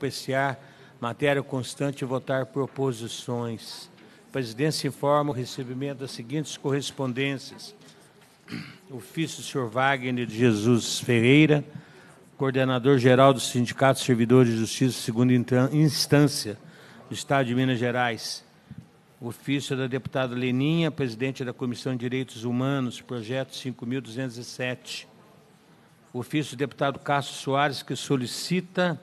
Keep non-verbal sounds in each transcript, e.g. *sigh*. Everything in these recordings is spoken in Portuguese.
PCA, matéria constante e votar proposições. A presidência informa o recebimento das seguintes correspondências. Ofício do senhor Wagner de Jesus Ferreira, coordenador-geral do Sindicato Servidor Servidores de Justiça, segunda instância do Estado de Minas Gerais. Ofício é da deputada Leninha, presidente da Comissão de Direitos Humanos, projeto 5207. Ofício do deputado Cássio Soares, que solicita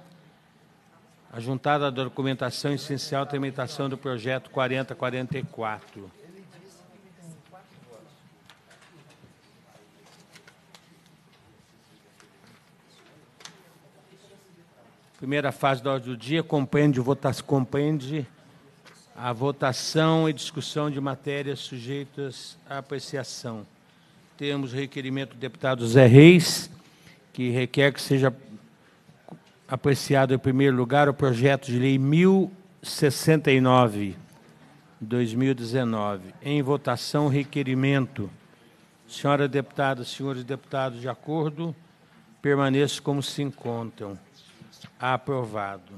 Ajuntada da documentação essencial à tramitação do projeto 4044. Primeira fase da ordem do dia compreende, vota compreende a votação e discussão de matérias sujeitas à apreciação. Temos requerimento do deputado Zé Reis, que requer que seja apreciado em primeiro lugar o projeto de lei 1069 2019. Em votação, requerimento. Senhora deputada, senhores deputados, de acordo, permaneço como se encontram. Aprovado.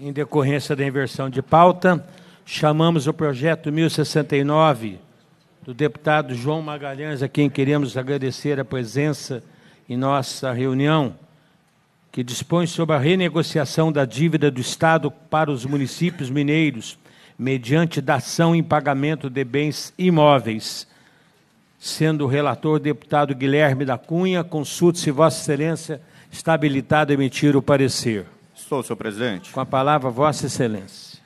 Em decorrência da inversão de pauta, chamamos o projeto 1069 do deputado João Magalhães, a quem queremos agradecer a presença em nossa reunião, que dispõe sobre a renegociação da dívida do Estado para os municípios mineiros, mediante dação em pagamento de bens imóveis. Sendo o relator deputado Guilherme da Cunha, consulte se Vossa Excelência está habilitado a emitir o parecer. Sou, senhor presidente. Com a palavra, Vossa Excelência.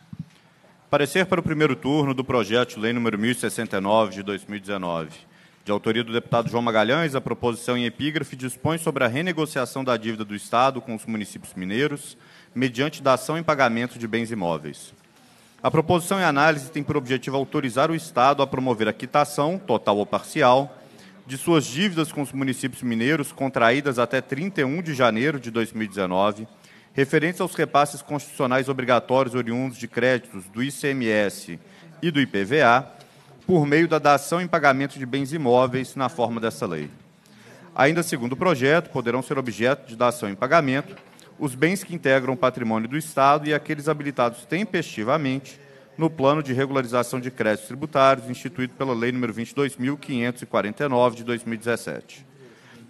Parecer para o primeiro turno do projeto de lei número 1069 de 2019. De autoria do deputado João Magalhães, a proposição em epígrafe dispõe sobre a renegociação da dívida do Estado com os municípios mineiros, mediante dação em pagamento de bens imóveis. A proposição em análise tem por objetivo autorizar o Estado a promover a quitação, total ou parcial, de suas dívidas com os municípios mineiros contraídas até 31 de janeiro de 2019 referentes aos repasses constitucionais obrigatórios oriundos de créditos do ICMS e do IPVA, por meio da dação em pagamento de bens imóveis na forma dessa lei. Ainda segundo o projeto, poderão ser objeto de dação em pagamento os bens que integram o patrimônio do Estado e aqueles habilitados tempestivamente no plano de regularização de créditos tributários instituído pela Lei nº 22.549, de 2017,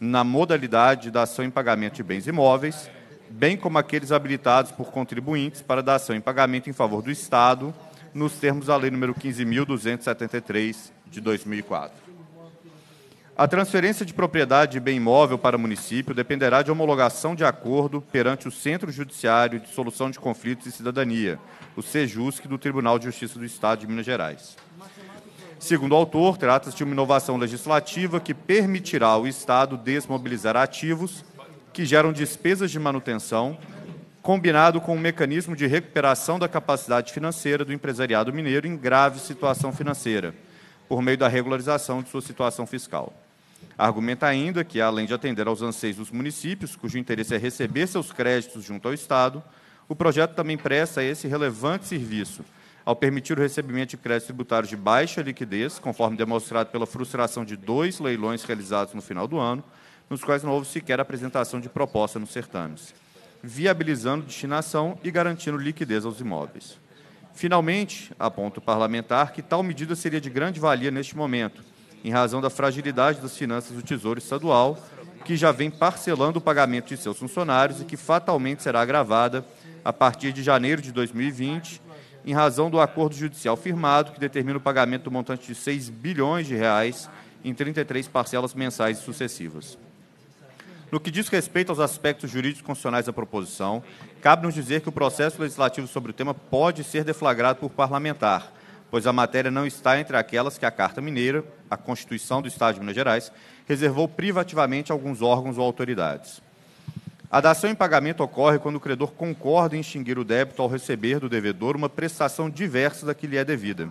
na modalidade de dação em pagamento de bens imóveis, bem como aqueles habilitados por contribuintes para dar ação em pagamento em favor do Estado, nos termos da Lei nº 15.273, de 2004. A transferência de propriedade de bem imóvel para município dependerá de homologação de acordo perante o Centro Judiciário de Solução de Conflitos e Cidadania, o SEJUSC, do Tribunal de Justiça do Estado de Minas Gerais. Segundo o autor, trata-se de uma inovação legislativa que permitirá ao Estado desmobilizar ativos que geram despesas de manutenção, combinado com um mecanismo de recuperação da capacidade financeira do empresariado mineiro em grave situação financeira, por meio da regularização de sua situação fiscal. Argumenta ainda que, além de atender aos anseios dos municípios, cujo interesse é receber seus créditos junto ao Estado, o projeto também presta esse relevante serviço, ao permitir o recebimento de créditos tributários de baixa liquidez, conforme demonstrado pela frustração de dois leilões realizados no final do ano, nos quais não houve sequer apresentação de proposta nos certames, viabilizando destinação e garantindo liquidez aos imóveis. Finalmente, aponta o parlamentar que tal medida seria de grande valia neste momento, em razão da fragilidade das finanças do Tesouro Estadual, que já vem parcelando o pagamento de seus funcionários e que fatalmente será agravada a partir de janeiro de 2020, em razão do acordo judicial firmado que determina o pagamento do montante de 6 bilhões de reais em 33 parcelas mensais sucessivas. No que diz respeito aos aspectos jurídicos constitucionais da proposição, cabe-nos dizer que o processo legislativo sobre o tema pode ser deflagrado por parlamentar, pois a matéria não está entre aquelas que a Carta Mineira, a Constituição do Estado de Minas Gerais, reservou privativamente a alguns órgãos ou autoridades. A dação em pagamento ocorre quando o credor concorda em extinguir o débito ao receber do devedor uma prestação diversa da que lhe é devida.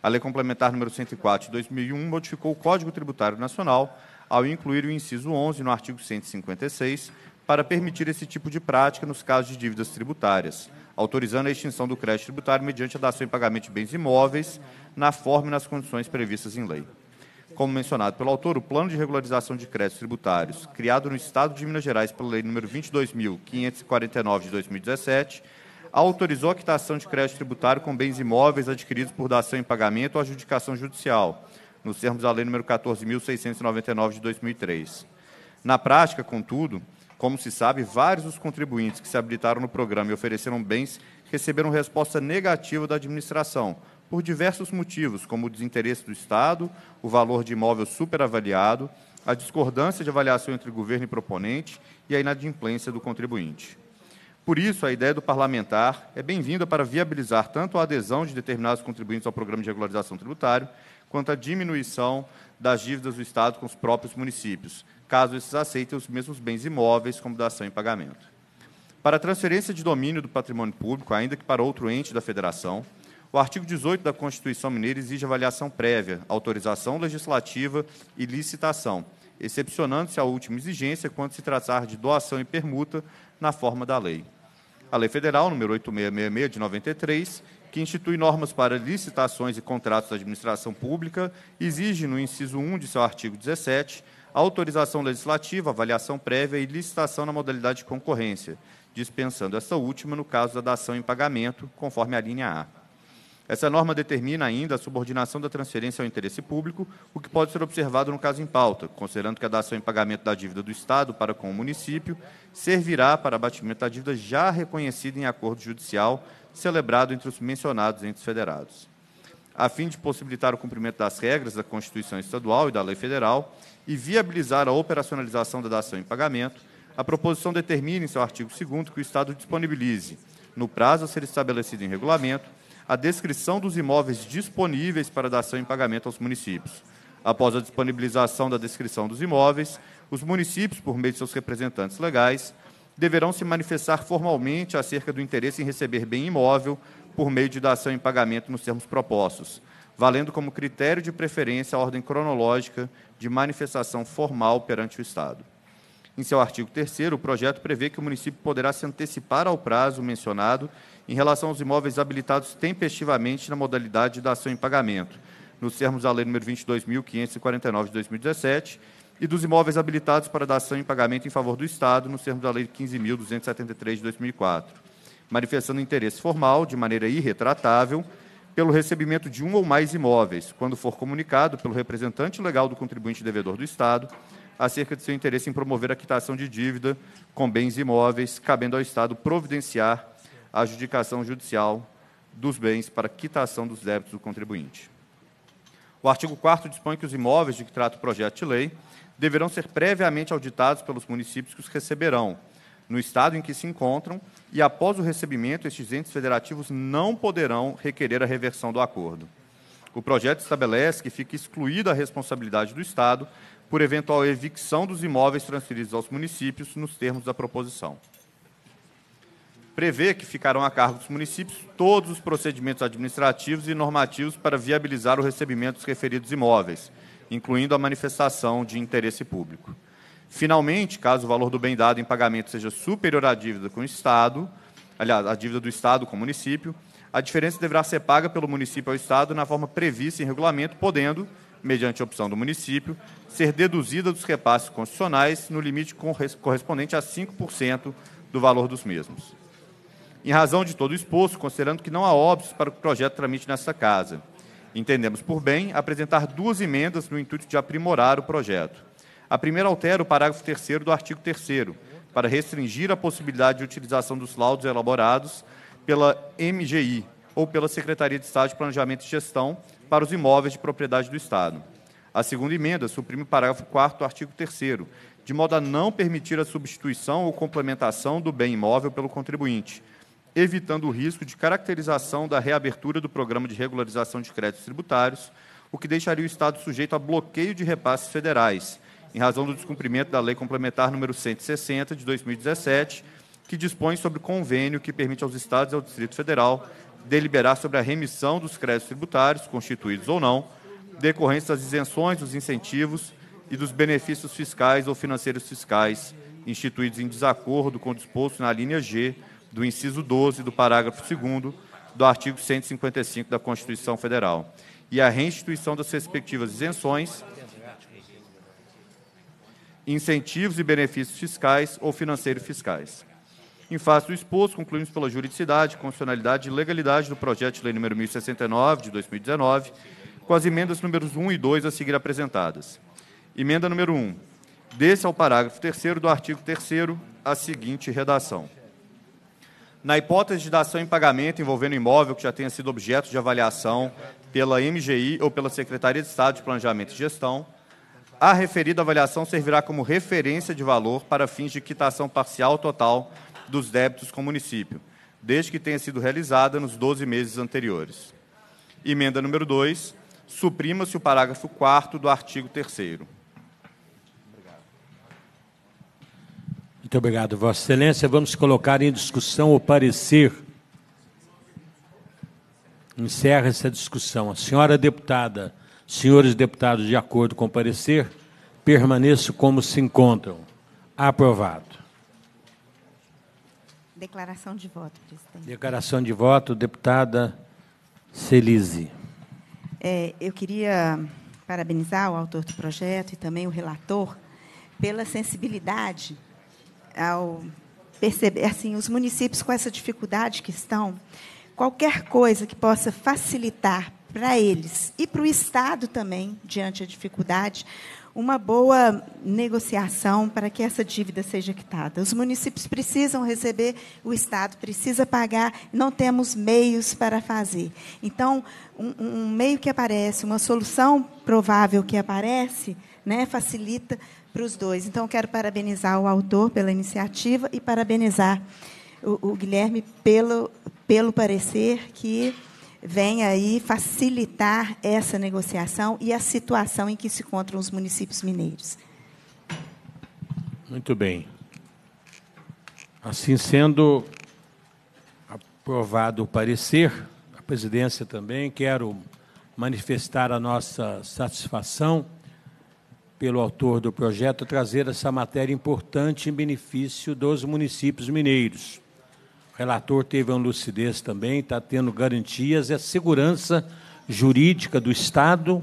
A Lei Complementar nº 104 de 2001 modificou o Código Tributário Nacional ao incluir o inciso 11 no artigo 156, para permitir esse tipo de prática nos casos de dívidas tributárias, autorizando a extinção do crédito tributário mediante a dação em pagamento de bens imóveis, na forma e nas condições previstas em lei. Como mencionado pelo autor, o Plano de Regularização de Créditos Tributários, criado no Estado de Minas Gerais pela Lei nº 22.549 de 2017, autorizou a quitação de crédito tributário com bens imóveis adquiridos por dação em pagamento ou adjudicação judicial, nos termos da Lei nº 14.699 de 2003. Na prática, contudo, como se sabe, vários dos contribuintes que se habilitaram no programa e ofereceram bens receberam resposta negativa da administração, por diversos motivos, como o desinteresse do Estado, o valor de imóvel superavaliado, a discordância de avaliação entre governo e proponente e a inadimplência do contribuinte. Por isso, a ideia do parlamentar é bem-vinda para viabilizar tanto a adesão de determinados contribuintes ao programa de regularização tributário, quanto a diminuição das dívidas do Estado com os próprios municípios, caso esses aceitem os mesmos bens imóveis como dação em pagamento. Para a transferência de domínio do patrimônio público, ainda que para outro ente da Federação, o artigo 18 da Constituição Mineira exige avaliação prévia, autorização legislativa e licitação, excepcionando-se a última exigência quando se tratar de doação e permuta na forma da lei a Lei Federal número 8666 de 93, que institui normas para licitações e contratos da administração pública, exige no inciso 1 de seu artigo 17 autorização legislativa, avaliação prévia e licitação na modalidade de concorrência, dispensando essa última no caso da dação em pagamento, conforme a linha A. Essa norma determina ainda a subordinação da transferência ao interesse público, o que pode ser observado no caso em pauta, considerando que a dação em pagamento da dívida do Estado para com o município servirá para abatimento da dívida já reconhecida em acordo judicial celebrado entre os mencionados entes federados. A fim de possibilitar o cumprimento das regras da Constituição Estadual e da Lei Federal e viabilizar a operacionalização da dação em pagamento, a proposição determina, em seu artigo 2, que o Estado disponibilize, no prazo a ser estabelecido em regulamento, a descrição dos imóveis disponíveis para dação em pagamento aos municípios. Após a disponibilização da descrição dos imóveis, os municípios, por meio de seus representantes legais, deverão se manifestar formalmente acerca do interesse em receber bem imóvel por meio de dação em pagamento nos termos propostos, valendo como critério de preferência a ordem cronológica de manifestação formal perante o Estado. Em seu artigo 3 o projeto prevê que o município poderá se antecipar ao prazo mencionado em relação aos imóveis habilitados tempestivamente na modalidade da ação em pagamento, nos termos da Lei nº 22.549 de 2017, e dos imóveis habilitados para dação em pagamento em favor do Estado, nos termos da Lei 15.273 de 2004, manifestando interesse formal, de maneira irretratável, pelo recebimento de um ou mais imóveis, quando for comunicado pelo representante legal do contribuinte devedor do Estado, acerca de seu interesse em promover a quitação de dívida com bens imóveis, cabendo ao Estado providenciar a adjudicação judicial dos bens para quitação dos débitos do contribuinte. O artigo 4 dispõe que os imóveis de que trata o projeto de lei deverão ser previamente auditados pelos municípios que os receberão, no estado em que se encontram, e após o recebimento, estes entes federativos não poderão requerer a reversão do acordo. O projeto estabelece que fica excluída a responsabilidade do Estado por eventual evicção dos imóveis transferidos aos municípios nos termos da proposição prevê que ficarão a cargo dos municípios todos os procedimentos administrativos e normativos para viabilizar o recebimento dos referidos imóveis, incluindo a manifestação de interesse público. Finalmente, caso o valor do bem dado em pagamento seja superior à dívida com o Estado, aliás, à dívida do Estado com o município, a diferença deverá ser paga pelo município ao Estado na forma prevista em regulamento, podendo, mediante opção do município, ser deduzida dos repasses constitucionais no limite correspondente a 5% do valor dos mesmos. Em razão de todo o exposto, considerando que não há óbvios para que o projeto tramite nesta casa, entendemos por bem apresentar duas emendas no intuito de aprimorar o projeto. A primeira altera o parágrafo 3 do artigo 3 para restringir a possibilidade de utilização dos laudos elaborados pela MGI ou pela Secretaria de Estado de Planejamento e Gestão para os imóveis de propriedade do Estado. A segunda emenda suprime o parágrafo 4 do artigo 3 de modo a não permitir a substituição ou complementação do bem imóvel pelo contribuinte, evitando o risco de caracterização da reabertura do programa de regularização de créditos tributários, o que deixaria o Estado sujeito a bloqueio de repasses federais, em razão do descumprimento da Lei Complementar número 160 de 2017, que dispõe sobre convênio que permite aos Estados e ao Distrito Federal deliberar sobre a remissão dos créditos tributários, constituídos ou não, decorrentes das isenções, dos incentivos e dos benefícios fiscais ou financeiros fiscais instituídos em desacordo com o disposto na linha G do inciso 12 do parágrafo 2 do artigo 155 da Constituição Federal e a reinstituição das respectivas isenções, incentivos e benefícios fiscais ou financeiros fiscais. Em face do exposto, concluímos pela juridicidade, constitucionalidade e legalidade do projeto de lei número 1069 de 2019, com as emendas números 1 e 2 a seguir apresentadas. Emenda número 1. Desse ao parágrafo 3 do artigo 3 a seguinte redação. Na hipótese de dação em pagamento envolvendo imóvel que já tenha sido objeto de avaliação pela MGI ou pela Secretaria de Estado de Planejamento e Gestão, a referida avaliação servirá como referência de valor para fins de quitação parcial total dos débitos com o município, desde que tenha sido realizada nos 12 meses anteriores. Emenda número 2. Suprima-se o parágrafo 4 do artigo 3 Muito obrigado, Vossa Excelência. Vamos colocar em discussão o parecer. Encerra essa discussão. A senhora deputada, senhores deputados, de acordo com o parecer, permaneço como se encontram. Aprovado. Declaração de voto, presidente. Declaração de voto, deputada Celise. É, eu queria parabenizar o autor do projeto e também o relator pela sensibilidade ao perceber assim os municípios com essa dificuldade que estão, qualquer coisa que possa facilitar para eles e para o Estado também, diante da dificuldade, uma boa negociação para que essa dívida seja quitada. Os municípios precisam receber, o Estado precisa pagar, não temos meios para fazer. Então, um, um meio que aparece, uma solução provável que aparece, né, facilita para os dois. Então, eu quero parabenizar o autor pela iniciativa e parabenizar o, o Guilherme pelo, pelo parecer que vem aí facilitar essa negociação e a situação em que se encontram os municípios mineiros. Muito bem. Assim sendo aprovado o parecer, a presidência também quero manifestar a nossa satisfação pelo autor do projeto trazer essa matéria importante em benefício dos municípios mineiros. O relator teve uma lucidez também, está tendo garantias e é a segurança jurídica do Estado,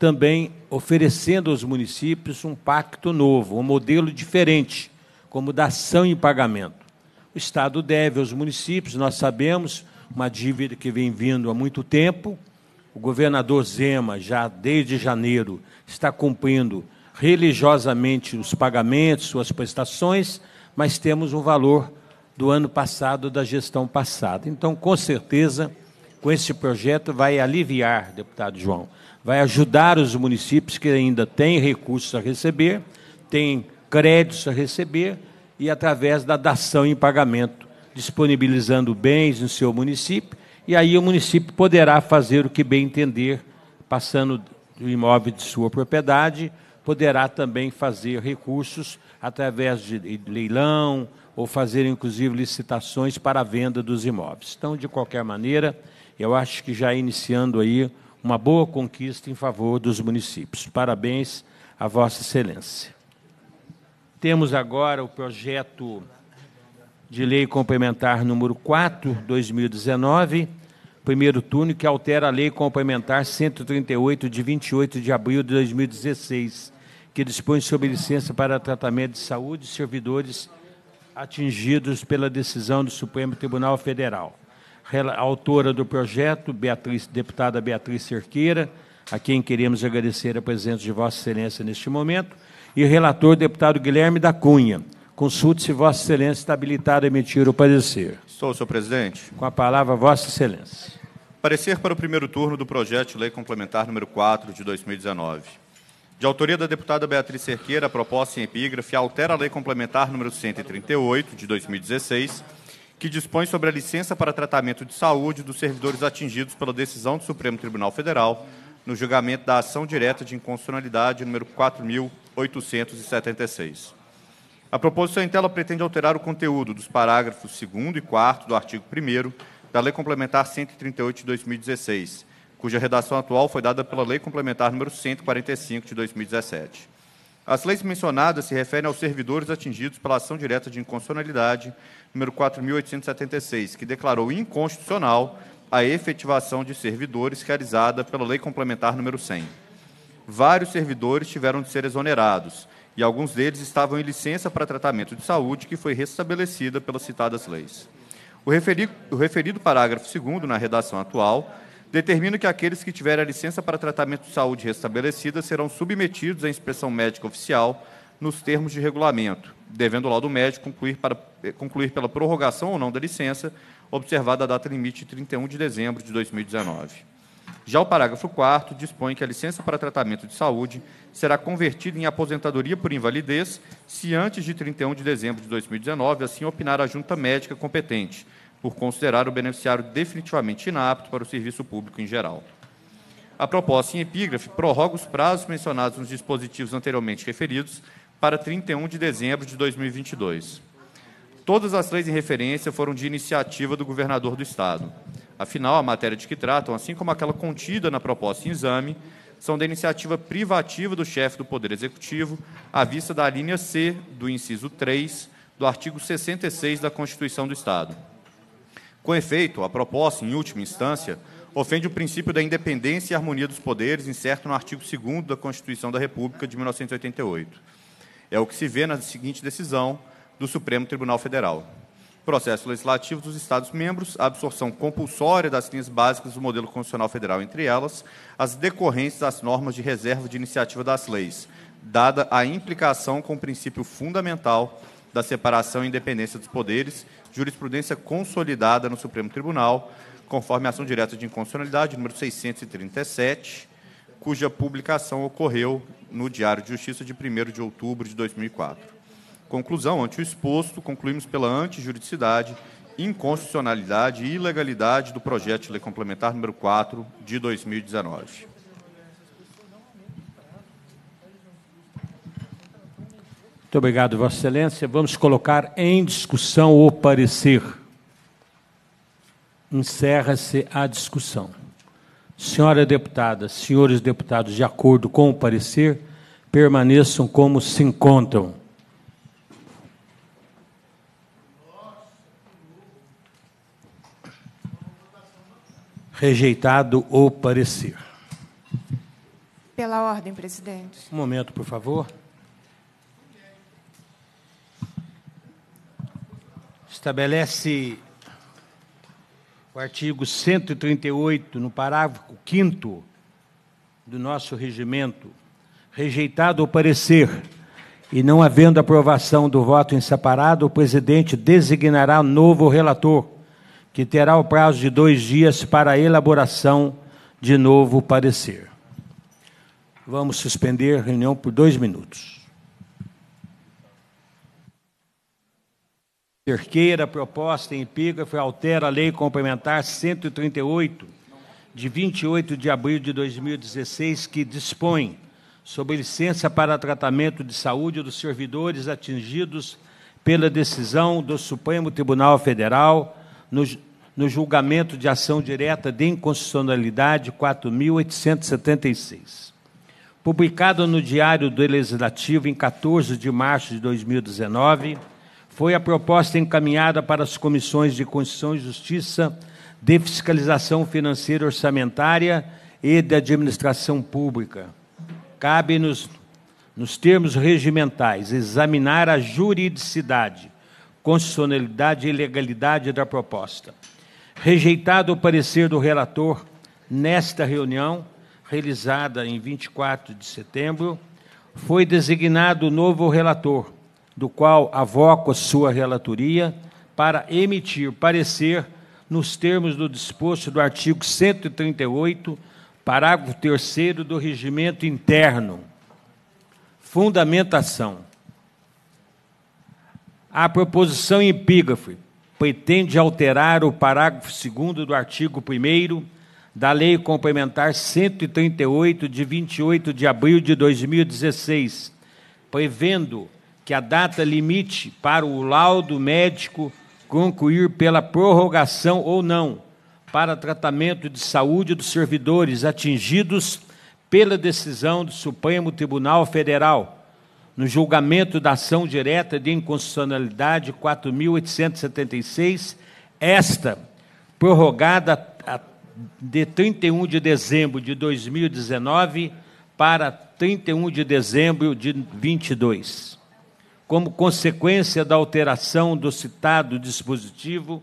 também oferecendo aos municípios um pacto novo, um modelo diferente, como da ação em pagamento. O Estado deve aos municípios, nós sabemos, uma dívida que vem vindo há muito tempo. O governador Zema, já desde janeiro, está cumprindo religiosamente os pagamentos, suas prestações, mas temos o valor do ano passado, da gestão passada. Então, com certeza, com esse projeto vai aliviar, deputado João, vai ajudar os municípios que ainda têm recursos a receber, têm créditos a receber e através da dação em pagamento, disponibilizando bens no seu município, e aí o município poderá fazer o que bem entender, passando o imóvel de sua propriedade poderá também fazer recursos através de leilão ou fazer, inclusive, licitações para a venda dos imóveis. Então, de qualquer maneira, eu acho que já iniciando aí uma boa conquista em favor dos municípios. Parabéns a Vossa Excelência. Temos agora o projeto de lei complementar número 4, 2019, primeiro turno, que altera a lei complementar 138, de 28 de abril de 2016, que dispõe sobre licença para tratamento de saúde e servidores atingidos pela decisão do Supremo Tribunal Federal. Autora do projeto, Beatriz, deputada Beatriz Cerqueira, a quem queremos agradecer a presença de Vossa Excelência neste momento, e relator, deputado Guilherme da Cunha. Consulte se Vossa Excelência está habilitado a emitir o parecer. Estou, senhor presidente. Com a palavra, Vossa Excelência. Parecer para o primeiro turno do projeto de lei complementar número 4 de 2019. De autoria da deputada Beatriz Cerqueira, a proposta em epígrafe altera a Lei Complementar nº 138, de 2016, que dispõe sobre a licença para tratamento de saúde dos servidores atingidos pela decisão do Supremo Tribunal Federal no julgamento da ação direta de inconstitucionalidade número 4876. A proposição em tela pretende alterar o conteúdo dos parágrafos 2 e 4 do artigo 1 da Lei Complementar 138 de 2016, cuja redação atual foi dada pela Lei Complementar nº 145 de 2017. As leis mencionadas se referem aos servidores atingidos pela ação direta de inconstitucionalidade número 4876, que declarou inconstitucional a efetivação de servidores realizada pela Lei Complementar número 100. Vários servidores tiveram de ser exonerados e alguns deles estavam em licença para tratamento de saúde que foi restabelecida pelas citadas leis. O referido, o referido parágrafo 2 na redação atual Determino que aqueles que tiverem a licença para tratamento de saúde restabelecida serão submetidos à inspeção médica oficial nos termos de regulamento, devendo o laudo médico concluir, para, eh, concluir pela prorrogação ou não da licença, observada a data limite de 31 de dezembro de 2019. Já o parágrafo 4 dispõe que a licença para tratamento de saúde será convertida em aposentadoria por invalidez se antes de 31 de dezembro de 2019 assim opinar a junta médica competente, por considerar o beneficiário definitivamente inapto para o serviço público em geral. A proposta em epígrafe prorroga os prazos mencionados nos dispositivos anteriormente referidos para 31 de dezembro de 2022. Todas as leis em referência foram de iniciativa do governador do Estado. Afinal, a matéria de que tratam, assim como aquela contida na proposta em exame, são da iniciativa privativa do chefe do Poder Executivo, à vista da linha C do inciso 3 do artigo 66 da Constituição do Estado. Com efeito, a proposta, em última instância, ofende o princípio da independência e harmonia dos poderes, incerto no artigo 2 da Constituição da República de 1988. É o que se vê na seguinte decisão do Supremo Tribunal Federal. Processo legislativo dos Estados-membros, a absorção compulsória das linhas básicas do modelo constitucional federal, entre elas, as decorrentes das normas de reserva de iniciativa das leis, dada a implicação com o princípio fundamental da separação e independência dos poderes, jurisprudência consolidada no Supremo Tribunal, conforme a ação direta de inconstitucionalidade número 637, cuja publicação ocorreu no Diário de Justiça de 1 de outubro de 2004. Conclusão, ante o exposto, concluímos pela antijuridicidade, inconstitucionalidade e ilegalidade do projeto de lei complementar número 4 de 2019. Muito obrigado, Vossa Excelência. Vamos colocar em discussão o parecer. Encerra-se a discussão. Senhora deputada, senhores deputados, de acordo com o parecer, permaneçam como se encontram. Rejeitado o parecer. Pela ordem, presidente. Um momento, por favor. estabelece o artigo 138, no parágrafo 5 do nosso regimento, rejeitado o parecer e não havendo aprovação do voto em separado, o presidente designará novo relator, que terá o prazo de dois dias para a elaboração de novo parecer. Vamos suspender a reunião por dois minutos. Cerqueira, proposta em epígrafe, altera a Lei Complementar 138, de 28 de abril de 2016, que dispõe sobre licença para tratamento de saúde dos servidores atingidos pela decisão do Supremo Tribunal Federal no, no julgamento de ação direta de inconstitucionalidade 4.876. Publicado no Diário do Legislativo em 14 de março de 2019 foi a proposta encaminhada para as comissões de Constituição e Justiça, de Fiscalização Financeira e Orçamentária e de Administração Pública. Cabe-nos, nos termos regimentais, examinar a juridicidade, constitucionalidade e legalidade da proposta. Rejeitado o parecer do relator nesta reunião, realizada em 24 de setembro, foi designado o novo relator, do qual avoco a sua relatoria, para emitir parecer nos termos do disposto do artigo 138, parágrafo 3 do Regimento Interno. Fundamentação. A proposição em epígrafe pretende alterar o parágrafo 2 do artigo 1 da Lei Complementar 138, de 28 de abril de 2016, prevendo que a data limite para o laudo médico concluir pela prorrogação ou não para tratamento de saúde dos servidores atingidos pela decisão do Supremo Tribunal Federal no julgamento da ação direta de inconstitucionalidade 4876, esta prorrogada de 31 de dezembro de 2019 para 31 de dezembro de 2022 como consequência da alteração do citado dispositivo,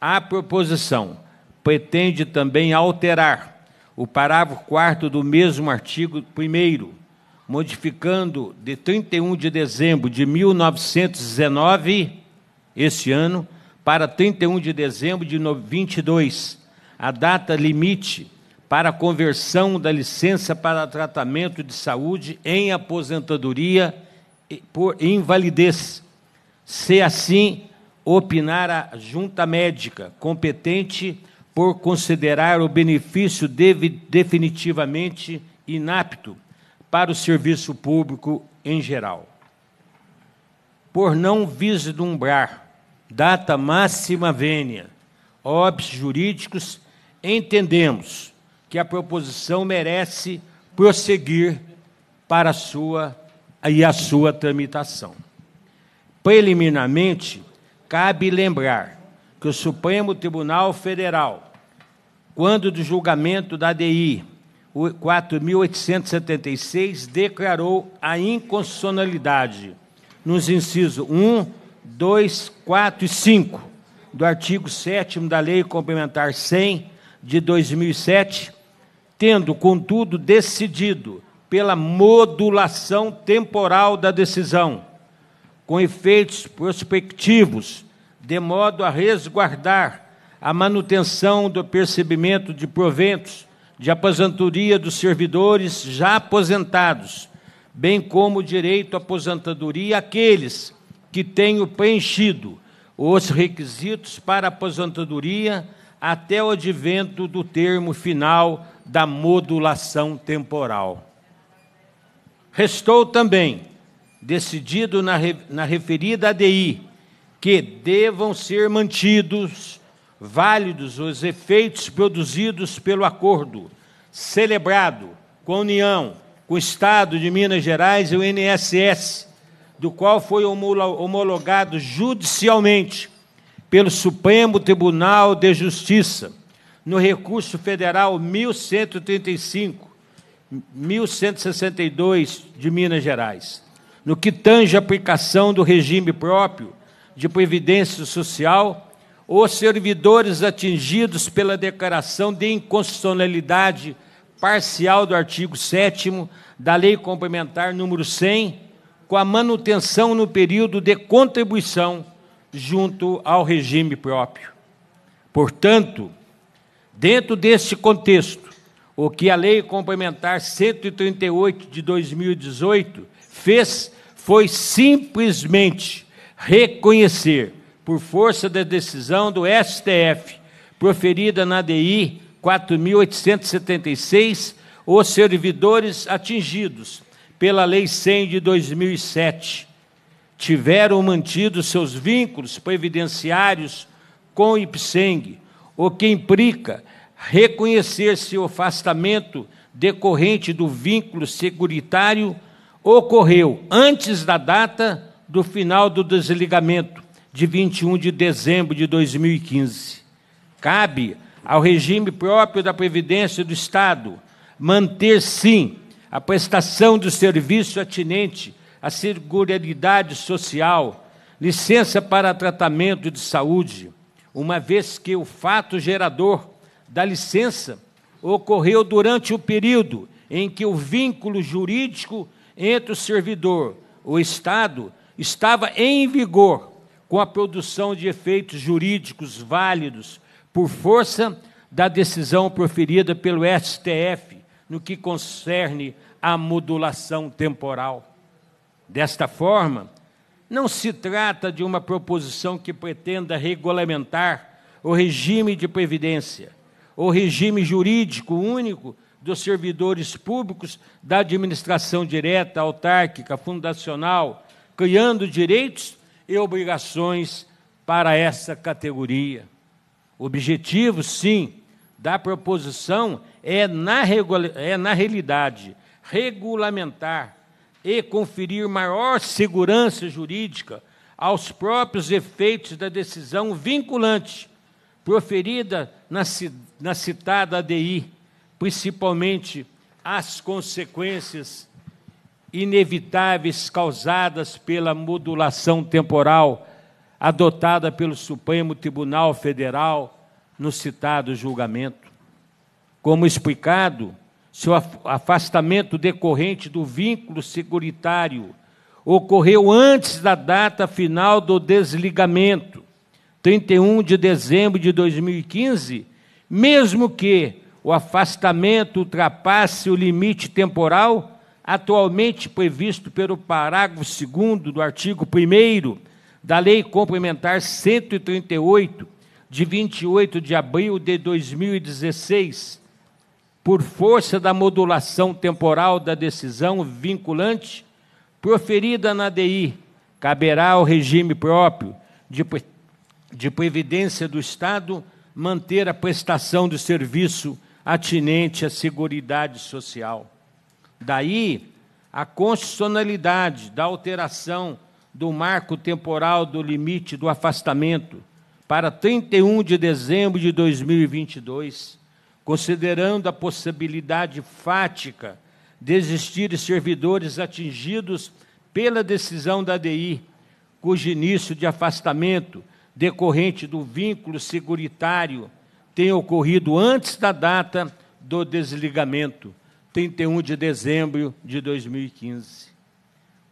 a proposição pretende também alterar o parágrafo 4 do mesmo artigo 1, modificando de 31 de dezembro de 1919, este ano, para 31 de dezembro de 22, a data limite para a conversão da licença para tratamento de saúde em aposentadoria por invalidez, se assim opinar a junta médica competente por considerar o benefício deve, definitivamente inapto para o serviço público em geral. Por não vislumbrar data máxima vênia, óbitos jurídicos, entendemos que a proposição merece prosseguir para sua e a sua tramitação. Preliminarmente, cabe lembrar que o Supremo Tribunal Federal, quando do julgamento da DI 4.876, declarou a inconstitucionalidade nos incisos 1, 2, 4 e 5 do artigo 7 da Lei Complementar 100 de 2007, tendo, contudo, decidido pela modulação temporal da decisão, com efeitos prospectivos, de modo a resguardar a manutenção do percebimento de proventos de aposentadoria dos servidores já aposentados, bem como o direito à aposentadoria àqueles que tenham preenchido os requisitos para aposentadoria até o advento do termo final da modulação temporal. Restou também, decidido na, na referida ADI, que devam ser mantidos válidos os efeitos produzidos pelo acordo celebrado com a União, com o Estado de Minas Gerais e o INSS, do qual foi homologado judicialmente pelo Supremo Tribunal de Justiça no recurso federal 1135 1162 de Minas Gerais, no que tange a aplicação do regime próprio de previdência social, os servidores atingidos pela declaração de inconstitucionalidade parcial do artigo 7 da Lei Complementar número 100, com a manutenção no período de contribuição junto ao regime próprio. Portanto, dentro deste contexto, o que a Lei Complementar 138 de 2018 fez foi simplesmente reconhecer, por força da decisão do STF, proferida na DI 4876, os servidores atingidos pela Lei 100 de 2007 tiveram mantido seus vínculos previdenciários com o IPSENG, o que implica reconhecer-se o afastamento decorrente do vínculo seguritário ocorreu antes da data do final do desligamento, de 21 de dezembro de 2015. Cabe ao regime próprio da Previdência do Estado manter, sim, a prestação do serviço atinente à Seguridade Social, licença para tratamento de saúde, uma vez que o fato gerador da licença ocorreu durante o período em que o vínculo jurídico entre o servidor, o Estado, estava em vigor, com a produção de efeitos jurídicos válidos por força da decisão proferida pelo STF no que concerne à modulação temporal. Desta forma, não se trata de uma proposição que pretenda regulamentar o regime de previdência, ou regime jurídico único dos servidores públicos da administração direta, autárquica, fundacional, criando direitos e obrigações para essa categoria. O objetivo, sim, da proposição é, na, é, na realidade, regulamentar e conferir maior segurança jurídica aos próprios efeitos da decisão vinculante proferida na, na citada ADI, principalmente as consequências inevitáveis causadas pela modulação temporal adotada pelo Supremo Tribunal Federal no citado julgamento. Como explicado, seu afastamento decorrente do vínculo securitário ocorreu antes da data final do desligamento, 31 de dezembro de 2015, mesmo que o afastamento ultrapasse o limite temporal atualmente previsto pelo parágrafo 2 do artigo 1 da Lei Complementar 138, de 28 de abril de 2016, por força da modulação temporal da decisão vinculante proferida na DI, caberá ao regime próprio de de Previdência do Estado manter a prestação do serviço atinente à Seguridade Social. Daí, a constitucionalidade da alteração do marco temporal do limite do afastamento para 31 de dezembro de 2022, considerando a possibilidade fática de existirem servidores atingidos pela decisão da DI, cujo início de afastamento decorrente do vínculo seguritário tenha ocorrido antes da data do desligamento, 31 de dezembro de 2015.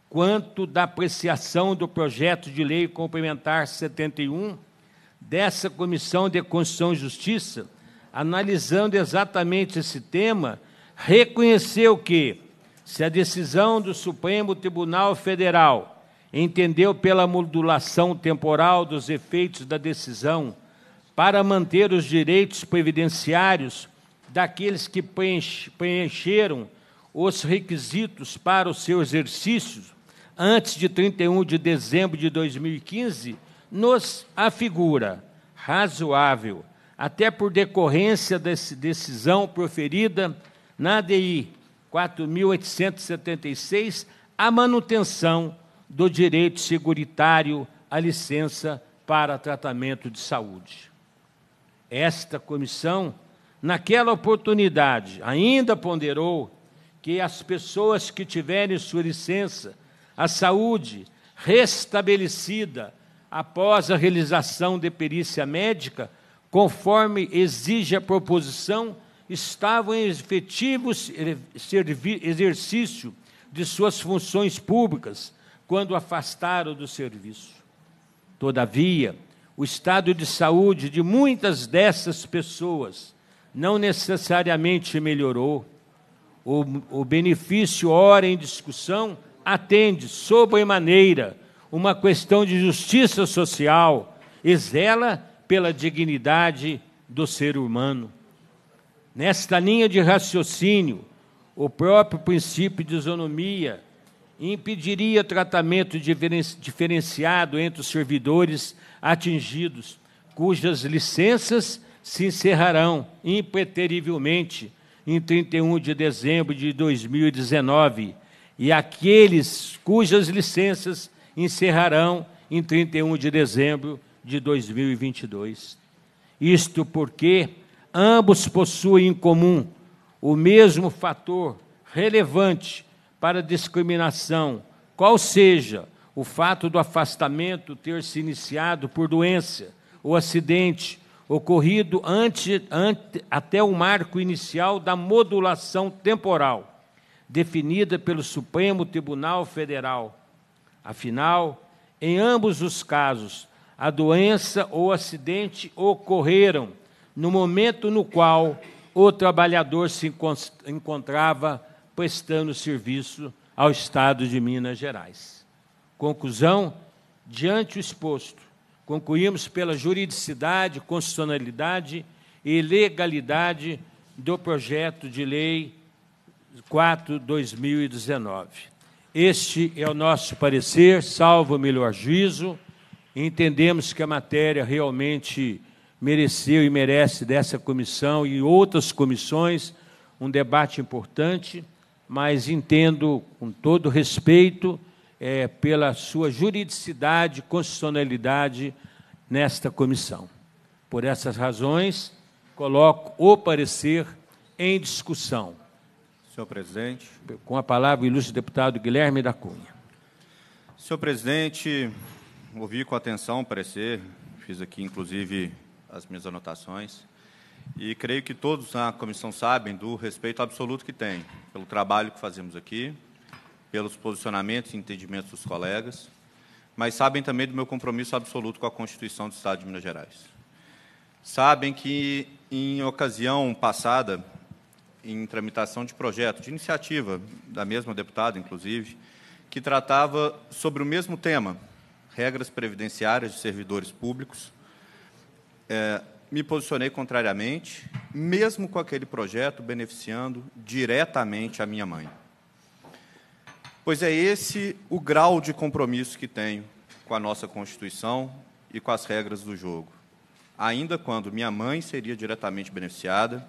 Quanto da apreciação do projeto de lei complementar 71 dessa Comissão de Constituição e Justiça, analisando exatamente esse tema, reconheceu que, se a decisão do Supremo Tribunal Federal entendeu pela modulação temporal dos efeitos da decisão para manter os direitos previdenciários daqueles que preencheram os requisitos para o seu exercício antes de 31 de dezembro de 2015, nos afigura razoável, até por decorrência dessa decisão proferida na DI 4.876, a manutenção do direito seguritário à licença para tratamento de saúde. Esta comissão, naquela oportunidade, ainda ponderou que as pessoas que tiverem sua licença, a saúde restabelecida após a realização de perícia médica, conforme exige a proposição, estavam em efetivo eh, exercício de suas funções públicas, quando afastaram do serviço. Todavia, o estado de saúde de muitas dessas pessoas não necessariamente melhorou. O, o benefício, ora em discussão, atende maneira, uma questão de justiça social e zela pela dignidade do ser humano. Nesta linha de raciocínio, o próprio princípio de isonomia impediria tratamento diferenciado entre os servidores atingidos, cujas licenças se encerrarão impreterivelmente em 31 de dezembro de 2019 e aqueles cujas licenças encerrarão em 31 de dezembro de 2022. Isto porque ambos possuem em comum o mesmo fator relevante para discriminação, qual seja o fato do afastamento ter se iniciado por doença ou acidente ocorrido ante, ante, até o marco inicial da modulação temporal definida pelo Supremo Tribunal Federal. Afinal, em ambos os casos, a doença ou acidente ocorreram no momento no qual o trabalhador se encontrava prestando serviço ao Estado de Minas Gerais. Conclusão: diante o exposto, concluímos pela juridicidade, constitucionalidade e legalidade do projeto de lei 4/2019. Este é o nosso parecer, salvo o melhor juízo. Entendemos que a matéria realmente mereceu e merece dessa comissão e outras comissões um debate importante mas entendo, com todo respeito, é, pela sua juridicidade, constitucionalidade nesta comissão. Por essas razões, coloco o parecer em discussão. Senhor presidente. Com a palavra o ilustre deputado Guilherme da Cunha. Senhor presidente, ouvi com atenção o parecer, fiz aqui inclusive as minhas anotações. E creio que todos na comissão sabem do respeito absoluto que tem pelo trabalho que fazemos aqui, pelos posicionamentos e entendimentos dos colegas, mas sabem também do meu compromisso absoluto com a Constituição do Estado de Minas Gerais. Sabem que, em ocasião passada, em tramitação de projeto, de iniciativa da mesma deputada, inclusive, que tratava sobre o mesmo tema, regras previdenciárias de servidores públicos. É, me posicionei contrariamente, mesmo com aquele projeto beneficiando diretamente a minha mãe. Pois é esse o grau de compromisso que tenho com a nossa Constituição e com as regras do jogo. Ainda quando minha mãe seria diretamente beneficiada,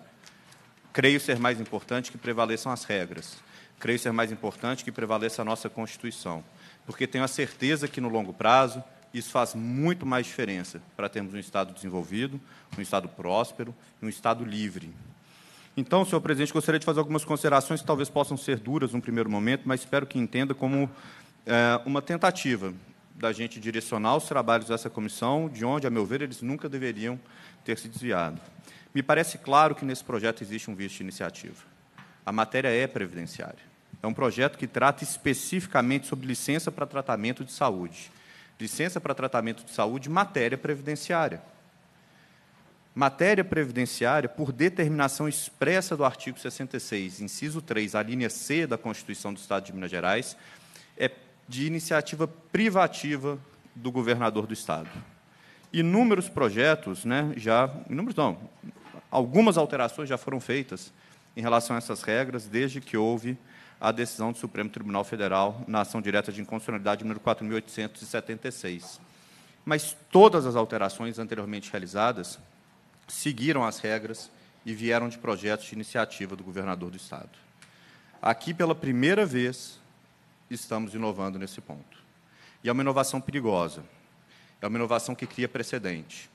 creio ser mais importante que prevaleçam as regras. Creio ser mais importante que prevaleça a nossa Constituição, porque tenho a certeza que no longo prazo isso faz muito mais diferença para termos um Estado desenvolvido, um Estado próspero e um Estado livre. Então, senhor presidente, gostaria de fazer algumas considerações que talvez possam ser duras no primeiro momento, mas espero que entenda como é, uma tentativa da gente direcionar os trabalhos dessa comissão, de onde, a meu ver, eles nunca deveriam ter se desviado. Me parece claro que nesse projeto existe um visto de iniciativa. A matéria é previdenciária. É um projeto que trata especificamente sobre licença para tratamento de saúde licença para tratamento de saúde, matéria previdenciária. Matéria previdenciária, por determinação expressa do artigo 66, inciso 3, a linha C da Constituição do Estado de Minas Gerais, é de iniciativa privativa do governador do Estado. Inúmeros projetos, né, já. Inúmeros não, algumas alterações já foram feitas em relação a essas regras desde que houve a decisão do Supremo Tribunal Federal na ação direta de inconstitucionalidade número 4.876. Mas todas as alterações anteriormente realizadas seguiram as regras e vieram de projetos de iniciativa do governador do Estado. Aqui, pela primeira vez, estamos inovando nesse ponto. E é uma inovação perigosa. É uma inovação que cria precedente.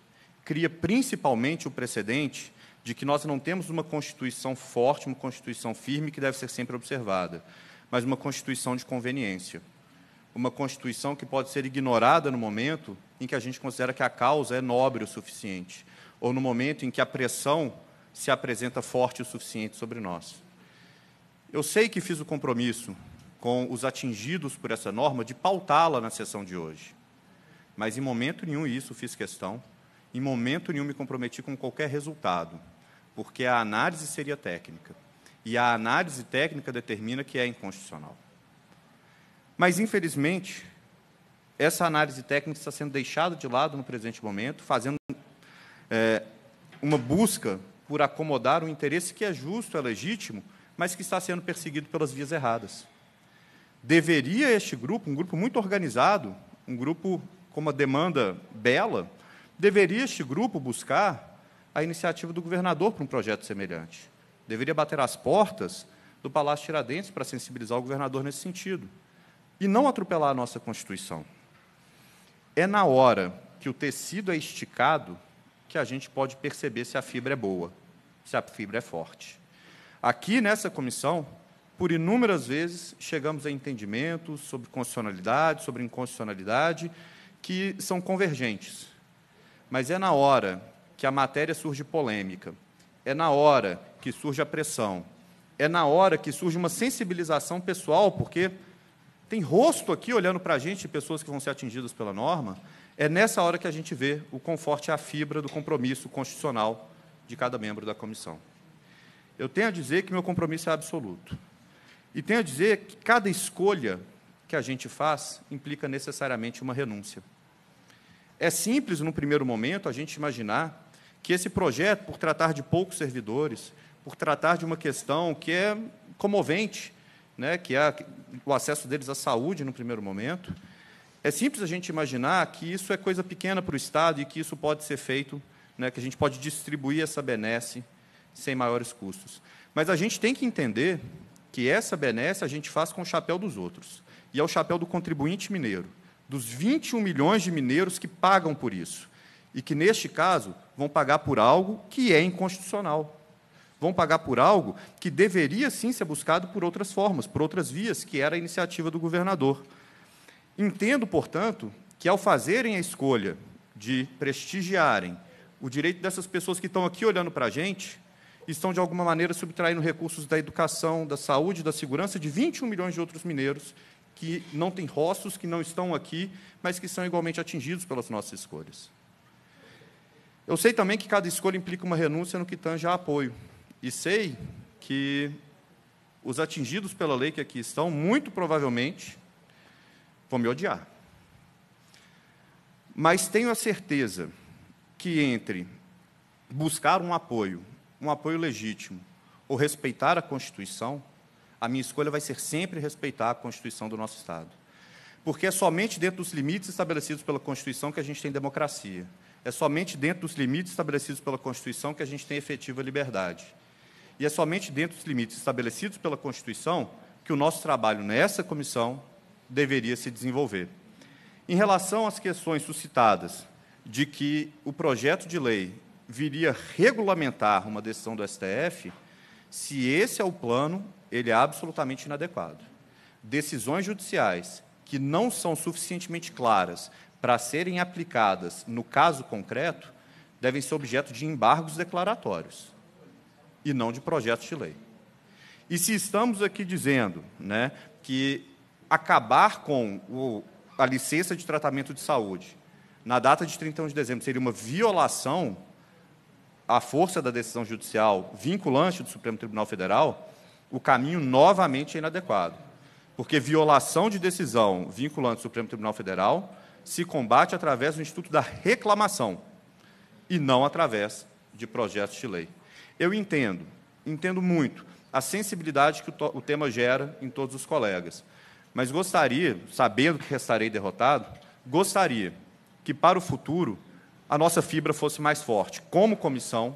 Cria principalmente o precedente de que nós não temos uma Constituição forte, uma Constituição firme que deve ser sempre observada, mas uma Constituição de conveniência. Uma Constituição que pode ser ignorada no momento em que a gente considera que a causa é nobre o suficiente, ou no momento em que a pressão se apresenta forte o suficiente sobre nós. Eu sei que fiz o compromisso com os atingidos por essa norma de pautá-la na sessão de hoje, mas em momento nenhum isso fiz questão, em momento nenhum me comprometi com qualquer resultado porque a análise seria técnica. E a análise técnica determina que é inconstitucional. Mas, infelizmente, essa análise técnica está sendo deixada de lado no presente momento, fazendo é, uma busca por acomodar um interesse que é justo, é legítimo, mas que está sendo perseguido pelas vias erradas. Deveria este grupo, um grupo muito organizado, um grupo com uma demanda bela, deveria este grupo buscar a iniciativa do governador para um projeto semelhante. Deveria bater às portas do Palácio Tiradentes para sensibilizar o governador nesse sentido. E não atropelar a nossa Constituição. É na hora que o tecido é esticado que a gente pode perceber se a fibra é boa, se a fibra é forte. Aqui nessa comissão, por inúmeras vezes, chegamos a entendimentos sobre constitucionalidade, sobre inconstitucionalidade, que são convergentes. Mas é na hora que a matéria surge polêmica, é na hora que surge a pressão, é na hora que surge uma sensibilização pessoal, porque tem rosto aqui olhando para a gente de pessoas que vão ser atingidas pela norma, é nessa hora que a gente vê o conforto e é a fibra do compromisso constitucional de cada membro da comissão. Eu tenho a dizer que meu compromisso é absoluto. E tenho a dizer que cada escolha que a gente faz implica necessariamente uma renúncia. É simples, no primeiro momento, a gente imaginar que esse projeto, por tratar de poucos servidores, por tratar de uma questão que é comovente, né, que é o acesso deles à saúde no primeiro momento, é simples a gente imaginar que isso é coisa pequena para o Estado e que isso pode ser feito, né, que a gente pode distribuir essa benesse sem maiores custos. Mas a gente tem que entender que essa benesse a gente faz com o chapéu dos outros, e é o chapéu do contribuinte mineiro, dos 21 milhões de mineiros que pagam por isso. E que, neste caso, vão pagar por algo que é inconstitucional. Vão pagar por algo que deveria sim ser buscado por outras formas, por outras vias, que era a iniciativa do governador. Entendo, portanto, que ao fazerem a escolha de prestigiarem o direito dessas pessoas que estão aqui olhando para a gente, estão, de alguma maneira, subtraindo recursos da educação, da saúde, da segurança de 21 milhões de outros mineiros que não têm rostos, que não estão aqui, mas que são igualmente atingidos pelas nossas escolhas. Eu sei também que cada escolha implica uma renúncia no que tange a apoio. E sei que os atingidos pela lei que aqui estão, muito provavelmente, vão me odiar. Mas tenho a certeza que entre buscar um apoio, um apoio legítimo, ou respeitar a Constituição, a minha escolha vai ser sempre respeitar a Constituição do nosso Estado. Porque é somente dentro dos limites estabelecidos pela Constituição que a gente tem democracia é somente dentro dos limites estabelecidos pela Constituição que a gente tem efetiva liberdade. E é somente dentro dos limites estabelecidos pela Constituição que o nosso trabalho nessa comissão deveria se desenvolver. Em relação às questões suscitadas de que o projeto de lei viria regulamentar uma decisão do STF, se esse é o plano, ele é absolutamente inadequado. Decisões judiciais que não são suficientemente claras para serem aplicadas no caso concreto, devem ser objeto de embargos declaratórios e não de projetos de lei. E se estamos aqui dizendo né, que acabar com o, a licença de tratamento de saúde na data de 31 de dezembro seria uma violação à força da decisão judicial vinculante do Supremo Tribunal Federal, o caminho novamente é inadequado. Porque violação de decisão vinculante do Supremo Tribunal Federal se combate através do Instituto da Reclamação e não através de projetos de lei. Eu entendo, entendo muito a sensibilidade que o, o tema gera em todos os colegas, mas gostaria, sabendo que restarei derrotado, gostaria que para o futuro a nossa fibra fosse mais forte, como comissão,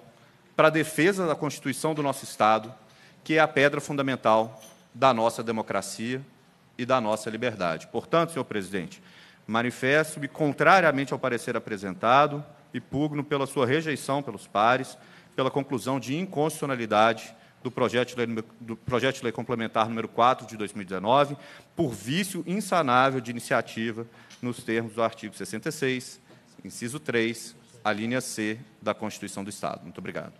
para a defesa da Constituição do nosso Estado, que é a pedra fundamental da nossa democracia e da nossa liberdade. Portanto, senhor presidente, Manifesto-me contrariamente ao parecer apresentado e pugno pela sua rejeição pelos pares, pela conclusão de inconstitucionalidade do projeto, de lei, do projeto de lei complementar número 4 de 2019, por vício insanável de iniciativa nos termos do artigo 66, inciso 3, a linha C da Constituição do Estado. Muito obrigado.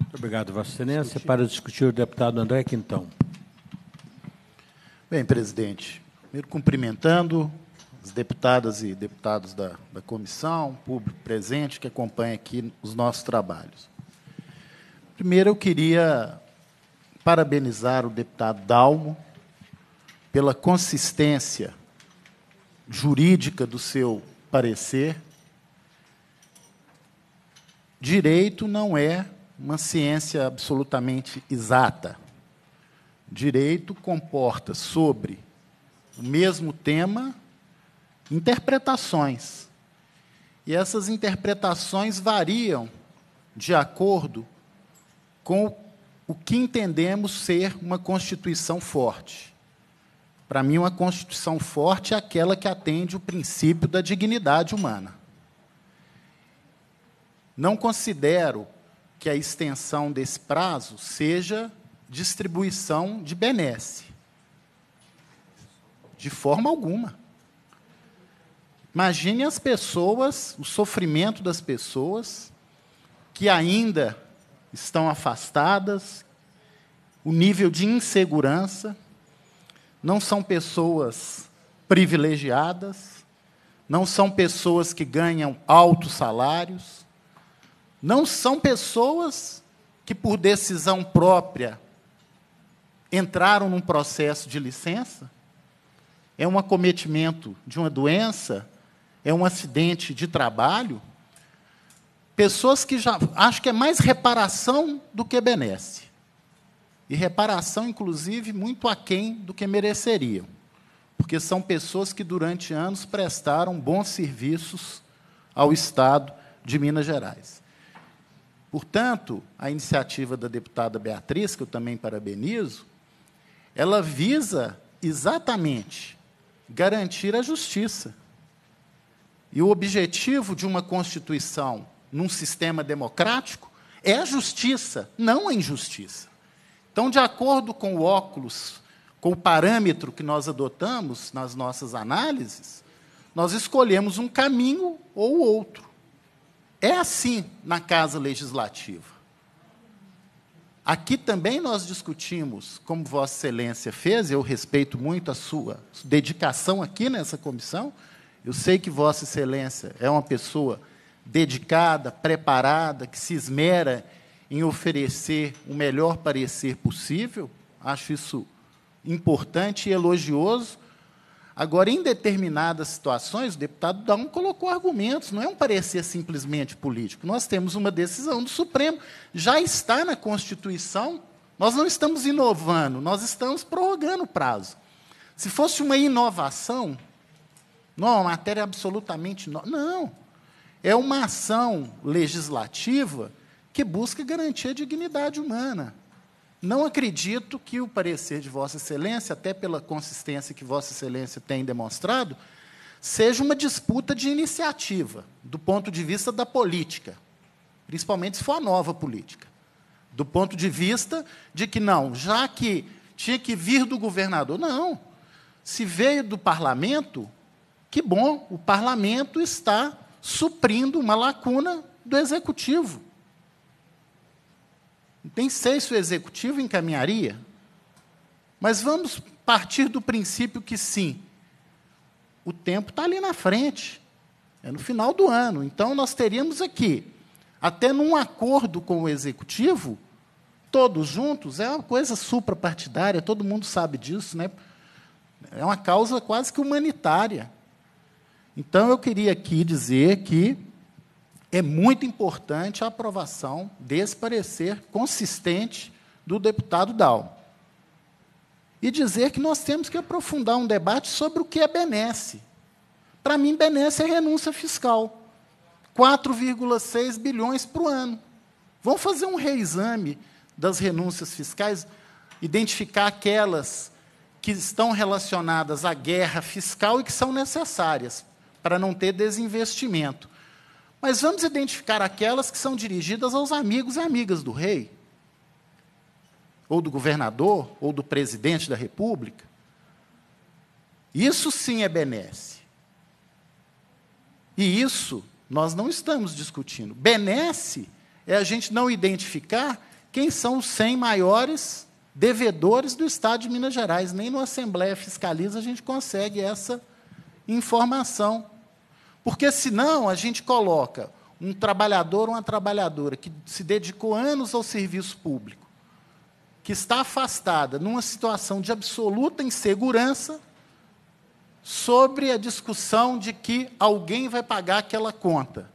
Muito obrigado, Vossa Excelência. Para discutir o deputado André Quintão. Bem, presidente, primeiro cumprimentando as deputadas e deputados da, da comissão, público presente que acompanha aqui os nossos trabalhos. Primeiro, eu queria parabenizar o deputado Dalmo pela consistência jurídica do seu parecer. Direito não é uma ciência absolutamente exata. Direito comporta sobre o mesmo tema interpretações. E essas interpretações variam de acordo com o que entendemos ser uma Constituição forte. Para mim, uma Constituição forte é aquela que atende o princípio da dignidade humana. Não considero que a extensão desse prazo seja distribuição de benesse. De forma alguma. Imagine as pessoas, o sofrimento das pessoas que ainda estão afastadas, o nível de insegurança, não são pessoas privilegiadas, não são pessoas que ganham altos salários, não são pessoas que, por decisão própria, entraram num processo de licença. É um acometimento de uma doença é um acidente de trabalho, pessoas que já acho que é mais reparação do que benesse. E reparação, inclusive, muito aquém do que mereceriam, porque são pessoas que durante anos prestaram bons serviços ao Estado de Minas Gerais. Portanto, a iniciativa da deputada Beatriz, que eu também parabenizo, ela visa exatamente garantir a justiça e o objetivo de uma Constituição num sistema democrático é a justiça, não a injustiça. Então, de acordo com o óculos, com o parâmetro que nós adotamos nas nossas análises, nós escolhemos um caminho ou outro. É assim na Casa Legislativa. Aqui também nós discutimos, como Vossa Excelência fez, eu respeito muito a sua dedicação aqui nessa comissão, eu sei que Vossa Excelência é uma pessoa dedicada, preparada, que se esmera em oferecer o melhor parecer possível. Acho isso importante e elogioso. Agora, em determinadas situações, o deputado Down colocou argumentos, não é um parecer simplesmente político. Nós temos uma decisão do Supremo, já está na Constituição, nós não estamos inovando, nós estamos prorrogando o prazo. Se fosse uma inovação, não, é uma matéria absolutamente nova. Não. É uma ação legislativa que busca garantir a dignidade humana. Não acredito que o parecer de Vossa Excelência, até pela consistência que Vossa Excelência tem demonstrado, seja uma disputa de iniciativa, do ponto de vista da política, principalmente se for a nova política. Do ponto de vista de que, não, já que tinha que vir do governador. Não. Se veio do parlamento, que bom, o parlamento está suprindo uma lacuna do executivo. Tem sei se o executivo encaminharia, mas vamos partir do princípio que sim. O tempo está ali na frente, é no final do ano. Então nós teríamos aqui, até num acordo com o executivo, todos juntos, é uma coisa suprapartidária, todo mundo sabe disso, né? É uma causa quase que humanitária. Então, eu queria aqui dizer que é muito importante a aprovação desse parecer consistente do deputado Dal. E dizer que nós temos que aprofundar um debate sobre o que é benesse. Para mim, benesse é renúncia fiscal. 4,6 bilhões por ano. Vamos fazer um reexame das renúncias fiscais, identificar aquelas que estão relacionadas à guerra fiscal e que são necessárias para não ter desinvestimento. Mas vamos identificar aquelas que são dirigidas aos amigos e amigas do rei, ou do governador, ou do presidente da república. Isso sim é benesse. E isso nós não estamos discutindo. Benesse é a gente não identificar quem são os 100 maiores devedores do Estado de Minas Gerais. Nem na Assembleia Fiscaliza a gente consegue essa informação. Porque senão a gente coloca um trabalhador ou uma trabalhadora que se dedicou anos ao serviço público, que está afastada numa situação de absoluta insegurança sobre a discussão de que alguém vai pagar aquela conta.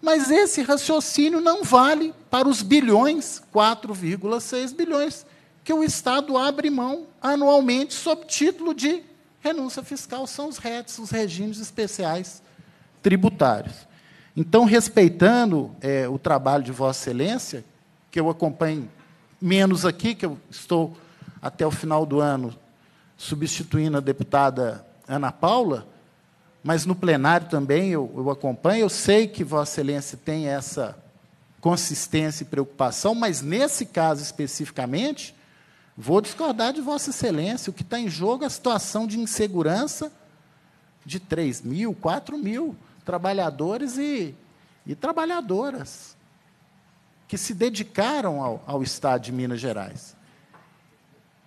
Mas esse raciocínio não vale para os bilhões, 4,6 bilhões, que o Estado abre mão anualmente sob título de Renúncia fiscal são os RETs, os regimes especiais tributários. Então, respeitando é, o trabalho de Vossa Excelência, que eu acompanho menos aqui, que eu estou até o final do ano substituindo a deputada Ana Paula, mas no plenário também eu, eu acompanho. Eu sei que Vossa Excelência tem essa consistência e preocupação, mas nesse caso especificamente, Vou discordar de Vossa Excelência. O que está em jogo é a situação de insegurança de 3 mil, 4 mil trabalhadores e, e trabalhadoras que se dedicaram ao, ao Estado de Minas Gerais.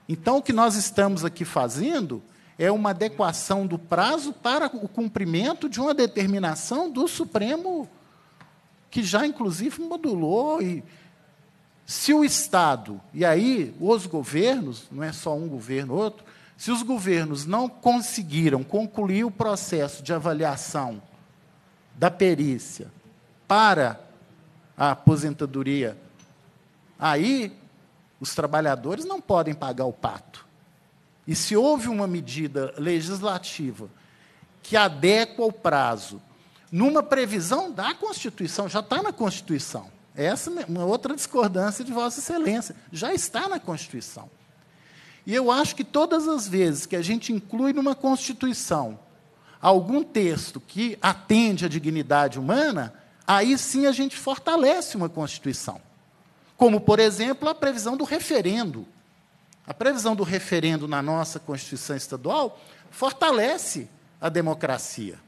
Então, o que nós estamos aqui fazendo é uma adequação do prazo para o cumprimento de uma determinação do Supremo, que já, inclusive, modulou e, se o Estado, e aí os governos, não é só um governo, outro, se os governos não conseguiram concluir o processo de avaliação da perícia para a aposentadoria, aí os trabalhadores não podem pagar o pato. E se houve uma medida legislativa que adequa o prazo, numa previsão da Constituição, já está na Constituição essa é uma outra discordância de Vossa Excelência. Já está na Constituição. E eu acho que todas as vezes que a gente inclui numa Constituição algum texto que atende à dignidade humana, aí sim a gente fortalece uma Constituição. Como, por exemplo, a previsão do referendo. A previsão do referendo na nossa Constituição Estadual fortalece a democracia,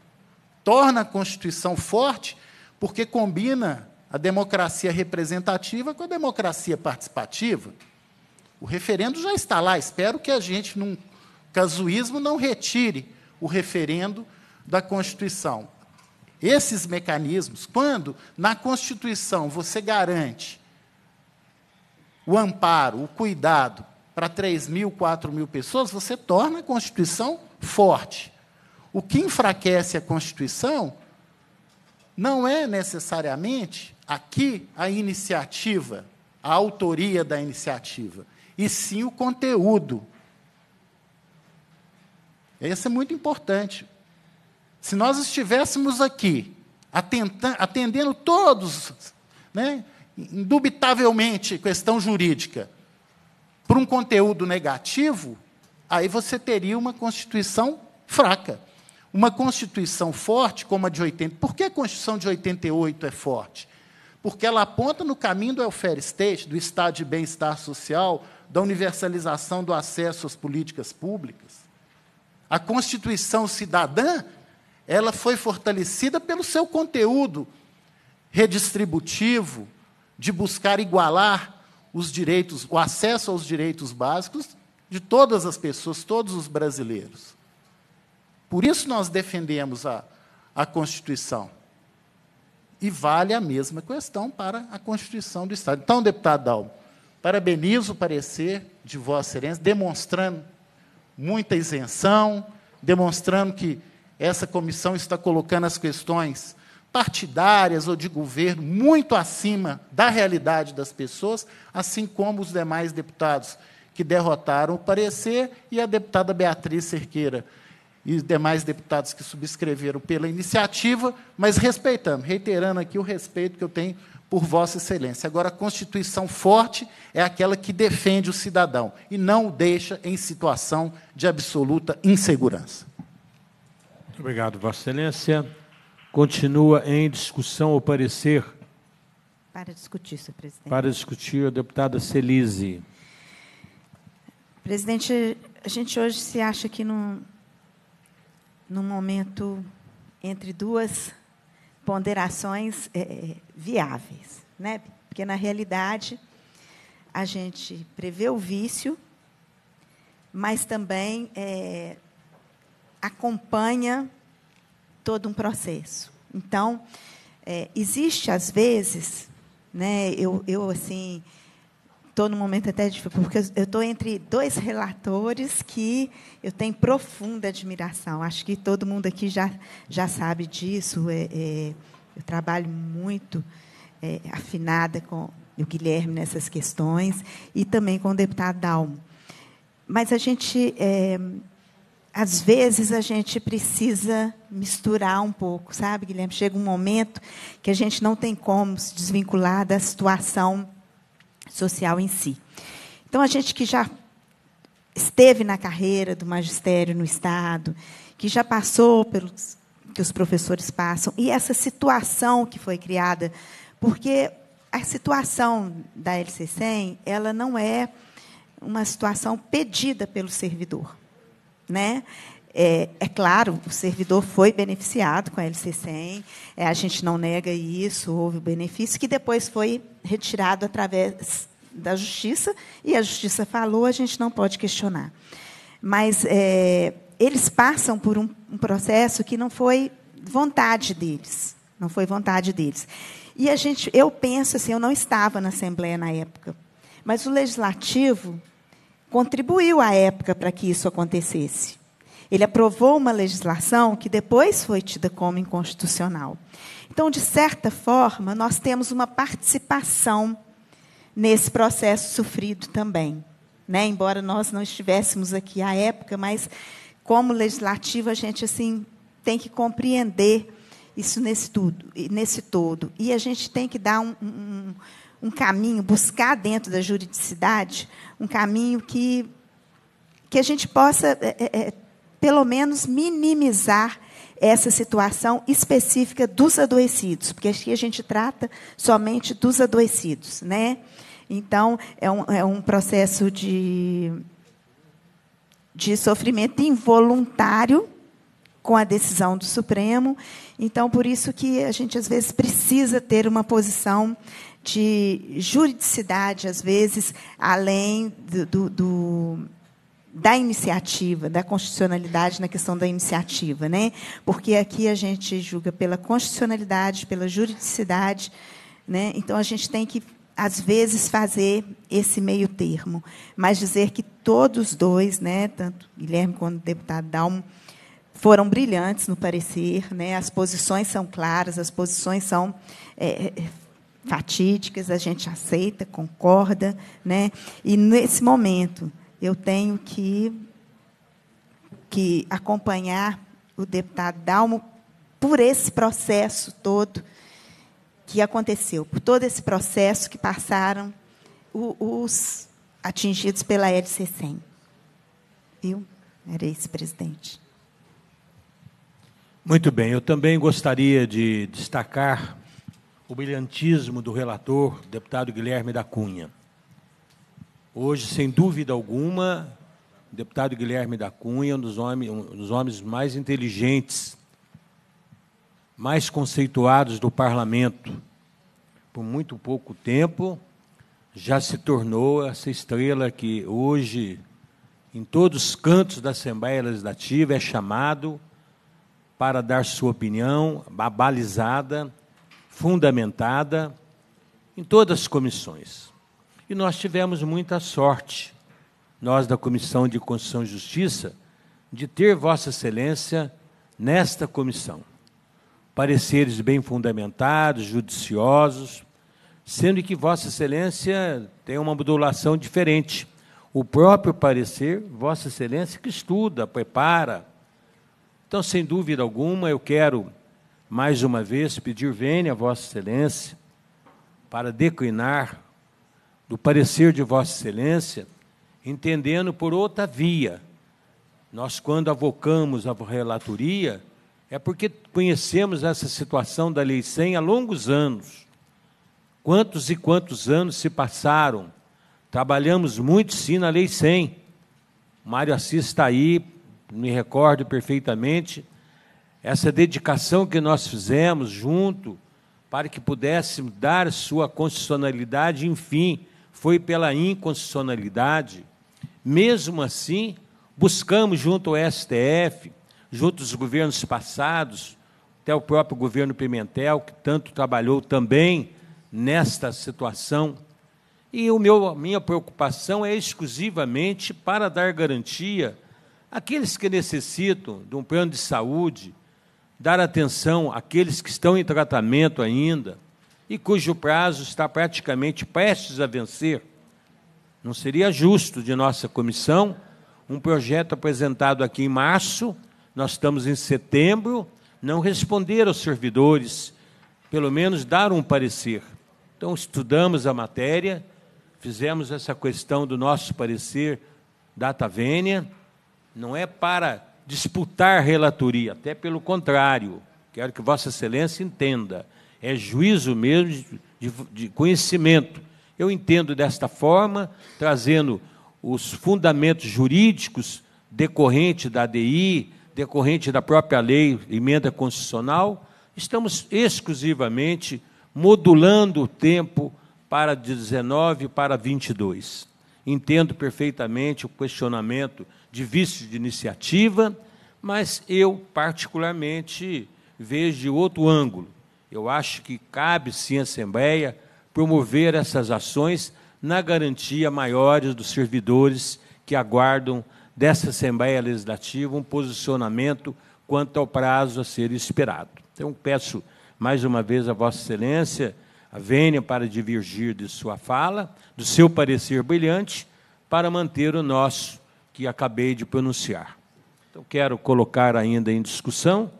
torna a Constituição forte, porque combina a democracia representativa com a democracia participativa. O referendo já está lá. Espero que a gente, num casuísmo, não retire o referendo da Constituição. Esses mecanismos, quando na Constituição você garante o amparo, o cuidado para 3 mil, 4 mil pessoas, você torna a Constituição forte. O que enfraquece a Constituição não é necessariamente Aqui a iniciativa, a autoria da iniciativa, e sim o conteúdo. Isso é muito importante. Se nós estivéssemos aqui atendendo todos, né, indubitavelmente, questão jurídica, por um conteúdo negativo, aí você teria uma Constituição fraca. Uma Constituição forte, como a de 80. Por que a Constituição de 88 é forte? porque ela aponta no caminho do welfare state, do estado de bem-estar social, da universalização do acesso às políticas públicas. A Constituição cidadã, ela foi fortalecida pelo seu conteúdo redistributivo de buscar igualar os direitos, o acesso aos direitos básicos de todas as pessoas, todos os brasileiros. Por isso nós defendemos a, a Constituição. E vale a mesma questão para a Constituição do Estado. Então, deputado Dalmo, parabenizo o parecer de Vossa Excelência, demonstrando muita isenção, demonstrando que essa comissão está colocando as questões partidárias ou de governo muito acima da realidade das pessoas, assim como os demais deputados que derrotaram o parecer e a deputada Beatriz Cerqueira e demais deputados que subscreveram pela iniciativa, mas respeitando, reiterando aqui o respeito que eu tenho por Vossa Excelência. Agora, a Constituição forte é aquela que defende o cidadão e não o deixa em situação de absoluta insegurança. Muito obrigado, Vossa Excelência. Continua em discussão o parecer. Para discutir, senhor presidente. Para discutir, a deputada Celise. Presidente, a gente hoje se acha que não num momento entre duas ponderações é, é, viáveis, né? Porque na realidade a gente prevê o vício, mas também é, acompanha todo um processo. Então, é, existe às vezes, né? Eu, eu assim estou num momento até difícil, porque eu estou entre dois relatores que eu tenho profunda admiração. Acho que todo mundo aqui já, já sabe disso. É, é, eu trabalho muito é, afinada com o Guilherme nessas questões e também com o deputado Dalmo. Mas a gente, é, às vezes, a gente precisa misturar um pouco, sabe, Guilherme? Chega um momento que a gente não tem como se desvincular da situação social em si. Então, a gente que já esteve na carreira do magistério no Estado, que já passou pelos que os professores passam, e essa situação que foi criada, porque a situação da LC100, ela não é uma situação pedida pelo servidor. Né? É, é, claro, o servidor foi beneficiado com a LC100, é, a gente não nega isso, houve o benefício, que depois foi retirado através da Justiça, e a Justiça falou, a gente não pode questionar. Mas é, eles passam por um, um processo que não foi vontade deles, não foi vontade deles. E a gente, eu penso assim, eu não estava na Assembleia na época, mas o Legislativo contribuiu à época para que isso acontecesse. Ele aprovou uma legislação que depois foi tida como inconstitucional. Então, de certa forma, nós temos uma participação nesse processo sofrido também. Né? Embora nós não estivéssemos aqui à época, mas como legislativo a gente assim tem que compreender isso nesse tudo, nesse todo, e a gente tem que dar um, um, um caminho, buscar dentro da juridicidade um caminho que que a gente possa é, é, é pelo menos minimizar essa situação específica dos adoecidos, porque aqui a gente trata somente dos adoecidos, né? Então, é um, é um processo de, de sofrimento involuntário com a decisão do Supremo. Então, por isso que a gente, às vezes, precisa ter uma posição de juridicidade, às vezes, além do, do, do da iniciativa, da constitucionalidade na questão da iniciativa, né? Porque aqui a gente julga pela constitucionalidade, pela juridicidade, né? Então a gente tem que às vezes fazer esse meio termo, mas dizer que todos dois, né, tanto Guilherme quanto o deputado Dalmo, foram brilhantes no parecer, né? As posições são claras, as posições são é, é fatídicas, a gente aceita, concorda, né? E nesse momento eu tenho que, que acompanhar o deputado Dalmo por esse processo todo que aconteceu, por todo esse processo que passaram os atingidos pela LC100. Viu? Era isso, presidente. Muito bem, eu também gostaria de destacar o brilhantismo do relator, deputado Guilherme da Cunha. Hoje, sem dúvida alguma, o deputado Guilherme da Cunha, um dos, homens, um dos homens mais inteligentes, mais conceituados do parlamento, por muito pouco tempo, já se tornou essa estrela que hoje, em todos os cantos da Assembleia Legislativa, é chamado para dar sua opinião balizada, fundamentada, em todas as comissões. E nós tivemos muita sorte, nós da Comissão de Constituição e Justiça, de ter Vossa Excelência nesta comissão. Pareceres bem fundamentados, judiciosos, sendo que Vossa Excelência tem uma modulação diferente. O próprio parecer, Vossa Excelência, que estuda, prepara. Então, sem dúvida alguma, eu quero, mais uma vez, pedir vênia a Vossa Excelência para declinar do parecer de Vossa Excelência, entendendo por outra via. Nós, quando avocamos a relatoria, é porque conhecemos essa situação da Lei 100 há longos anos. Quantos e quantos anos se passaram? Trabalhamos muito, sim, na Lei 100. Mário Assis está aí, me recordo perfeitamente, essa dedicação que nós fizemos junto para que pudéssemos dar sua constitucionalidade, enfim, foi pela inconstitucionalidade, mesmo assim, buscamos junto ao STF, junto aos governos passados, até o próprio governo Pimentel, que tanto trabalhou também nesta situação. E o meu, minha preocupação é exclusivamente para dar garantia àqueles que necessitam de um plano de saúde, dar atenção àqueles que estão em tratamento ainda, e cujo prazo está praticamente prestes a vencer, não seria justo de nossa comissão um projeto apresentado aqui em março, nós estamos em setembro, não responder aos servidores, pelo menos dar um parecer. Então, estudamos a matéria, fizemos essa questão do nosso parecer, data vênia, não é para disputar relatoria, até pelo contrário, quero que Vossa Excelência entenda é juízo mesmo de, de, conhecimento. Eu entendo desta forma, trazendo os fundamentos jurídicos decorrente da ADI, decorrente da própria lei, emenda constitucional, estamos exclusivamente modulando o tempo para 19 para 22. Entendo perfeitamente o questionamento de vício de iniciativa, mas eu particularmente vejo de outro ângulo. Eu acho que cabe sim à Assembleia promover essas ações na garantia maiores dos servidores que aguardam dessa Assembleia Legislativa um posicionamento quanto ao prazo a ser esperado. Então, peço mais uma vez a Vossa Excelência a vênia para divergir de sua fala, do seu parecer brilhante, para manter o nosso que acabei de pronunciar. Então, quero colocar ainda em discussão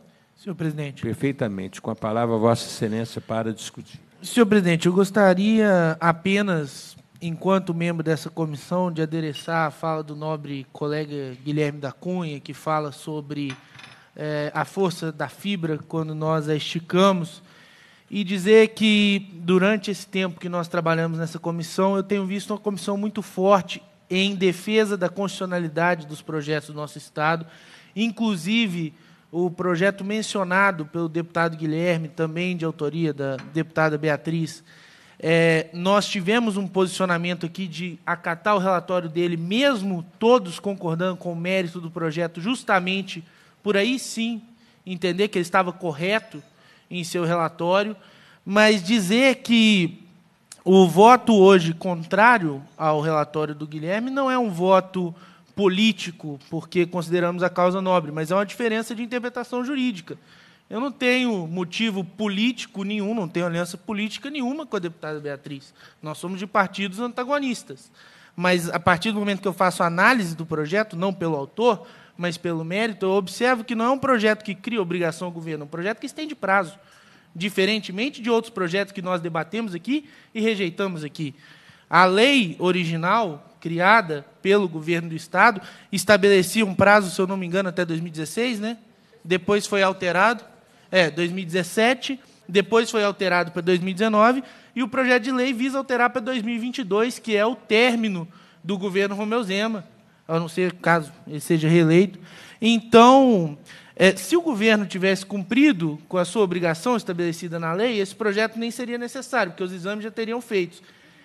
Senhor presidente. Perfeitamente. Com a palavra, Vossa Excelência, para discutir. Senhor presidente, eu gostaria apenas, enquanto membro dessa comissão, de adereçar a fala do nobre colega Guilherme da Cunha, que fala sobre eh, a força da fibra quando nós a esticamos, e dizer que, durante esse tempo que nós trabalhamos nessa comissão, eu tenho visto uma comissão muito forte em defesa da constitucionalidade dos projetos do nosso Estado, inclusive o projeto mencionado pelo deputado Guilherme, também de autoria da deputada Beatriz, é, nós tivemos um posicionamento aqui de acatar o relatório dele, mesmo todos concordando com o mérito do projeto, justamente por aí sim entender que ele estava correto em seu relatório, mas dizer que o voto hoje contrário ao relatório do Guilherme não é um voto político, porque consideramos a causa nobre, mas é uma diferença de interpretação jurídica. Eu não tenho motivo político nenhum, não tenho aliança política nenhuma com a deputada Beatriz. Nós somos de partidos antagonistas. Mas, a partir do momento que eu faço análise do projeto, não pelo autor, mas pelo mérito, eu observo que não é um projeto que cria obrigação ao governo, é um projeto que estende prazo, diferentemente de outros projetos que nós debatemos aqui e rejeitamos aqui. A lei original criada pelo governo do Estado, estabelecia um prazo, se eu não me engano, até 2016, né? depois foi alterado, é, 2017, depois foi alterado para 2019, e o projeto de lei visa alterar para 2022, que é o término do governo Romeu Zema, a não ser caso ele seja reeleito. Então, é, se o governo tivesse cumprido com a sua obrigação estabelecida na lei, esse projeto nem seria necessário, porque os exames já teriam feitos.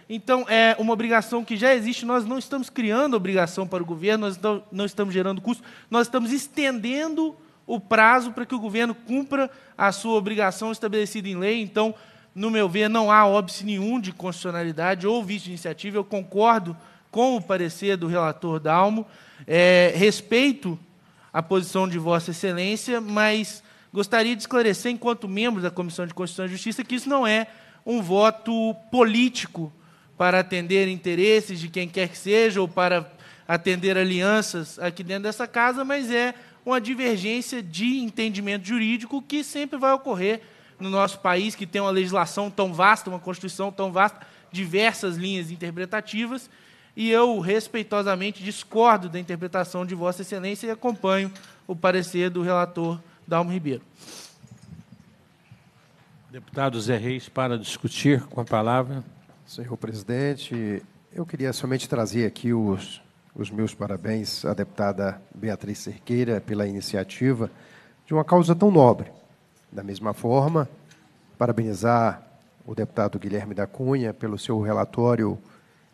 Então, é uma obrigação que já existe, nós não estamos criando obrigação para o governo, nós então, não estamos gerando custo, nós estamos estendendo o prazo para que o governo cumpra a sua obrigação estabelecida em lei. Então, no meu ver, não há óbice nenhum de constitucionalidade ou vício de iniciativa. Eu concordo com o parecer do relator Dalmo. É, respeito a posição de Vossa Excelência, mas gostaria de esclarecer, enquanto membro da Comissão de Constituição e Justiça, que isso não é um voto político para atender interesses de quem quer que seja ou para atender alianças aqui dentro dessa casa, mas é uma divergência de entendimento jurídico que sempre vai ocorrer no nosso país, que tem uma legislação tão vasta, uma Constituição tão vasta, diversas linhas interpretativas, e eu respeitosamente discordo da interpretação de Vossa Excelência e acompanho o parecer do relator Dalmo Ribeiro. Deputado Zé Reis, para discutir com a palavra. Senhor presidente, eu queria somente trazer aqui os, os meus parabéns à deputada Beatriz Cerqueira pela iniciativa de uma causa tão nobre. Da mesma forma, parabenizar o deputado Guilherme da Cunha pelo seu relatório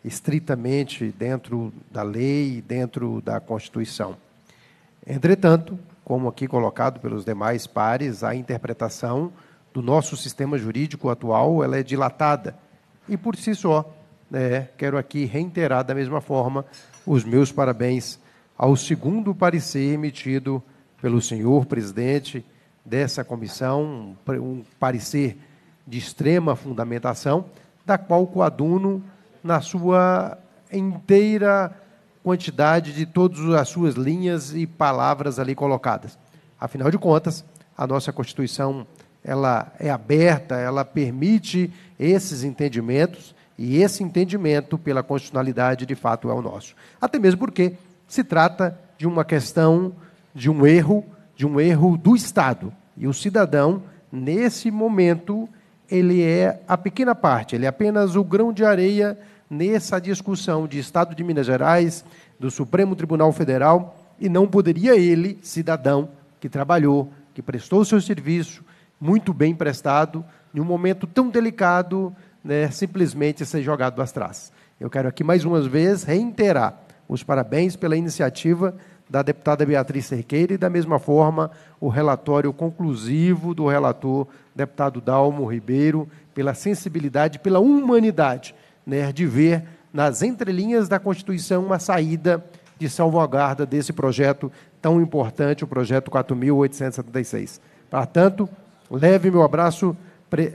estritamente dentro da lei, dentro da Constituição. Entretanto, como aqui colocado pelos demais pares, a interpretação do nosso sistema jurídico atual ela é dilatada e por si só, né, quero aqui reiterar da mesma forma os meus parabéns ao segundo parecer emitido pelo senhor presidente dessa comissão, um parecer de extrema fundamentação, da qual coaduno na sua inteira quantidade de todas as suas linhas e palavras ali colocadas. Afinal de contas, a nossa Constituição ela é aberta, ela permite esses entendimentos, e esse entendimento pela constitucionalidade de fato é o nosso. Até mesmo porque se trata de uma questão, de um erro, de um erro do Estado. E o cidadão, nesse momento, ele é a pequena parte, ele é apenas o grão de areia nessa discussão de Estado de Minas Gerais, do Supremo Tribunal Federal, e não poderia ele, cidadão, que trabalhou, que prestou o seu serviço, muito bem prestado, em um momento tão delicado, né, simplesmente ser jogado às trás. Eu quero aqui mais uma vez reiterar os parabéns pela iniciativa da deputada Beatriz Cerqueira e, da mesma forma, o relatório conclusivo do relator, deputado Dalmo Ribeiro, pela sensibilidade, pela humanidade né, de ver nas entrelinhas da Constituição uma saída de salvaguarda desse projeto tão importante, o projeto 4.876. Portanto, leve meu abraço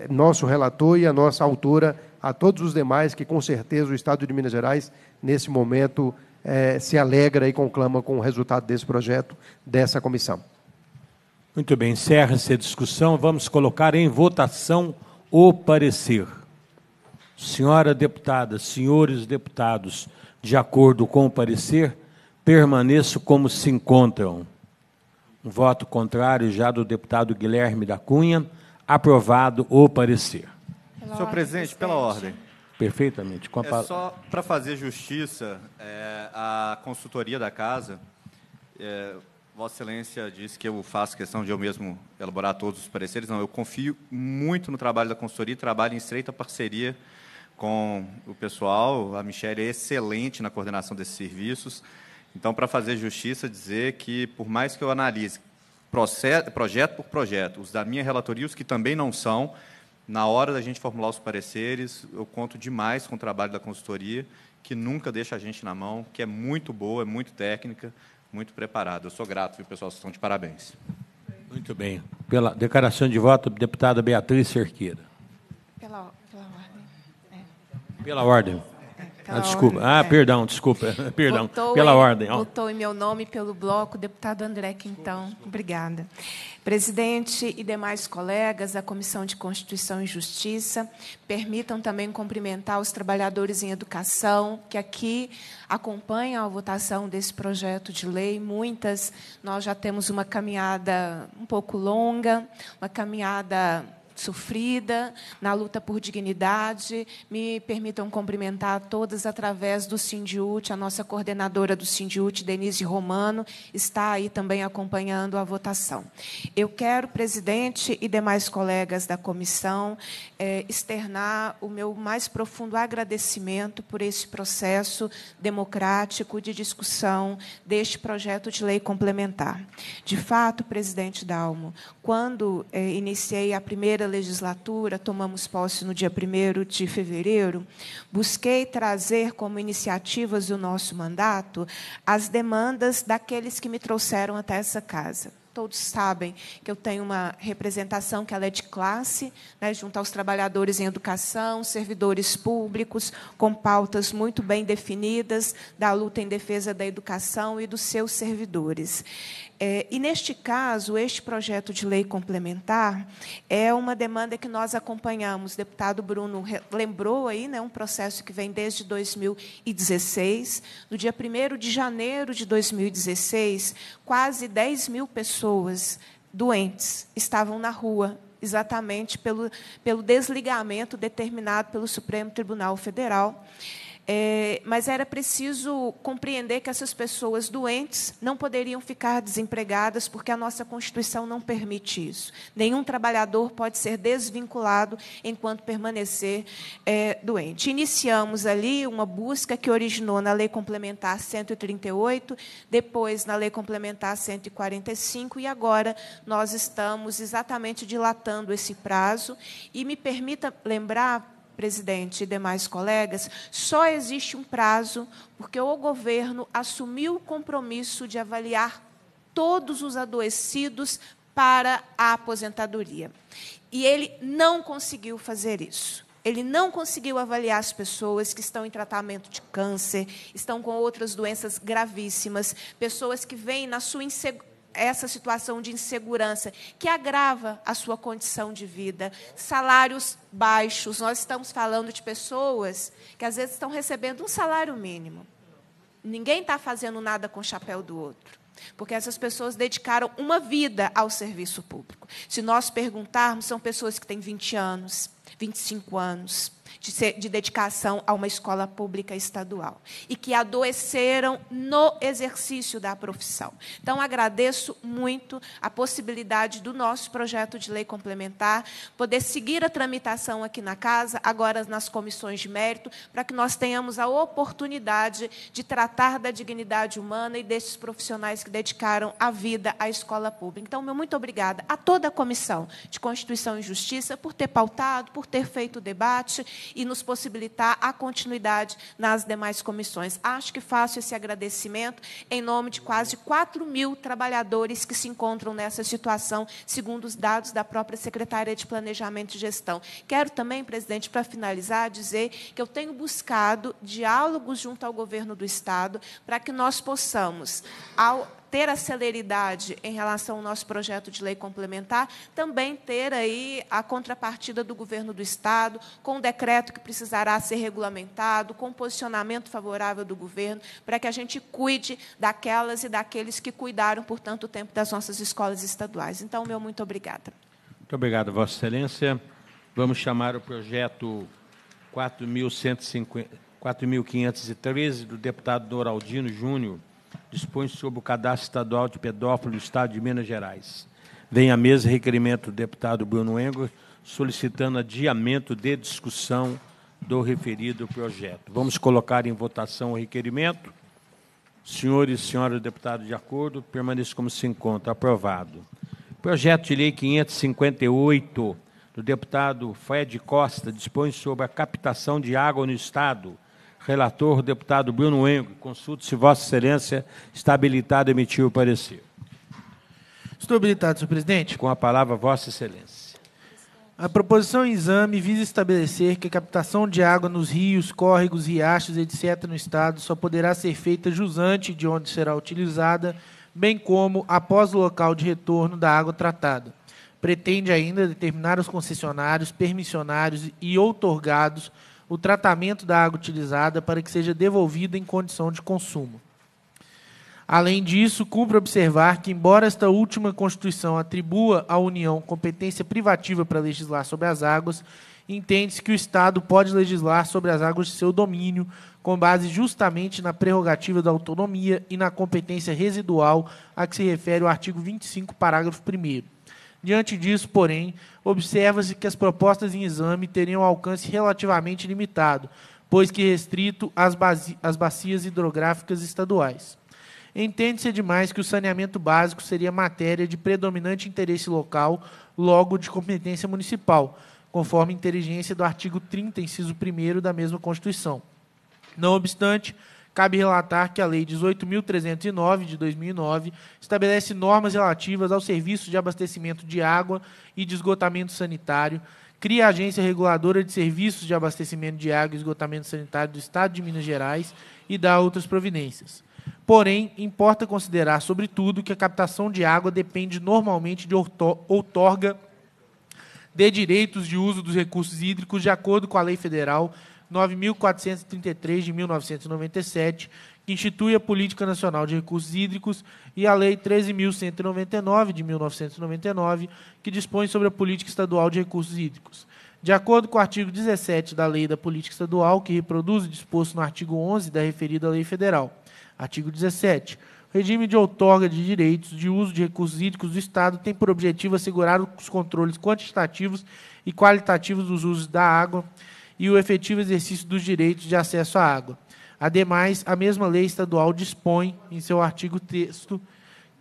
nosso relator e a nossa autora, a todos os demais que, com certeza, o Estado de Minas Gerais, nesse momento, eh, se alegra e conclama com o resultado desse projeto, dessa comissão. Muito bem, encerra-se a discussão. Vamos colocar em votação o parecer. Senhora deputada, senhores deputados, de acordo com o parecer, permaneço como se encontram. Um voto contrário já do deputado Guilherme da Cunha aprovado o parecer. Pela Senhor presidente, pela ordem. Perfeitamente. Com a é só para fazer justiça é, à consultoria da casa. É, Vossa Excelência disse que eu faço questão de eu mesmo elaborar todos os pareceres. Não, eu confio muito no trabalho da consultoria, trabalho em estreita parceria com o pessoal. A Michelle é excelente na coordenação desses serviços. Então, para fazer justiça, dizer que, por mais que eu analise projeto por projeto, os da minha relatoria, os que também não são. Na hora da gente formular os pareceres, eu conto demais com o trabalho da consultoria, que nunca deixa a gente na mão, que é muito boa, é muito técnica, muito preparada. Eu sou grato, viu, pessoal? Vocês estão de parabéns. Muito bem. Pela declaração de voto, deputada Beatriz Cerqueira. Pela, pela ordem. É. Pela ordem. Ah, desculpa. Ah, é. perdão, desculpa. *laughs* perdão. Votou pela em, ordem. Votou em meu nome, pelo bloco, deputado André Quintão. Obrigada. Presidente e demais colegas da Comissão de Constituição e Justiça, permitam também cumprimentar os trabalhadores em educação que aqui acompanham a votação desse projeto de lei. Muitas, nós já temos uma caminhada um pouco longa, uma caminhada sofrida, na luta por dignidade. Me permitam cumprimentar todas através do Sindiúte, a nossa coordenadora do Sindiúte, Denise Romano, está aí também acompanhando a votação. Eu quero, presidente e demais colegas da comissão, é, externar o meu mais profundo agradecimento por esse processo democrático de discussão deste projeto de lei complementar. De fato, presidente Dalmo, quando eh, iniciei a primeira legislatura, tomamos posse no dia 1 de fevereiro, busquei trazer como iniciativas do nosso mandato as demandas daqueles que me trouxeram até essa casa todos sabem que eu tenho uma representação que ela é de classe, né, junto aos trabalhadores em educação, servidores públicos, com pautas muito bem definidas da luta em defesa da educação e dos seus servidores. É, e, neste caso, este projeto de lei complementar é uma demanda que nós acompanhamos. O deputado Bruno lembrou aí né, um processo que vem desde 2016. No dia 1 de janeiro de 2016, quase 10 mil pessoas doentes estavam na rua exatamente pelo, pelo desligamento determinado pelo Supremo Tribunal Federal. É, mas era preciso compreender que essas pessoas doentes não poderiam ficar desempregadas, porque a nossa Constituição não permite isso. Nenhum trabalhador pode ser desvinculado enquanto permanecer é, doente. Iniciamos ali uma busca que originou na Lei Complementar 138, depois na Lei Complementar 145, e agora nós estamos exatamente dilatando esse prazo. E me permita lembrar, presidente e demais colegas, só existe um prazo porque o governo assumiu o compromisso de avaliar todos os adoecidos para a aposentadoria. E ele não conseguiu fazer isso. Ele não conseguiu avaliar as pessoas que estão em tratamento de câncer, estão com outras doenças gravíssimas, pessoas que vêm na sua essa situação de insegurança que agrava a sua condição de vida. Salários baixos. Nós estamos falando de pessoas que às vezes estão recebendo um salário mínimo. Ninguém está fazendo nada com o chapéu do outro. Porque essas pessoas dedicaram uma vida ao serviço público. Se nós perguntarmos, são pessoas que têm 20 anos, 25 anos, de, ser, de dedicação a uma escola pública estadual e que adoeceram no exercício da profissão. Então, agradeço muito a possibilidade do nosso projeto de lei complementar poder seguir a tramitação aqui na casa, agora nas comissões de mérito, para que nós tenhamos a oportunidade de tratar da dignidade humana e desses profissionais que dedicaram a vida à escola pública. Então, meu muito obrigada a toda a comissão de Constituição e Justiça por ter pautado, por ter feito o debate e nos possibilitar a continuidade nas demais comissões. Acho que faço esse agradecimento em nome de quase 4 mil trabalhadores que se encontram nessa situação, segundo os dados da própria Secretaria de Planejamento e Gestão. Quero também, presidente, para finalizar, dizer que eu tenho buscado diálogos junto ao governo do Estado para que nós possamos, ao ter a celeridade em relação ao nosso projeto de lei complementar, também ter aí a contrapartida do governo do Estado, com o decreto que precisará ser regulamentado, com o posicionamento favorável do governo, para que a gente cuide daquelas e daqueles que cuidaram por tanto tempo das nossas escolas estaduais. Então, meu muito obrigada. Muito obrigado, Vossa Excelência. Vamos chamar o projeto 4.513 do deputado Doraldino Júnior dispõe sobre o cadastro estadual de pedófilo do Estado de Minas Gerais. Vem à mesa requerimento do deputado Bruno Engel, solicitando adiamento de discussão do referido projeto. Vamos colocar em votação o requerimento. Senhores e senhoras deputados, de acordo, permaneça como se encontra. Aprovado. Projeto de Lei 558 do deputado Fred Costa dispõe sobre a captação de água no Estado Relator, deputado Bruno Engo. Consulto se Vossa Excelência está habilitado a emitir o parecer. Estou habilitado, senhor presidente. Com a palavra, Vossa Excelência. A proposição em exame visa estabelecer que a captação de água nos rios, córregos, riachos, etc., no Estado só poderá ser feita jusante de onde será utilizada, bem como após o local de retorno da água tratada. Pretende ainda determinar os concessionários, permissionários e outorgados o tratamento da água utilizada para que seja devolvida em condição de consumo. Além disso, cumpre observar que, embora esta última Constituição atribua à União competência privativa para legislar sobre as águas, entende-se que o Estado pode legislar sobre as águas de seu domínio, com base justamente na prerrogativa da autonomia e na competência residual a que se refere o artigo 25, parágrafo 1. Diante disso, porém, observa-se que as propostas em exame teriam alcance relativamente limitado, pois que restrito às, às bacias hidrográficas estaduais. Entende-se demais que o saneamento básico seria matéria de predominante interesse local, logo de competência municipal, conforme inteligência do artigo 30, inciso 1 da mesma Constituição. Não obstante, cabe relatar que a Lei 18.309 de 2009 estabelece normas relativas ao serviço de abastecimento de água e de esgotamento sanitário, cria a Agência Reguladora de Serviços de Abastecimento de Água e Esgotamento Sanitário do Estado de Minas Gerais e dá outras providências. Porém, importa considerar, sobretudo, que a captação de água depende normalmente de outorga de direitos de uso dos recursos hídricos de acordo com a lei federal 9.433 de 1997, que institui a Política Nacional de Recursos Hídricos, e a Lei 13.199 de 1999, que dispõe sobre a Política Estadual de Recursos Hídricos. De acordo com o artigo 17 da Lei da Política Estadual, que reproduz o disposto no artigo 11 da referida Lei Federal. Artigo 17. O regime de outorga de direitos de uso de recursos hídricos do Estado tem por objetivo assegurar os controles quantitativos e qualitativos dos usos da água, e o efetivo exercício dos direitos de acesso à água. Ademais, a mesma lei estadual dispõe, em seu artigo texto,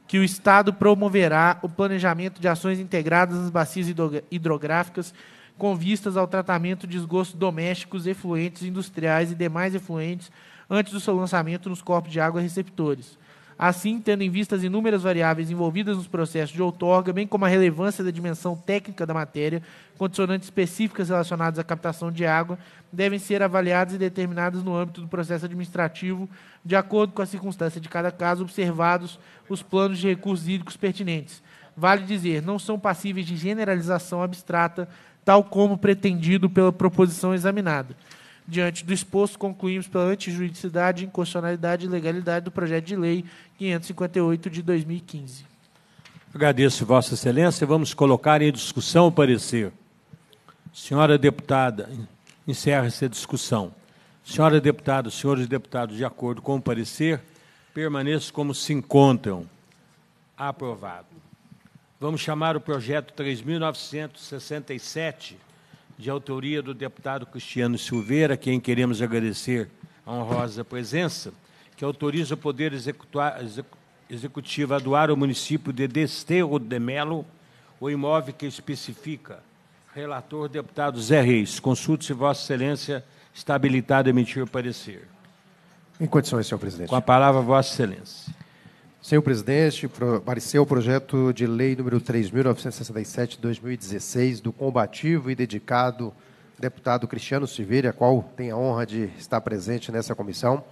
que o Estado promoverá o planejamento de ações integradas nas bacias hidrográficas com vistas ao tratamento de esgostos domésticos, efluentes industriais e demais efluentes antes do seu lançamento nos corpos de água receptores. Assim, tendo em vista as inúmeras variáveis envolvidas nos processos de outorga, bem como a relevância da dimensão técnica da matéria, condicionantes específicas relacionadas à captação de água devem ser avaliadas e determinadas no âmbito do processo administrativo, de acordo com a circunstância de cada caso, observados os planos de recursos hídricos pertinentes. Vale dizer, não são passíveis de generalização abstrata, tal como pretendido pela proposição examinada. Diante do exposto, concluímos pela antijuridicidade, inconstitucionalidade e legalidade do projeto de lei 558 de 2015. Agradeço, Vossa Excelência. Vamos colocar em discussão o parecer. Senhora deputada, encerra-se a discussão. Senhora deputada, senhores deputados, de acordo com o parecer, permaneçam como se encontram. Aprovado. Vamos chamar o projeto 3967 de autoria do deputado Cristiano Silveira, a quem queremos agradecer a honrosa presença, que autoriza o Poder Executivo a doar ao município de Desterro de Melo o imóvel que especifica. Relator, deputado Zé Reis. Consulte-se, Vossa Excelência está habilitado a emitir o parecer. Em condições, senhor presidente. Com a palavra, Vossa Excelência. Senhor presidente, apareceu o projeto de lei número 3.967-2016 do combativo e dedicado deputado Cristiano Silveira, a qual tem a honra de estar presente nessa comissão.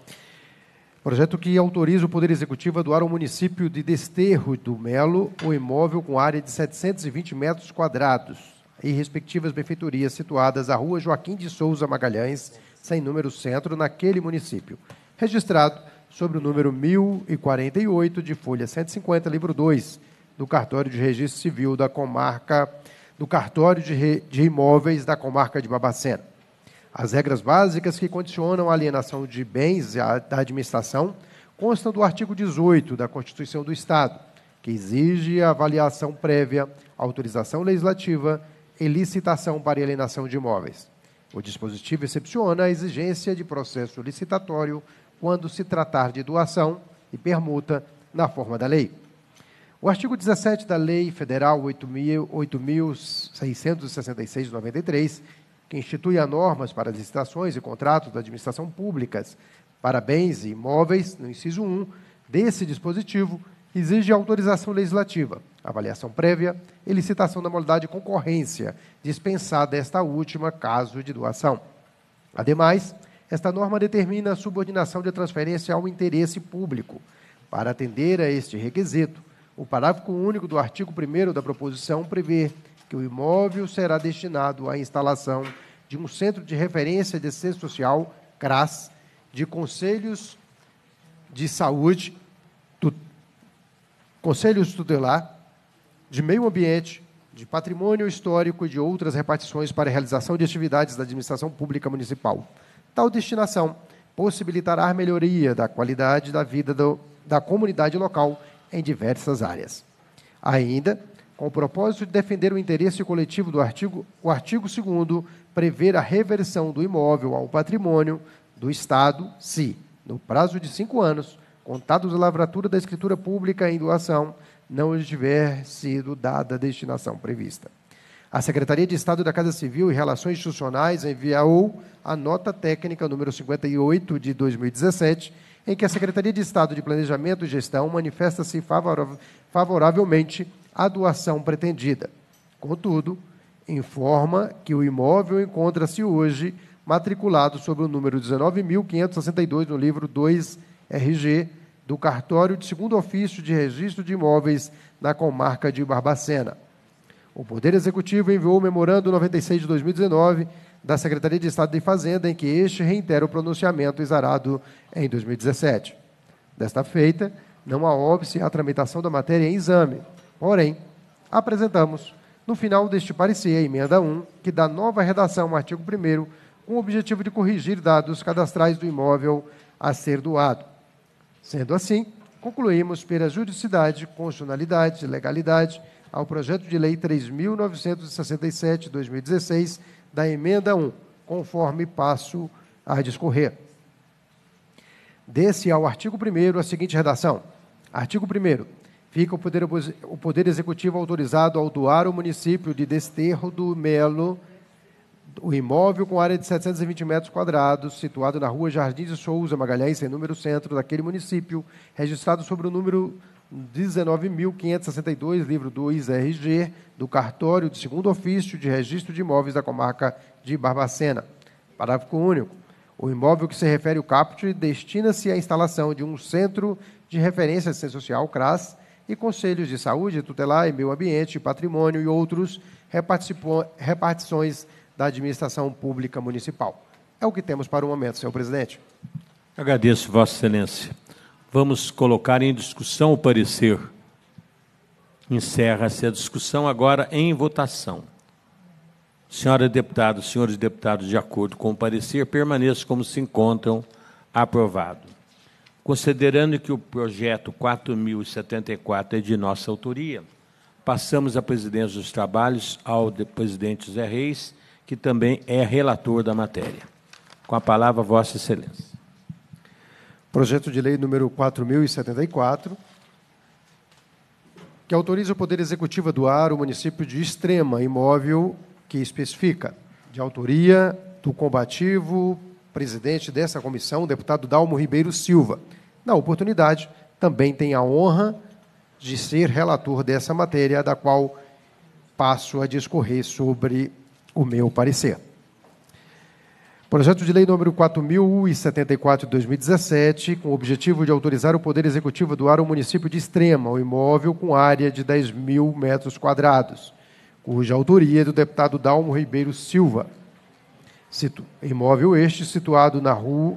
Projeto que autoriza o Poder Executivo a doar ao município de Desterro do Melo o um imóvel com área de 720 metros quadrados e respectivas benfeitorias situadas à rua Joaquim de Souza Magalhães, sem número centro, naquele município. Registrado sobre o número 1048 de folha 150, livro 2, do cartório de registro civil da comarca, do cartório de, re, de imóveis da comarca de Babacena. As regras básicas que condicionam a alienação de bens da administração constam do artigo 18 da Constituição do Estado, que exige avaliação prévia, autorização legislativa e licitação para alienação de imóveis. O dispositivo excepciona a exigência de processo licitatório quando se tratar de doação e permuta na forma da lei. O artigo 17 da Lei Federal 8.666 de 93, que institui as normas para as licitações e contratos da administração públicas para bens e imóveis, no inciso 1 desse dispositivo, exige autorização legislativa, avaliação prévia e licitação da modalidade concorrência, dispensada esta última caso de doação. Ademais, esta norma determina a subordinação de transferência ao interesse público. Para atender a este requisito, o parágrafo único do artigo 1 da proposição prevê que o imóvel será destinado à instalação de um centro de referência de assistência social, CRAS, de conselhos de saúde, tu, conselhos tutelar, de meio ambiente, de patrimônio histórico e de outras repartições para realização de atividades da administração pública municipal. Tal destinação possibilitará a melhoria da qualidade da vida do, da comunidade local em diversas áreas. Ainda, com o propósito de defender o interesse coletivo do artigo, o artigo 2 prevê a reversão do imóvel ao patrimônio do Estado se, no prazo de cinco anos, contados a lavratura da escritura pública em doação, não estiver tiver sido dada a destinação prevista. A Secretaria de Estado da Casa Civil e Relações Institucionais enviou a nota técnica número 58 de 2017, em que a Secretaria de Estado de Planejamento e Gestão manifesta-se favoravelmente à doação pretendida. Contudo, informa que o imóvel encontra-se hoje matriculado sobre o número 19.562 no livro 2RG do cartório de segundo ofício de registro de imóveis na comarca de Barbacena. O Poder Executivo enviou o Memorando 96 de 2019 da Secretaria de Estado de Fazenda, em que este reitera o pronunciamento exarado em 2017. Desta feita, não há óbvio à tramitação da matéria em exame. Porém, apresentamos, no final deste parecer, a emenda 1, que dá nova redação ao artigo 1 com o objetivo de corrigir dados cadastrais do imóvel a ser doado. Sendo assim, concluímos pela juridicidade, constitucionalidade, legalidade ao projeto de lei 3967/2016 da emenda 1, conforme passo a discorrer. Desse ao artigo 1 a seguinte redação: Artigo 1 Fica o poder, o poder Executivo autorizado ao doar ao município de Desterro do Melo o imóvel com área de 720 metros quadrados, situado na rua Jardim de Souza, Magalhães, em número centro daquele município, registrado sobre o número 19.562, livro 2 RG, do cartório de segundo ofício de registro de imóveis da comarca de Barbacena. Parágrafo único. O imóvel que se refere o caput destina-se à instalação de um centro de referência de social, CRAS, e conselhos de saúde, tutelar e meio ambiente, patrimônio e outros repartições da administração pública municipal. É o que temos para o momento, senhor presidente. Agradeço, Vossa Excelência. Vamos colocar em discussão o parecer. Encerra-se a discussão agora em votação. Senhora deputada, senhores deputados, de acordo com o parecer, permaneçam como se encontram. Aprovado. Considerando que o projeto 4074 é de nossa autoria, passamos a presidência dos trabalhos ao presidente José Reis, que também é relator da matéria. Com a palavra, Vossa Excelência projeto de lei número 4074, que autoriza o Poder Executivo a doar o município de Extrema, imóvel que especifica, de autoria do combativo presidente dessa comissão, o deputado Dalmo Ribeiro Silva. Na oportunidade, também tem a honra de ser relator dessa matéria, da qual passo a discorrer sobre o meu parecer. Projeto de Lei número 4074 de 2017, com o objetivo de autorizar o Poder Executivo a doar ao município de Extrema o imóvel com área de 10 mil metros quadrados, cuja autoria é do deputado Dalmo Ribeiro Silva. imóvel este situado na rua,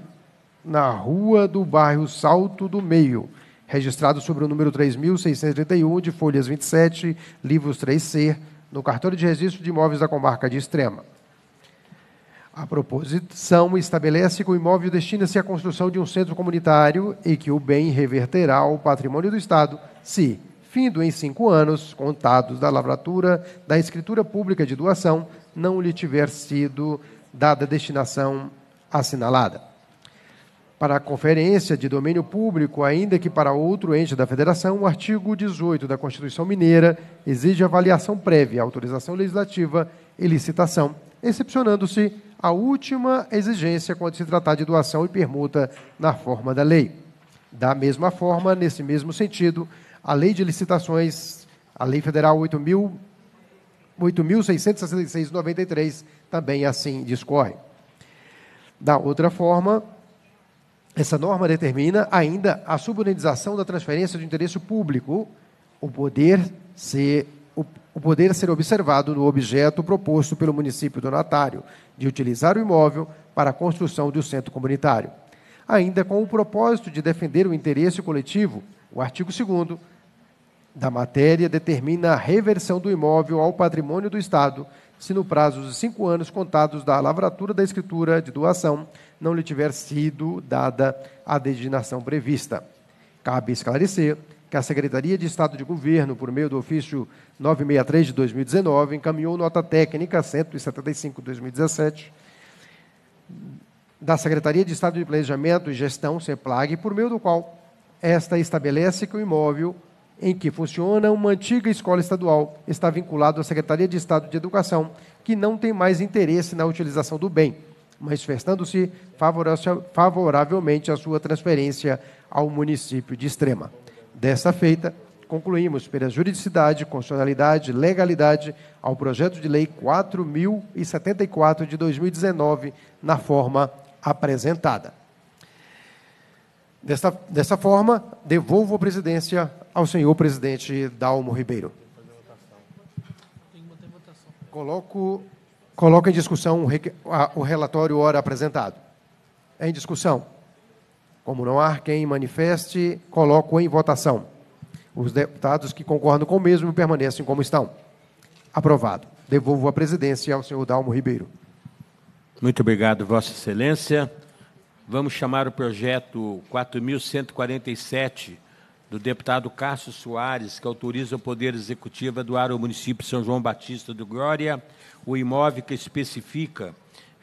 na rua do bairro Salto do Meio, registrado sobre o número 3.631 de folhas 27, livros 3C, no cartório de registro de imóveis da comarca de Extrema. A proposição estabelece que o imóvel destina-se à construção de um centro comunitário e que o bem reverterá ao patrimônio do Estado se, findo em cinco anos, contados da lavratura da escritura pública de doação, não lhe tiver sido dada destinação assinalada. Para a Conferência de Domínio Público, ainda que para outro ente da Federação, o artigo 18 da Constituição Mineira exige avaliação prévia, autorização legislativa e licitação, excepcionando-se a última exigência quando se tratar de doação e permuta na forma da lei. Da mesma forma, nesse mesmo sentido, a Lei de Licitações, a Lei Federal 8.666-93, também assim discorre. Da outra forma, essa norma determina ainda a subordinização da transferência de interesse público, o poder ser o poder a ser observado no objeto proposto pelo município donatário de utilizar o imóvel para a construção de um centro comunitário. Ainda com o propósito de defender o interesse coletivo, o artigo 2 da matéria determina a reversão do imóvel ao patrimônio do Estado, se no prazo de cinco anos contados da lavratura da escritura de doação não lhe tiver sido dada a designação prevista. Cabe esclarecer que a Secretaria de Estado de Governo, por meio do ofício 963 de 2019, encaminhou nota técnica 175 de 2017 da Secretaria de Estado de Planejamento e Gestão, CEPLAG, por meio do qual esta estabelece que o imóvel em que funciona uma antiga escola estadual está vinculado à Secretaria de Estado de Educação, que não tem mais interesse na utilização do bem, manifestando-se favoravelmente a sua transferência ao município de Extrema. Desta feita, concluímos pela juridicidade, constitucionalidade, legalidade ao projeto de lei 4074 de 2019 na forma apresentada. Dessa dessa forma, devolvo a presidência ao senhor presidente Dalmo Ribeiro. Coloco, coloco em discussão o, o relatório ora apresentado. Em discussão. Como não há quem manifeste, coloco em votação. Os deputados que concordam com o mesmo permanecem como estão. Aprovado. Devolvo a presidência ao senhor Dalmo Ribeiro. Muito obrigado, Vossa Excelência. Vamos chamar o projeto 4.147 do deputado Cássio Soares, que autoriza o Poder Executivo a doar ao município de São João Batista do Glória o imóvel que especifica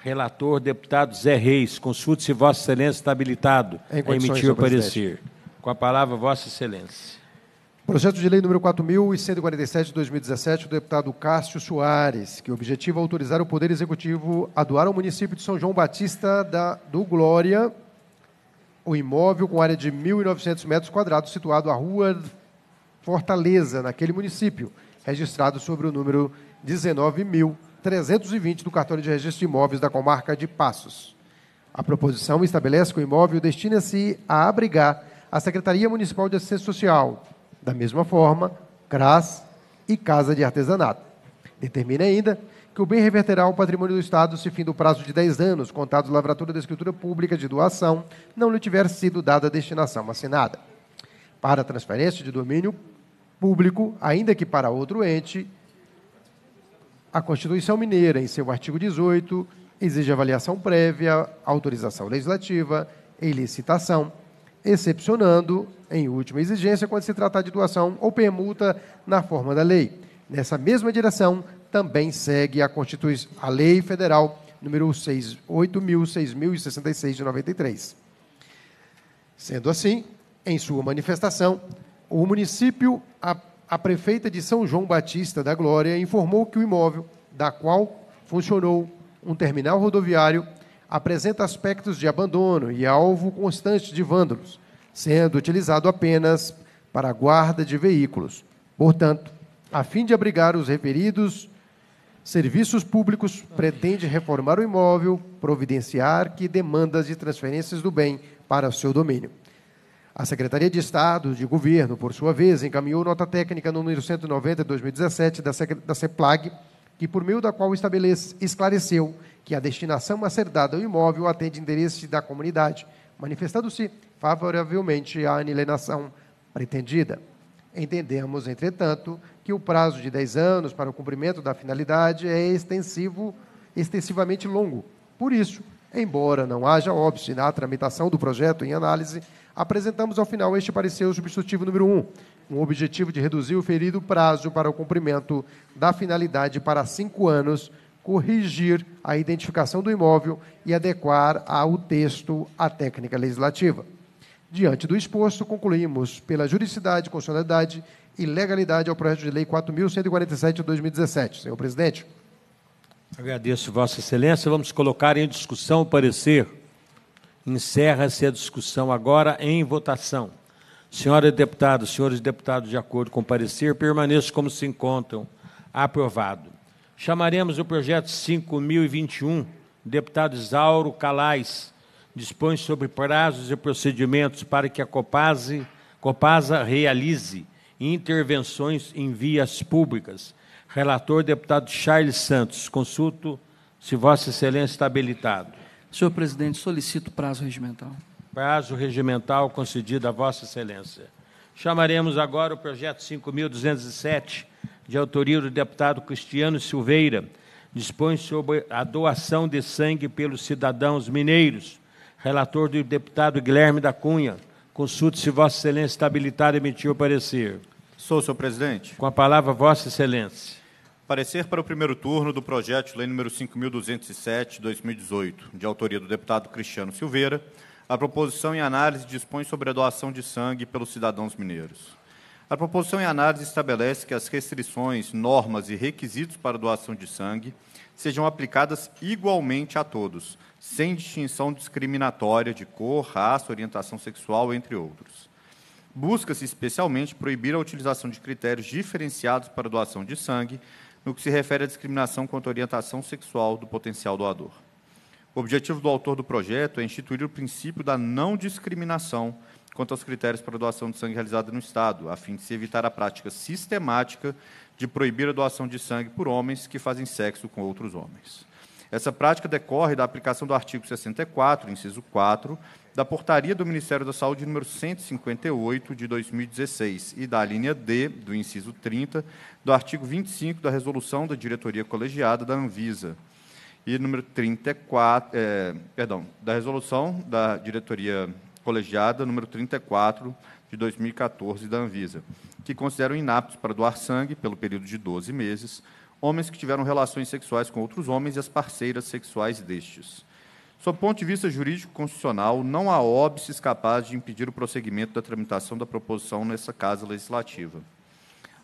Relator, deputado Zé Reis. Consulte se Vossa Excelência está habilitado em a emitir o parecer. Com a palavra, Vossa Excelência. Projeto de Lei número 4.147 de 2017, do deputado Cássio Soares, que objetiva autorizar o Poder Executivo a doar ao município de São João Batista da, do Glória o imóvel com área de 1.900 metros quadrados, situado à Rua Fortaleza, naquele município, registrado sobre o número 19.000. 320 do cartório de registro de imóveis da comarca de Passos. A proposição estabelece que o imóvel destina-se a abrigar a Secretaria Municipal de Assistência Social, da mesma forma, CRAS e Casa de Artesanato. Determina ainda que o bem reverterá ao patrimônio do Estado se fim do prazo de 10 anos, contados lavratura da escritura pública de doação, não lhe tiver sido dada a destinação assinada. Para transferência de domínio público, ainda que para outro ente, a Constituição Mineira, em seu artigo 18, exige avaliação prévia, autorização legislativa e licitação, excepcionando, em última exigência, quando se tratar de doação ou permuta na forma da lei. Nessa mesma direção, também segue a Constituição, a Lei Federal número 8.006.066 de 93. Sendo assim, em sua manifestação, o município a prefeita de São João Batista da Glória informou que o imóvel, da qual funcionou um terminal rodoviário, apresenta aspectos de abandono e alvo constante de vândalos, sendo utilizado apenas para guarda de veículos. Portanto, a fim de abrigar os referidos serviços públicos, pretende reformar o imóvel, providenciar que demandas de transferências do bem para seu domínio. A Secretaria de Estado de Governo, por sua vez, encaminhou nota técnica número 190 de 2017 da CEPLAG, que, por meio da qual esclareceu que a destinação a ser dada ao imóvel atende interesse da comunidade, manifestando-se favoravelmente à anilenação pretendida. Entendemos, entretanto, que o prazo de 10 anos para o cumprimento da finalidade é extensivo, extensivamente longo. Por isso, embora não haja óbvio na tramitação do projeto em análise, apresentamos ao final este parecer substitutivo número 1, com o objetivo de reduzir o ferido prazo para o cumprimento da finalidade para cinco anos, corrigir a identificação do imóvel e adequar ao texto a técnica legislativa. Diante do exposto, concluímos pela juridicidade, constitucionalidade e legalidade ao projeto de lei 4.147 de 2017. Senhor presidente. Agradeço, Vossa Excelência. Vamos colocar em discussão o parecer Encerra-se a discussão agora em votação. Senhora deputada, senhores deputados, de acordo com o parecer, permaneçam como se encontram. Aprovado. Chamaremos o projeto 5021, deputado Isauro Calais, dispõe sobre prazos e procedimentos para que a Copase, Copasa realize intervenções em vias públicas. Relator deputado Charles Santos, consulto se Vossa Excelência está habilitado. Senhor presidente, solicito prazo regimental. Prazo regimental concedido a Vossa Excelência. Chamaremos agora o projeto 5207, de autoria do deputado Cristiano Silveira, dispõe sobre a doação de sangue pelos cidadãos mineiros. Relator do deputado Guilherme da Cunha. Consulte se Vossa Excelência está habilitado a emitir o parecer. Sou, senhor presidente. Com a palavra, Vossa Excelência. Parecer para o primeiro turno do projeto de lei número 5.207-2018, de autoria do deputado Cristiano Silveira, a proposição em análise dispõe sobre a doação de sangue pelos cidadãos mineiros. A proposição em análise estabelece que as restrições, normas e requisitos para a doação de sangue sejam aplicadas igualmente a todos, sem distinção discriminatória de cor, raça, orientação sexual, entre outros. Busca-se especialmente proibir a utilização de critérios diferenciados para a doação de sangue, no que se refere à discriminação contra a orientação sexual do potencial doador. O objetivo do autor do projeto é instituir o princípio da não discriminação quanto aos critérios para a doação de sangue realizada no Estado, a fim de se evitar a prática sistemática de proibir a doação de sangue por homens que fazem sexo com outros homens. Essa prática decorre da aplicação do artigo 64, inciso 4, da portaria do Ministério da Saúde número 158 de 2016 e da linha D do inciso 30 do artigo 25 da resolução da diretoria colegiada da Anvisa e número 34, é, perdão, da resolução da diretoria colegiada número 34 de 2014 da Anvisa, que consideram inaptos para doar sangue pelo período de 12 meses homens que tiveram relações sexuais com outros homens e as parceiras sexuais destes. Sob ponto de vista jurídico constitucional, não há óbices capaz de impedir o prosseguimento da tramitação da proposição nessa Casa Legislativa.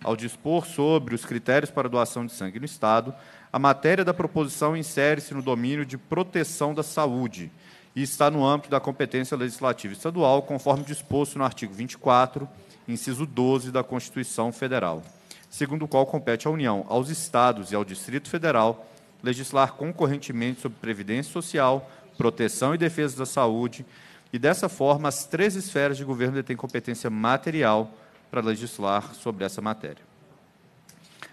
Ao dispor sobre os critérios para doação de sangue no Estado, a matéria da proposição insere-se no domínio de proteção da saúde e está no âmbito da competência legislativa estadual, conforme disposto no artigo 24, inciso 12 da Constituição Federal, segundo o qual compete à União, aos Estados e ao Distrito Federal legislar concorrentemente sobre previdência social, proteção e defesa da saúde, e dessa forma as três esferas de governo detêm competência material para legislar sobre essa matéria.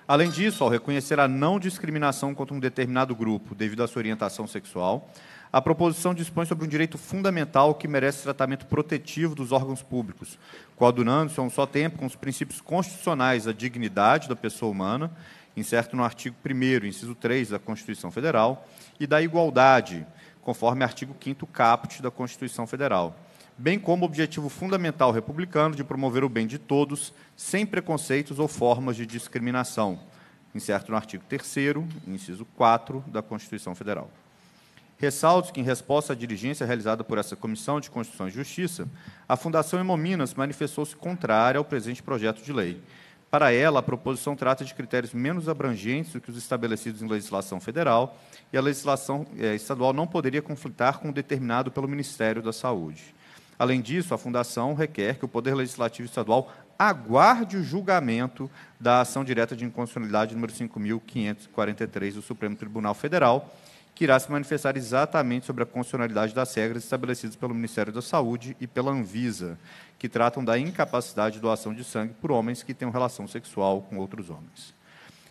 Além disso, ao reconhecer a não discriminação contra um determinado grupo devido à sua orientação sexual, a proposição dispõe sobre um direito fundamental que merece tratamento protetivo dos órgãos públicos, coadunando-se a um só tempo com os princípios constitucionais da dignidade da pessoa humana, incerto no artigo 1, inciso 3 da Constituição Federal, e da igualdade, conforme artigo 5 caput da Constituição Federal, bem como o objetivo fundamental republicano de promover o bem de todos, sem preconceitos ou formas de discriminação, incerto no artigo 3 inciso 4 da Constituição Federal. Ressalto que, em resposta à diligência realizada por essa Comissão de Constituição e Justiça, a Fundação Emominas manifestou-se contrária ao presente projeto de lei, para ela, a proposição trata de critérios menos abrangentes do que os estabelecidos em legislação federal, e a legislação eh, estadual não poderia conflitar com o determinado pelo Ministério da Saúde. Além disso, a Fundação requer que o Poder Legislativo Estadual aguarde o julgamento da ação direta de inconstitucionalidade número 5.543 do Supremo Tribunal Federal, que irá se manifestar exatamente sobre a constitucionalidade das regras estabelecidas pelo Ministério da Saúde e pela Anvisa que tratam da incapacidade de doação de sangue por homens que tenham relação sexual com outros homens.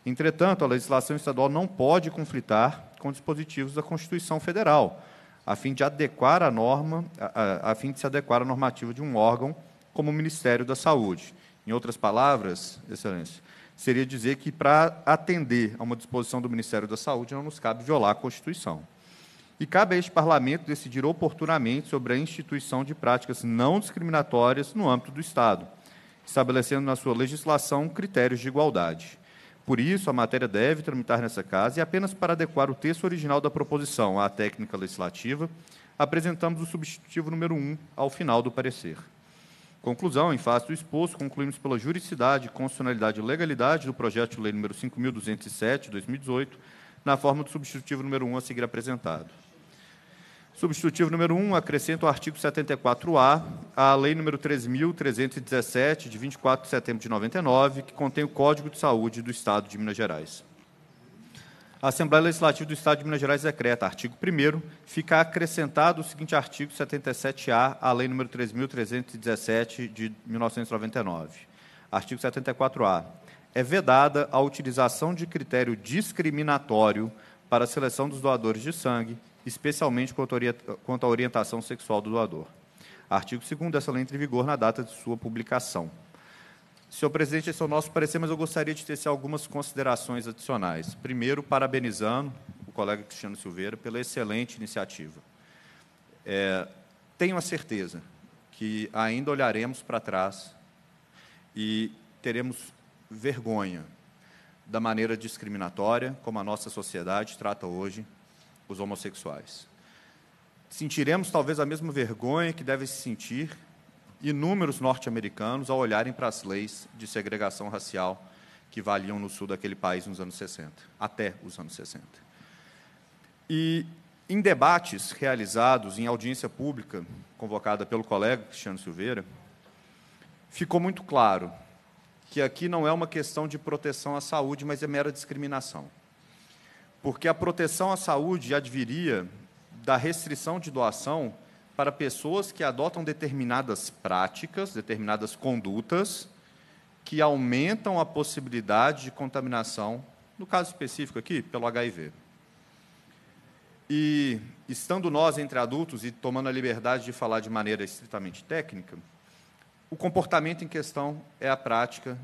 Entretanto, a legislação estadual não pode conflitar com dispositivos da Constituição Federal, a fim de adequar a norma, a, a, a fim de se adequar à normativa de um órgão como o Ministério da Saúde. Em outras palavras, excelência, seria dizer que para atender a uma disposição do Ministério da Saúde não nos cabe violar a Constituição. E cabe a este Parlamento decidir oportunamente sobre a instituição de práticas não discriminatórias no âmbito do Estado, estabelecendo na sua legislação critérios de igualdade. Por isso, a matéria deve tramitar nessa casa e apenas para adequar o texto original da proposição à técnica legislativa, apresentamos o substitutivo número 1 ao final do parecer. Conclusão, em face do exposto, concluímos pela juridicidade, constitucionalidade e legalidade do projeto de lei número 5207/2018, na forma do substitutivo número 1 a seguir apresentado. Substitutivo número 1, um, acrescenta o artigo 74-A à Lei número 3.317, de 24 de setembro de 99, que contém o Código de Saúde do Estado de Minas Gerais. A Assembleia Legislativa do Estado de Minas Gerais decreta, artigo 1 fica acrescentado o seguinte artigo 77-A à Lei número 3.317, de 1999. Artigo 74-A. É vedada a utilização de critério discriminatório para a seleção dos doadores de sangue especialmente quanto à orientação sexual do doador. Artigo 2 dessa lei entra em vigor na data de sua publicação. Senhor presidente, esse é o nosso parecer, mas eu gostaria de tecer algumas considerações adicionais. Primeiro, parabenizando o colega Cristiano Silveira pela excelente iniciativa. É, tenho a certeza que ainda olharemos para trás e teremos vergonha da maneira discriminatória como a nossa sociedade trata hoje os homossexuais. Sentiremos talvez a mesma vergonha que devem se sentir inúmeros norte-americanos ao olharem para as leis de segregação racial que valiam no sul daquele país nos anos 60, até os anos 60. E em debates realizados em audiência pública, convocada pelo colega Cristiano Silveira, ficou muito claro que aqui não é uma questão de proteção à saúde, mas é mera discriminação porque a proteção à saúde adviria da restrição de doação para pessoas que adotam determinadas práticas, determinadas condutas, que aumentam a possibilidade de contaminação, no caso específico aqui, pelo HIV. E, estando nós entre adultos e tomando a liberdade de falar de maneira estritamente técnica, o comportamento em questão é a prática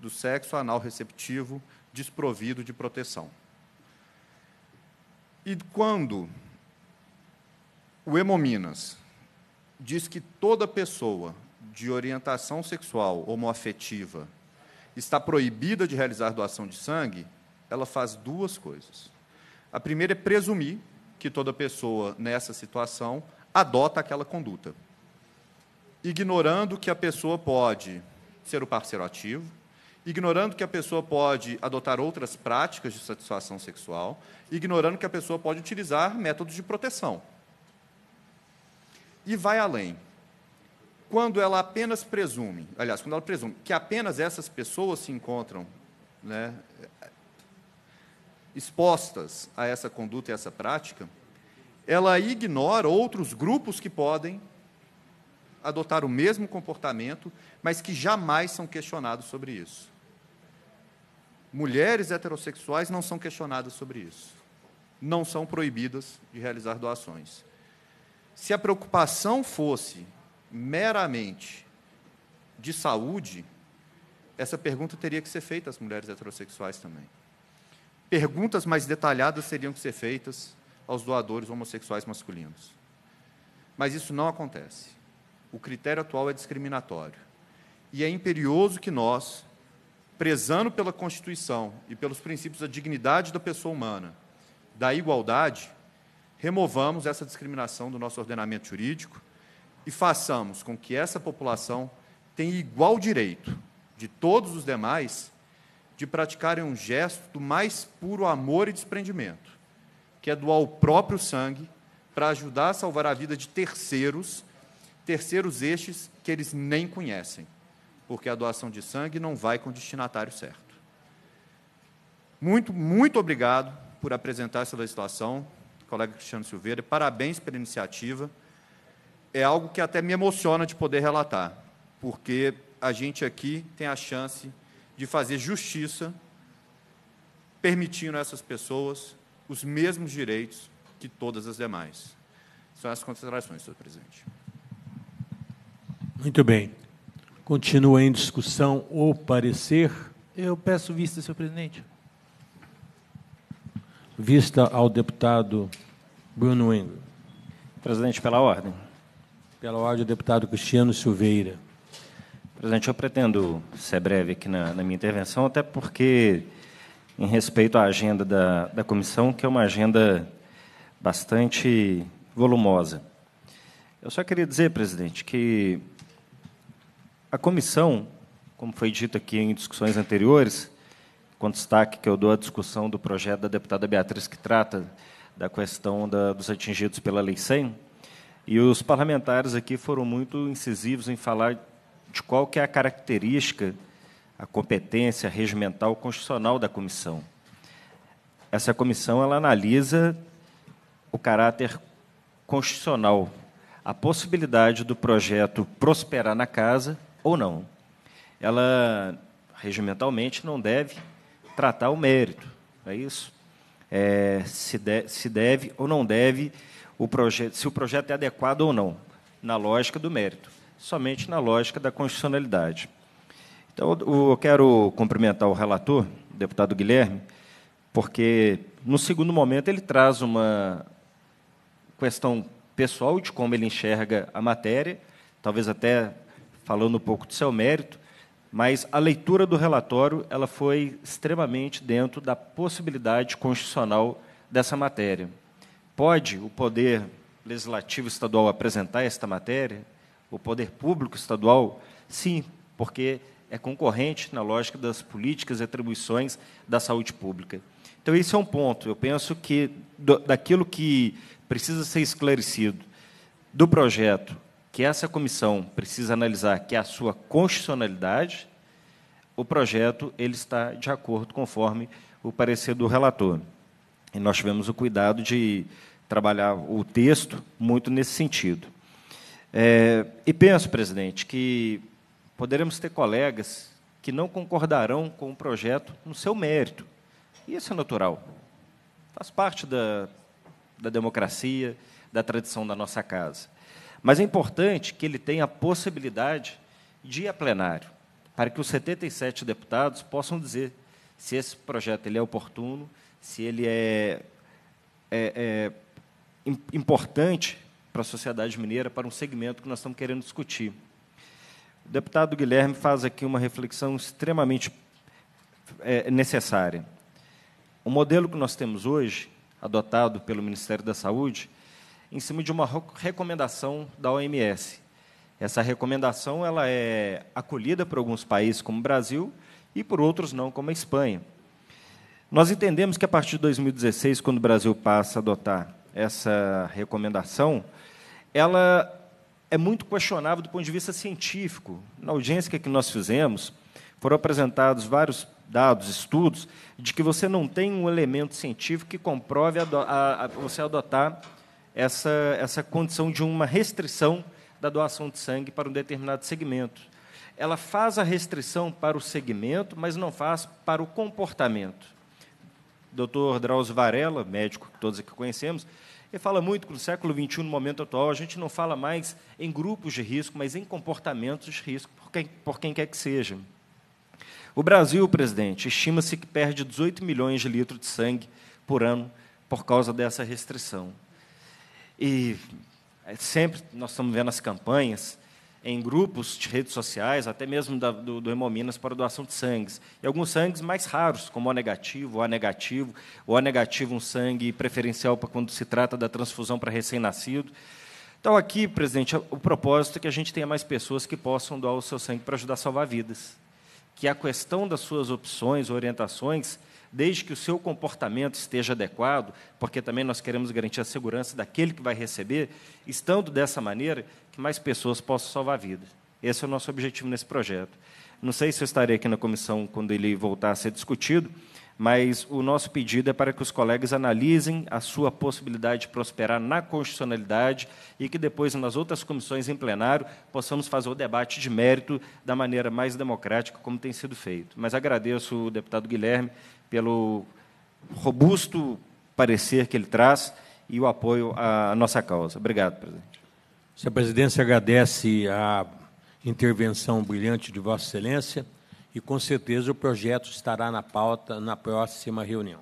do sexo anal receptivo desprovido de proteção. E quando o Hemominas diz que toda pessoa de orientação sexual homoafetiva está proibida de realizar doação de sangue, ela faz duas coisas. A primeira é presumir que toda pessoa nessa situação adota aquela conduta, ignorando que a pessoa pode ser o parceiro ativo, ignorando que a pessoa pode adotar outras práticas de satisfação sexual, ignorando que a pessoa pode utilizar métodos de proteção. E vai além. Quando ela apenas presume, aliás, quando ela presume que apenas essas pessoas se encontram né, expostas a essa conduta e essa prática, ela ignora outros grupos que podem adotar o mesmo comportamento, mas que jamais são questionados sobre isso mulheres heterossexuais não são questionadas sobre isso. Não são proibidas de realizar doações. Se a preocupação fosse meramente de saúde, essa pergunta teria que ser feita às mulheres heterossexuais também. Perguntas mais detalhadas teriam que ser feitas aos doadores homossexuais masculinos. Mas isso não acontece. O critério atual é discriminatório. E é imperioso que nós, prezando pela Constituição e pelos princípios da dignidade da pessoa humana, da igualdade, removamos essa discriminação do nosso ordenamento jurídico e façamos com que essa população tenha igual direito de todos os demais de praticarem um gesto do mais puro amor e desprendimento, que é doar o próprio sangue para ajudar a salvar a vida de terceiros, terceiros estes que eles nem conhecem porque a doação de sangue não vai com o destinatário certo. Muito, muito obrigado por apresentar essa legislação, colega Cristiano Silveira, parabéns pela iniciativa. É algo que até me emociona de poder relatar, porque a gente aqui tem a chance de fazer justiça, permitindo a essas pessoas os mesmos direitos que todas as demais. São as considerações, senhor presidente. Muito bem. Continua em discussão o parecer. Eu peço vista, senhor presidente. Vista ao deputado Bruno Engel. Presidente, pela ordem. Pela ordem, o deputado Cristiano Silveira. Presidente, eu pretendo ser breve aqui na, na minha intervenção, até porque, em respeito à agenda da, da comissão, que é uma agenda bastante volumosa. Eu só queria dizer, presidente, que a comissão, como foi dito aqui em discussões anteriores, com destaque que eu dou à discussão do projeto da deputada Beatriz, que trata da questão da, dos atingidos pela Lei 100, e os parlamentares aqui foram muito incisivos em falar de qual que é a característica, a competência regimental constitucional da comissão. Essa comissão ela analisa o caráter constitucional, a possibilidade do projeto prosperar na casa ou não. Ela, regimentalmente, não deve tratar o mérito, é isso? É, se, de, se deve ou não deve, o projeto, se o projeto é adequado ou não, na lógica do mérito, somente na lógica da constitucionalidade. Então, eu quero cumprimentar o relator, o deputado Guilherme, porque, no segundo momento, ele traz uma questão pessoal de como ele enxerga a matéria, talvez até falando um pouco do seu mérito, mas a leitura do relatório ela foi extremamente dentro da possibilidade constitucional dessa matéria. Pode o poder legislativo estadual apresentar esta matéria? O poder público estadual? Sim, porque é concorrente na lógica das políticas e atribuições da saúde pública. Então, esse é um ponto. Eu penso que do, daquilo que precisa ser esclarecido do projeto que essa comissão precisa analisar, que é a sua constitucionalidade, o projeto ele está de acordo conforme o parecer do relator. E nós tivemos o cuidado de trabalhar o texto muito nesse sentido. É, e penso, presidente, que poderemos ter colegas que não concordarão com o projeto no seu mérito. E isso é natural. Faz parte da, da democracia, da tradição da nossa casa. Mas é importante que ele tenha a possibilidade de ir a plenário, para que os 77 deputados possam dizer se esse projeto ele é oportuno, se ele é, é, é importante para a sociedade mineira, para um segmento que nós estamos querendo discutir. O deputado Guilherme faz aqui uma reflexão extremamente é, necessária. O modelo que nós temos hoje, adotado pelo Ministério da Saúde, em cima de uma recomendação da OMS. Essa recomendação ela é acolhida por alguns países, como o Brasil, e por outros não, como a Espanha. Nós entendemos que a partir de 2016, quando o Brasil passa a adotar essa recomendação, ela é muito questionável do ponto de vista científico. Na audiência que nós fizemos, foram apresentados vários dados, estudos, de que você não tem um elemento científico que comprove a, a, a você adotar essa, essa condição de uma restrição da doação de sangue para um determinado segmento. Ela faz a restrição para o segmento, mas não faz para o comportamento. O Dr. Drauzio Varela, médico que todos aqui conhecemos, ele fala muito que no século XXI, no momento atual, a gente não fala mais em grupos de risco, mas em comportamentos de risco, por quem, por quem quer que seja. O Brasil, presidente, estima-se que perde 18 milhões de litros de sangue por ano por causa dessa restrição. E é, sempre nós estamos vendo as campanhas em grupos de redes sociais, até mesmo da, do, do Hemominas, para doação de sangues. E alguns sangues mais raros, como O negativo, O A negativo, O A negativo um sangue preferencial para quando se trata da transfusão para recém-nascido. Então, aqui, presidente, o propósito é que a gente tenha mais pessoas que possam doar o seu sangue para ajudar a salvar vidas. Que a questão das suas opções, orientações, desde que o seu comportamento esteja adequado, porque também nós queremos garantir a segurança daquele que vai receber, estando dessa maneira, que mais pessoas possam salvar vidas. Esse é o nosso objetivo nesse projeto. Não sei se eu estarei aqui na comissão quando ele voltar a ser discutido, mas o nosso pedido é para que os colegas analisem a sua possibilidade de prosperar na constitucionalidade e que depois, nas outras comissões em plenário, possamos fazer o debate de mérito da maneira mais democrática, como tem sido feito. Mas agradeço o deputado Guilherme pelo robusto parecer que ele traz e o apoio à nossa causa. Obrigado, presidente. Senhor presidente, agradece a intervenção brilhante de Vossa Excelência e, com certeza, o projeto estará na pauta na próxima reunião.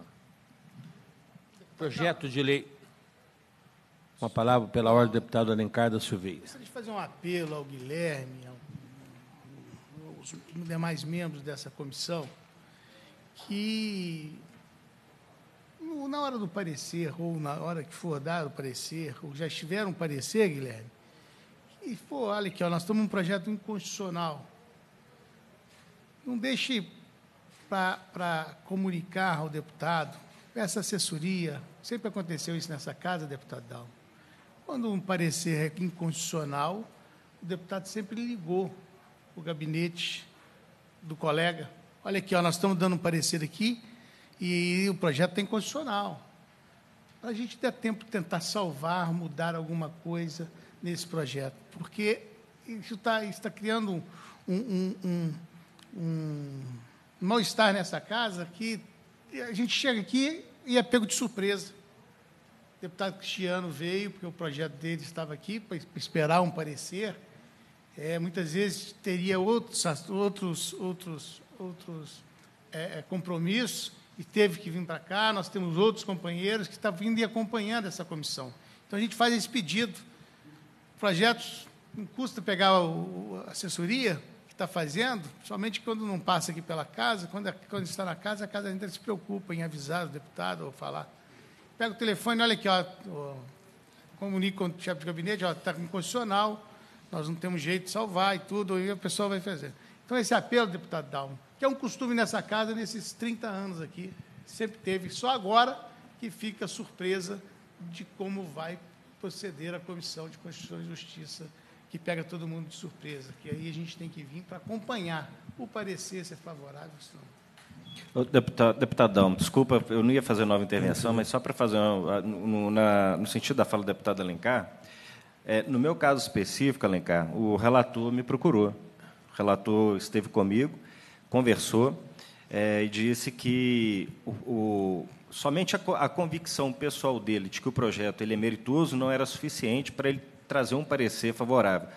Projeto de lei. Uma palavra pela ordem do deputado Alencar da Silveira. Gostaria de fazer um apelo ao Guilherme, aos demais membros dessa comissão, que na hora do parecer, ou na hora que for dar o parecer, ou já estiveram parecer, Guilherme, e, for olha aqui, ó, nós estamos um projeto inconstitucional. Não deixe para comunicar ao deputado, peça assessoria. Sempre aconteceu isso nessa casa, deputado Quando um parecer é inconstitucional, o deputado sempre ligou o gabinete do colega Olha aqui, ó, nós estamos dando um parecer aqui e o projeto tem condicional. Para a gente ter tempo de tentar salvar, mudar alguma coisa nesse projeto, porque isso está, tá criando um, um, um, um mal-estar nessa casa que a gente chega aqui e é pego de surpresa. O deputado Cristiano veio, porque o projeto dele estava aqui, para esperar um parecer. É, muitas vezes teria outros, outros, outros outros é, é compromissos e teve que vir para cá. Nós temos outros companheiros que estão tá vindo e acompanhando essa comissão. Então, a gente faz esse pedido. Projetos, não custa pegar a assessoria que está fazendo, somente quando não passa aqui pela casa, quando, é, quando está na casa, a casa ainda se preocupa em avisar o deputado ou falar. Pega o telefone, olha aqui, ó, ó comunica com o chefe de gabinete, ó, está com constitucional, nós não temos jeito de salvar e tudo, e a pessoa vai fazer. Então, esse apelo, deputado Dalmo, que é um costume nessa casa nesses 30 anos aqui, sempre teve, só agora que fica surpresa de como vai proceder a Comissão de Constituição e Justiça, que pega todo mundo de surpresa, que aí a gente tem que vir para acompanhar o parecer se é favorável ou não. Deputado, deputadão, desculpa, eu não ia fazer nova intervenção, mas só para fazer uma, no, na, no, sentido da fala do deputado Alencar, é, no meu caso específico, Alencar, o relator me procurou, o relator esteve comigo conversou é, e disse que o, o somente a, a, convicção pessoal dele de que o projeto ele é meritoso não era suficiente para ele trazer um parecer favorável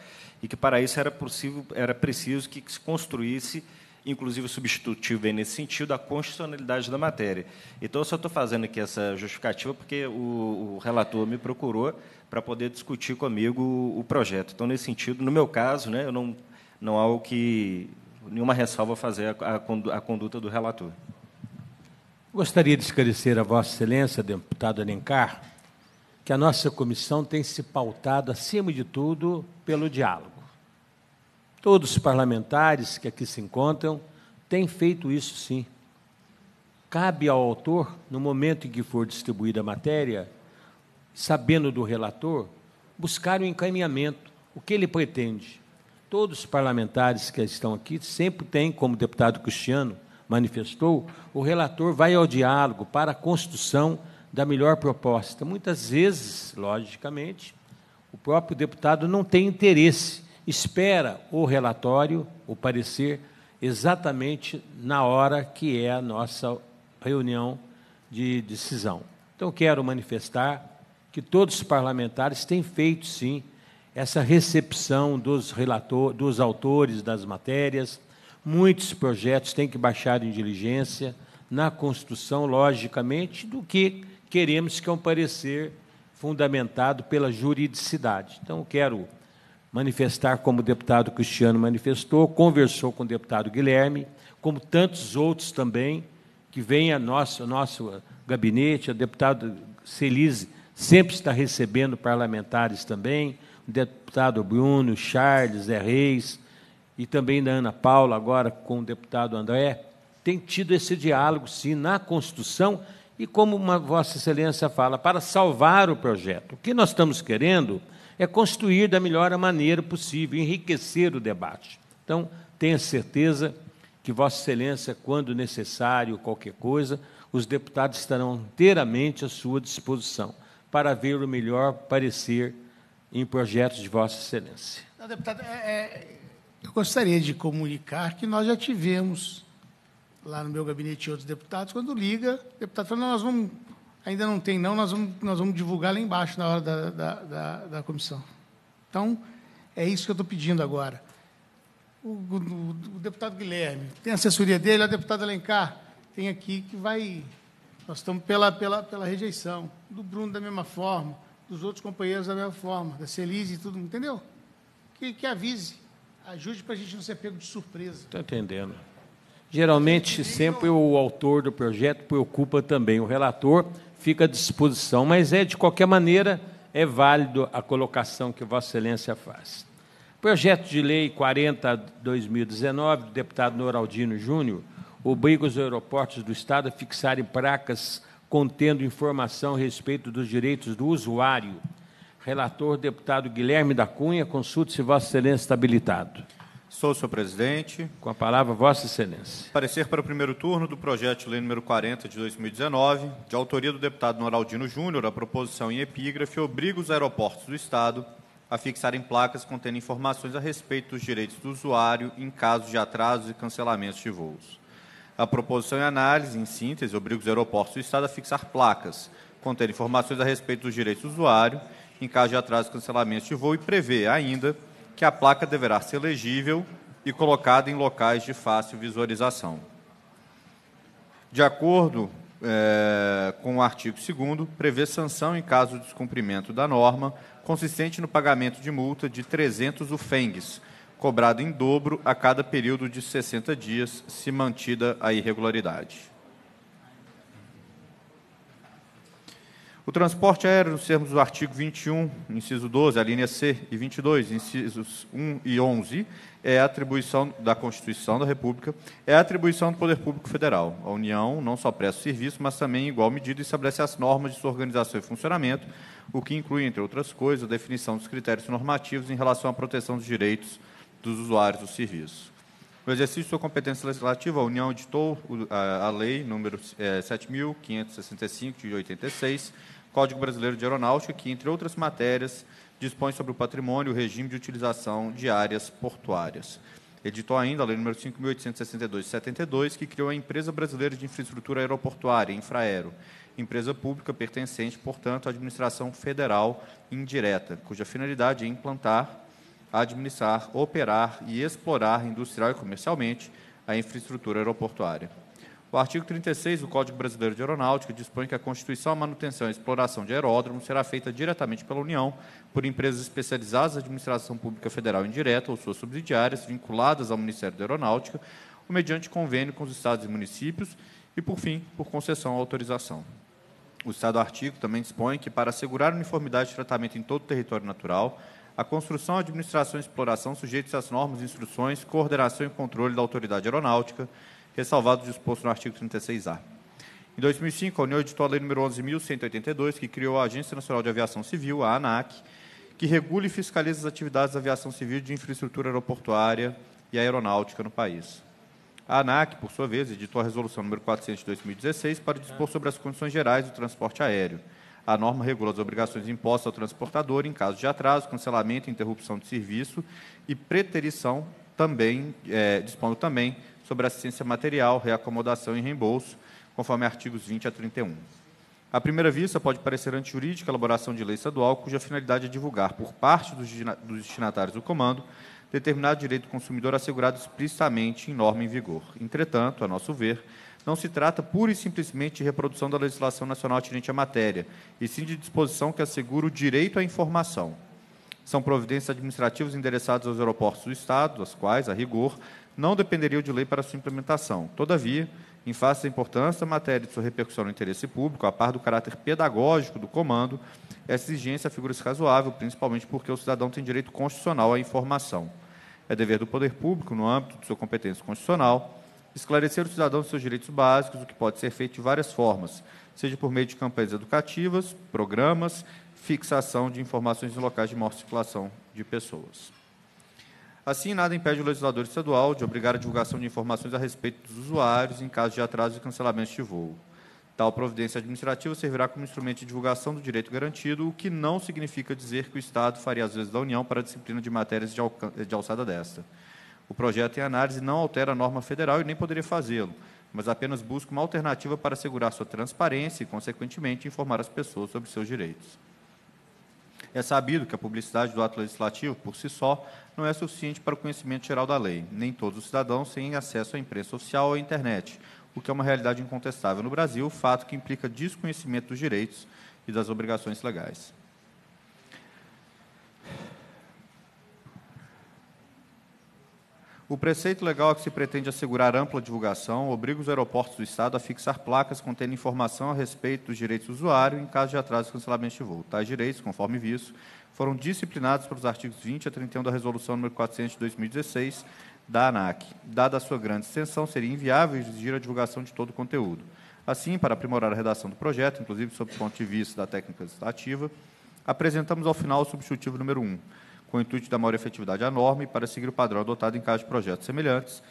e que para isso era possível era preciso que, se construísse inclusive substitutivo vem nesse sentido a constitucionalidade da matéria então eu só estou fazendo aqui essa justificativa porque o, o relator me procurou para poder discutir comigo o, o projeto então nesse sentido no meu caso né eu não não há o que nenhuma ressalva a fazer à conduta do relator. Gostaria de esclarecer a Vossa Excelência, deputado Alencar, que a nossa comissão tem se pautado, acima de tudo, pelo diálogo. Todos os parlamentares que aqui se encontram têm feito isso sim. Cabe ao autor, no momento em que for distribuída a matéria, sabendo do relator, buscar o um encaminhamento, o que ele pretende todos os parlamentares que estão aqui sempre têm, como o deputado Cristiano manifestou, o relator vai ao diálogo para a construção da melhor proposta. Muitas vezes, logicamente, o próprio deputado não tem interesse, espera o relatório, o parecer, exatamente na hora que é a nossa reunião de decisão. Então, quero manifestar que todos os parlamentares têm feito, sim, essa recepção dos, relator, dos autores das matérias. Muitos projetos têm que baixar em diligência na Constituição, logicamente, do que queremos que é um parecer fundamentado pela juridicidade. Então, quero manifestar como o deputado Cristiano manifestou, conversou com o deputado Guilherme, como tantos outros também, que vêm a nosso, nosso gabinete, o deputado Celise sempre está recebendo parlamentares também, deputado Bruno, Charles, Zé Reis, e também da Ana Paula, agora com o deputado André, tem tido esse diálogo, sim, na Constituição e, como uma Vossa Excelência fala, para salvar o projeto. O que nós estamos querendo é construir da melhor maneira possível, enriquecer o debate. Então, tenha certeza que Vossa Excelência, quando necessário, qualquer coisa, os deputados estarão inteiramente à sua disposição para ver o melhor parecer em projetos de Vossa Excelência. Não, deputado, é, é, eu gostaria de comunicar que nós já tivemos lá no meu gabinete outros deputados, quando liga, o deputado fala, nós vamos, ainda não tem não, nós vamos, nós vamos divulgar lá embaixo na hora da, da, da, da comissão. Então, é isso que eu estou pedindo agora. O, o, o, deputado Guilherme, tem a assessoria dele, a deputada Alencar, tem aqui que vai... Nós estamos pela, pela, pela rejeição. Do Bruno, da mesma forma dos outros companheiros da mesma forma, da Celise e tudo, entendeu? Que, que avise, ajude para a gente não ser pego de surpresa. Estou entendendo. Geralmente, sempre o autor do projeto preocupa também, o relator fica à disposição, mas é, de qualquer maneira, é válido a colocação que Vossa Excelência faz. Projeto de Lei 40-2019, do deputado Noraldino Júnior, obriga os aeroportos do Estado a fixarem placas contendo informação a respeito dos direitos do usuário. Relator, deputado Guilherme da Cunha, consulte-se Vossa Excelência está habilitado. Sou, senhor presidente. Com a palavra, Vossa Excelência. Parecer para o primeiro turno do projeto de lei número 40 de 2019, de autoria do deputado Noraldino Júnior, a proposição em epígrafe obriga os aeroportos do Estado a fixarem placas contendo informações a respeito dos direitos do usuário em caso de atrasos e cancelamentos de voos. A proposição e análise, em síntese, obriga os aeroportos do Estado a fixar placas, contendo informações a respeito dos direitos do usuário, em caso de atraso e cancelamento de voo, e prevê ainda que a placa deverá ser legível e colocada em locais de fácil visualização. De acordo é, com o artigo 2, prevê sanção em caso de descumprimento da norma, consistente no pagamento de multa de 300 UFENGs, cobrado em dobro a cada período de 60 dias, se mantida a irregularidade. O transporte aéreo, nos termos do artigo 21, inciso 12, a linha C e 22, incisos 1 e 11, é atribuição da Constituição da República, é atribuição do Poder Público Federal. A União não só presta serviço, mas também, em igual medida, estabelece as normas de sua organização e funcionamento, o que inclui, entre outras coisas, a definição dos critérios normativos em relação à proteção dos direitos dos usuários do serviço. No exercício de sua competência legislativa, a União editou a Lei número 7.565, é, de 86, Código Brasileiro de Aeronáutica, que, entre outras matérias, dispõe sobre o patrimônio e o regime de utilização de áreas portuárias. Editou ainda a Lei nº 5.862, de 72, que criou a Empresa Brasileira de Infraestrutura Aeroportuária, Infraero, empresa pública pertencente, portanto, à administração federal indireta, cuja finalidade é implantar administrar, operar e explorar industrial e comercialmente a infraestrutura aeroportuária. O artigo 36 do Código Brasileiro de Aeronáutica dispõe que a constituição, manutenção e exploração de aeródromos será feita diretamente pela União por empresas especializadas da administração pública federal indireta ou suas subsidiárias vinculadas ao Ministério da Aeronáutica ou mediante convênio com os estados e municípios e, por fim, por concessão ou autorização. O Estado artigo também dispõe que, para assegurar uniformidade de tratamento em todo o território natural, a construção, administração e exploração sujeitos às normas, instruções, coordenação e controle da autoridade aeronáutica, ressalvado o disposto no artigo 36-A. Em 2005, a União editou a Lei nº 11.182, que criou a Agência Nacional de Aviação Civil, a ANAC, que regula e fiscaliza as atividades da aviação civil de infraestrutura aeroportuária e aeronáutica no país. A ANAC, por sua vez, editou a Resolução nº 400 de 2016 para dispor sobre as condições gerais do transporte aéreo, a norma regula as obrigações impostas ao transportador em caso de atraso, cancelamento, interrupção de serviço e preterição também, é, dispondo também sobre assistência material, reacomodação e reembolso, conforme artigos 20 a 31. À primeira vista, pode parecer antijurídica a elaboração de lei estadual, cuja finalidade é divulgar, por parte dos, dos destinatários do comando, determinado direito do consumidor assegurado explicitamente em norma em vigor. Entretanto, a nosso ver, não se trata pura e simplesmente de reprodução da legislação nacional atinente à matéria, e sim de disposição que assegura o direito à informação. São providências administrativas endereçadas aos aeroportos do Estado, as quais, a rigor, não dependeriam de lei para sua implementação. Todavia, em face da importância da matéria e de sua repercussão no interesse público, a par do caráter pedagógico do comando, essa exigência figura-se razoável, principalmente porque o cidadão tem direito constitucional à informação. É dever do poder público, no âmbito de sua competência constitucional, Esclarecer o cidadão seus direitos básicos, o que pode ser feito de várias formas, seja por meio de campanhas educativas, programas, fixação de informações em locais de maior circulação de pessoas. Assim, nada impede o legislador estadual de obrigar a divulgação de informações a respeito dos usuários em caso de atraso e cancelamentos de voo. Tal providência administrativa servirá como instrumento de divulgação do direito garantido, o que não significa dizer que o Estado faria as vezes da União para a disciplina de matérias de, de alçada desta. O projeto em análise não altera a norma federal e nem poderia fazê-lo, mas apenas busca uma alternativa para assegurar sua transparência e, consequentemente, informar as pessoas sobre seus direitos. É sabido que a publicidade do ato legislativo, por si só, não é suficiente para o conhecimento geral da lei. Nem todos os cidadãos têm acesso à imprensa social ou à internet, o que é uma realidade incontestável no Brasil, fato que implica desconhecimento dos direitos e das obrigações legais. O preceito legal a é que se pretende assegurar ampla divulgação obriga os aeroportos do Estado a fixar placas contendo informação a respeito dos direitos do usuário em caso de atraso e cancelamento de voo. Tais direitos, conforme visto, foram disciplinados pelos artigos 20 a 31 da Resolução nº 400 de 2016 da ANAC. Dada a sua grande extensão, seria inviável exigir a divulgação de todo o conteúdo. Assim, para aprimorar a redação do projeto, inclusive sob o ponto de vista da técnica legislativa, apresentamos ao final o substitutivo número 1, com o intuito da maior efetividade à norma e para seguir o padrão adotado em caso de projetos semelhantes,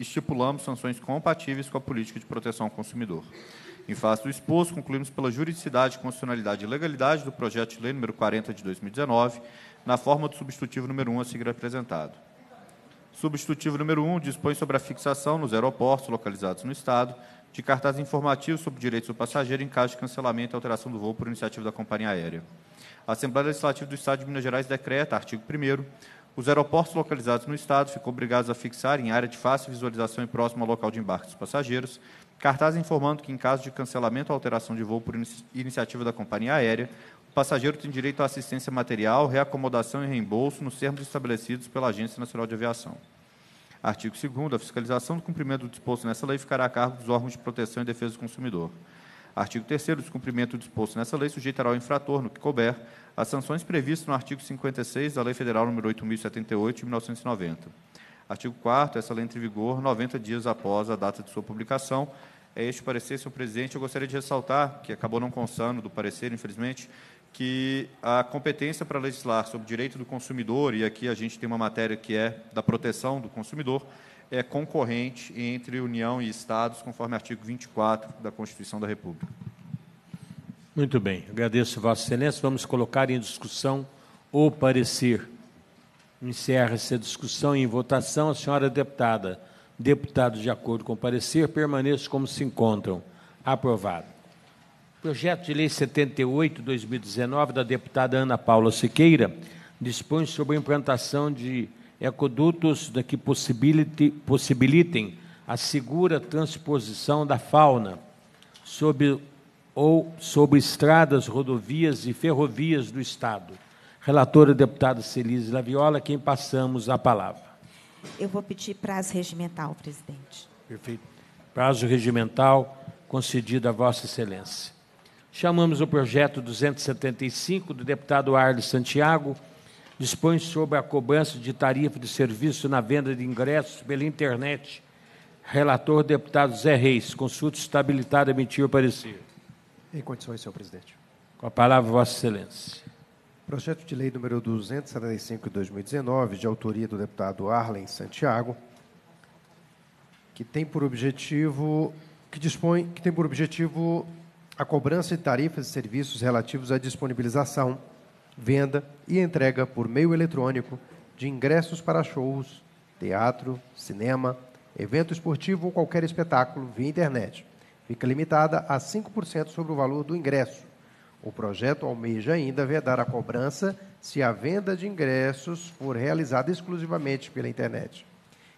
estipulamos sanções compatíveis com a política de proteção ao consumidor. Em face do exposto, concluímos pela juridicidade, constitucionalidade e legalidade do projeto de lei número 40 de 2019, na forma do substitutivo número 1 a seguir apresentado. Substitutivo número 1 dispõe sobre a fixação nos aeroportos localizados no Estado de cartazes informativos sobre direitos do passageiro em caso de cancelamento e alteração do voo por iniciativa da companhia aérea. A Assembleia Legislativa do Estado de Minas Gerais decreta, artigo 1 os aeroportos localizados no Estado ficam obrigados a fixar em área de fácil visualização e próximo ao local de embarque dos passageiros, cartaz informando que, em caso de cancelamento ou alteração de voo por inici iniciativa da companhia aérea, o passageiro tem direito à assistência material, reacomodação e reembolso nos termos estabelecidos pela Agência Nacional de Aviação. Artigo 2 A fiscalização do cumprimento do disposto nessa lei ficará a cargo dos órgãos de proteção e defesa do consumidor. Artigo 3 descumprimento disposto nessa lei sujeitará ao infrator, no que couber, as sanções previstas no artigo 56 da Lei Federal nº 8.078, de 1990. Artigo 4 essa lei entra em vigor 90 dias após a data de sua publicação. É este parecer, senhor presidente. Eu gostaria de ressaltar, que acabou não constando do parecer, infelizmente, que a competência para legislar sobre o direito do consumidor, e aqui a gente tem uma matéria que é da proteção do consumidor, é concorrente entre União e Estados, conforme artigo 24 da Constituição da República. Muito bem, agradeço Vossa Excelência. Vamos colocar em discussão o parecer. Encerra-se a discussão e em votação. A senhora deputada, deputados de acordo com o parecer, permaneçam como se encontram. Aprovado. Projeto de Lei 78, 2019, da deputada Ana Paula Siqueira, dispõe sobre a implantação de ecodutos que possibilitem a segura transposição da fauna sobre ou sobre estradas, rodovias e ferrovias do Estado. Relatora deputada Celise Laviola, quem passamos a palavra. Eu vou pedir prazo regimental, presidente. Perfeito. Prazo regimental concedido a Vossa Excelência. Chamamos o projeto 275 do deputado Arles Santiago dispõe sobre a cobrança de tarifa de serviço na venda de ingressos pela internet. Relator, deputado Zé Reis. Consulta estabilitada, habilitada emitir o parecer. Em condições, senhor presidente. Com a palavra, Vossa Excelência. Projeto de Lei número 275 de 2019, de autoria do deputado Arlen Santiago, que tem por objetivo que dispõe que tem por objetivo a cobrança de tarifas e serviços relativos à disponibilização venda e entrega por meio eletrônico de ingressos para shows, teatro, cinema, evento esportivo ou qualquer espetáculo via internet. Fica limitada a 5% sobre o valor do ingresso. O projeto almeja ainda vedar a cobrança se a venda de ingressos for realizada exclusivamente pela internet.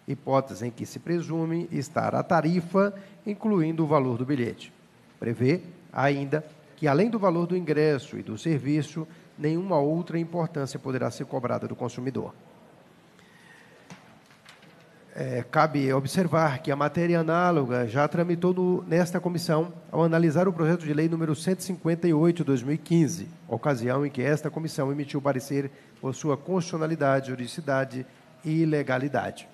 Hipótese em que se presume estar a tarifa, incluindo o valor do bilhete. Prevê ainda que, além do valor do ingresso e do serviço, nenhuma outra importância poderá ser cobrada do consumidor. É, cabe observar que a matéria análoga já tramitou no, nesta comissão ao analisar o projeto de lei número 158 2015, ocasião em que esta comissão emitiu parecer por sua constitucionalidade, juridicidade e legalidade.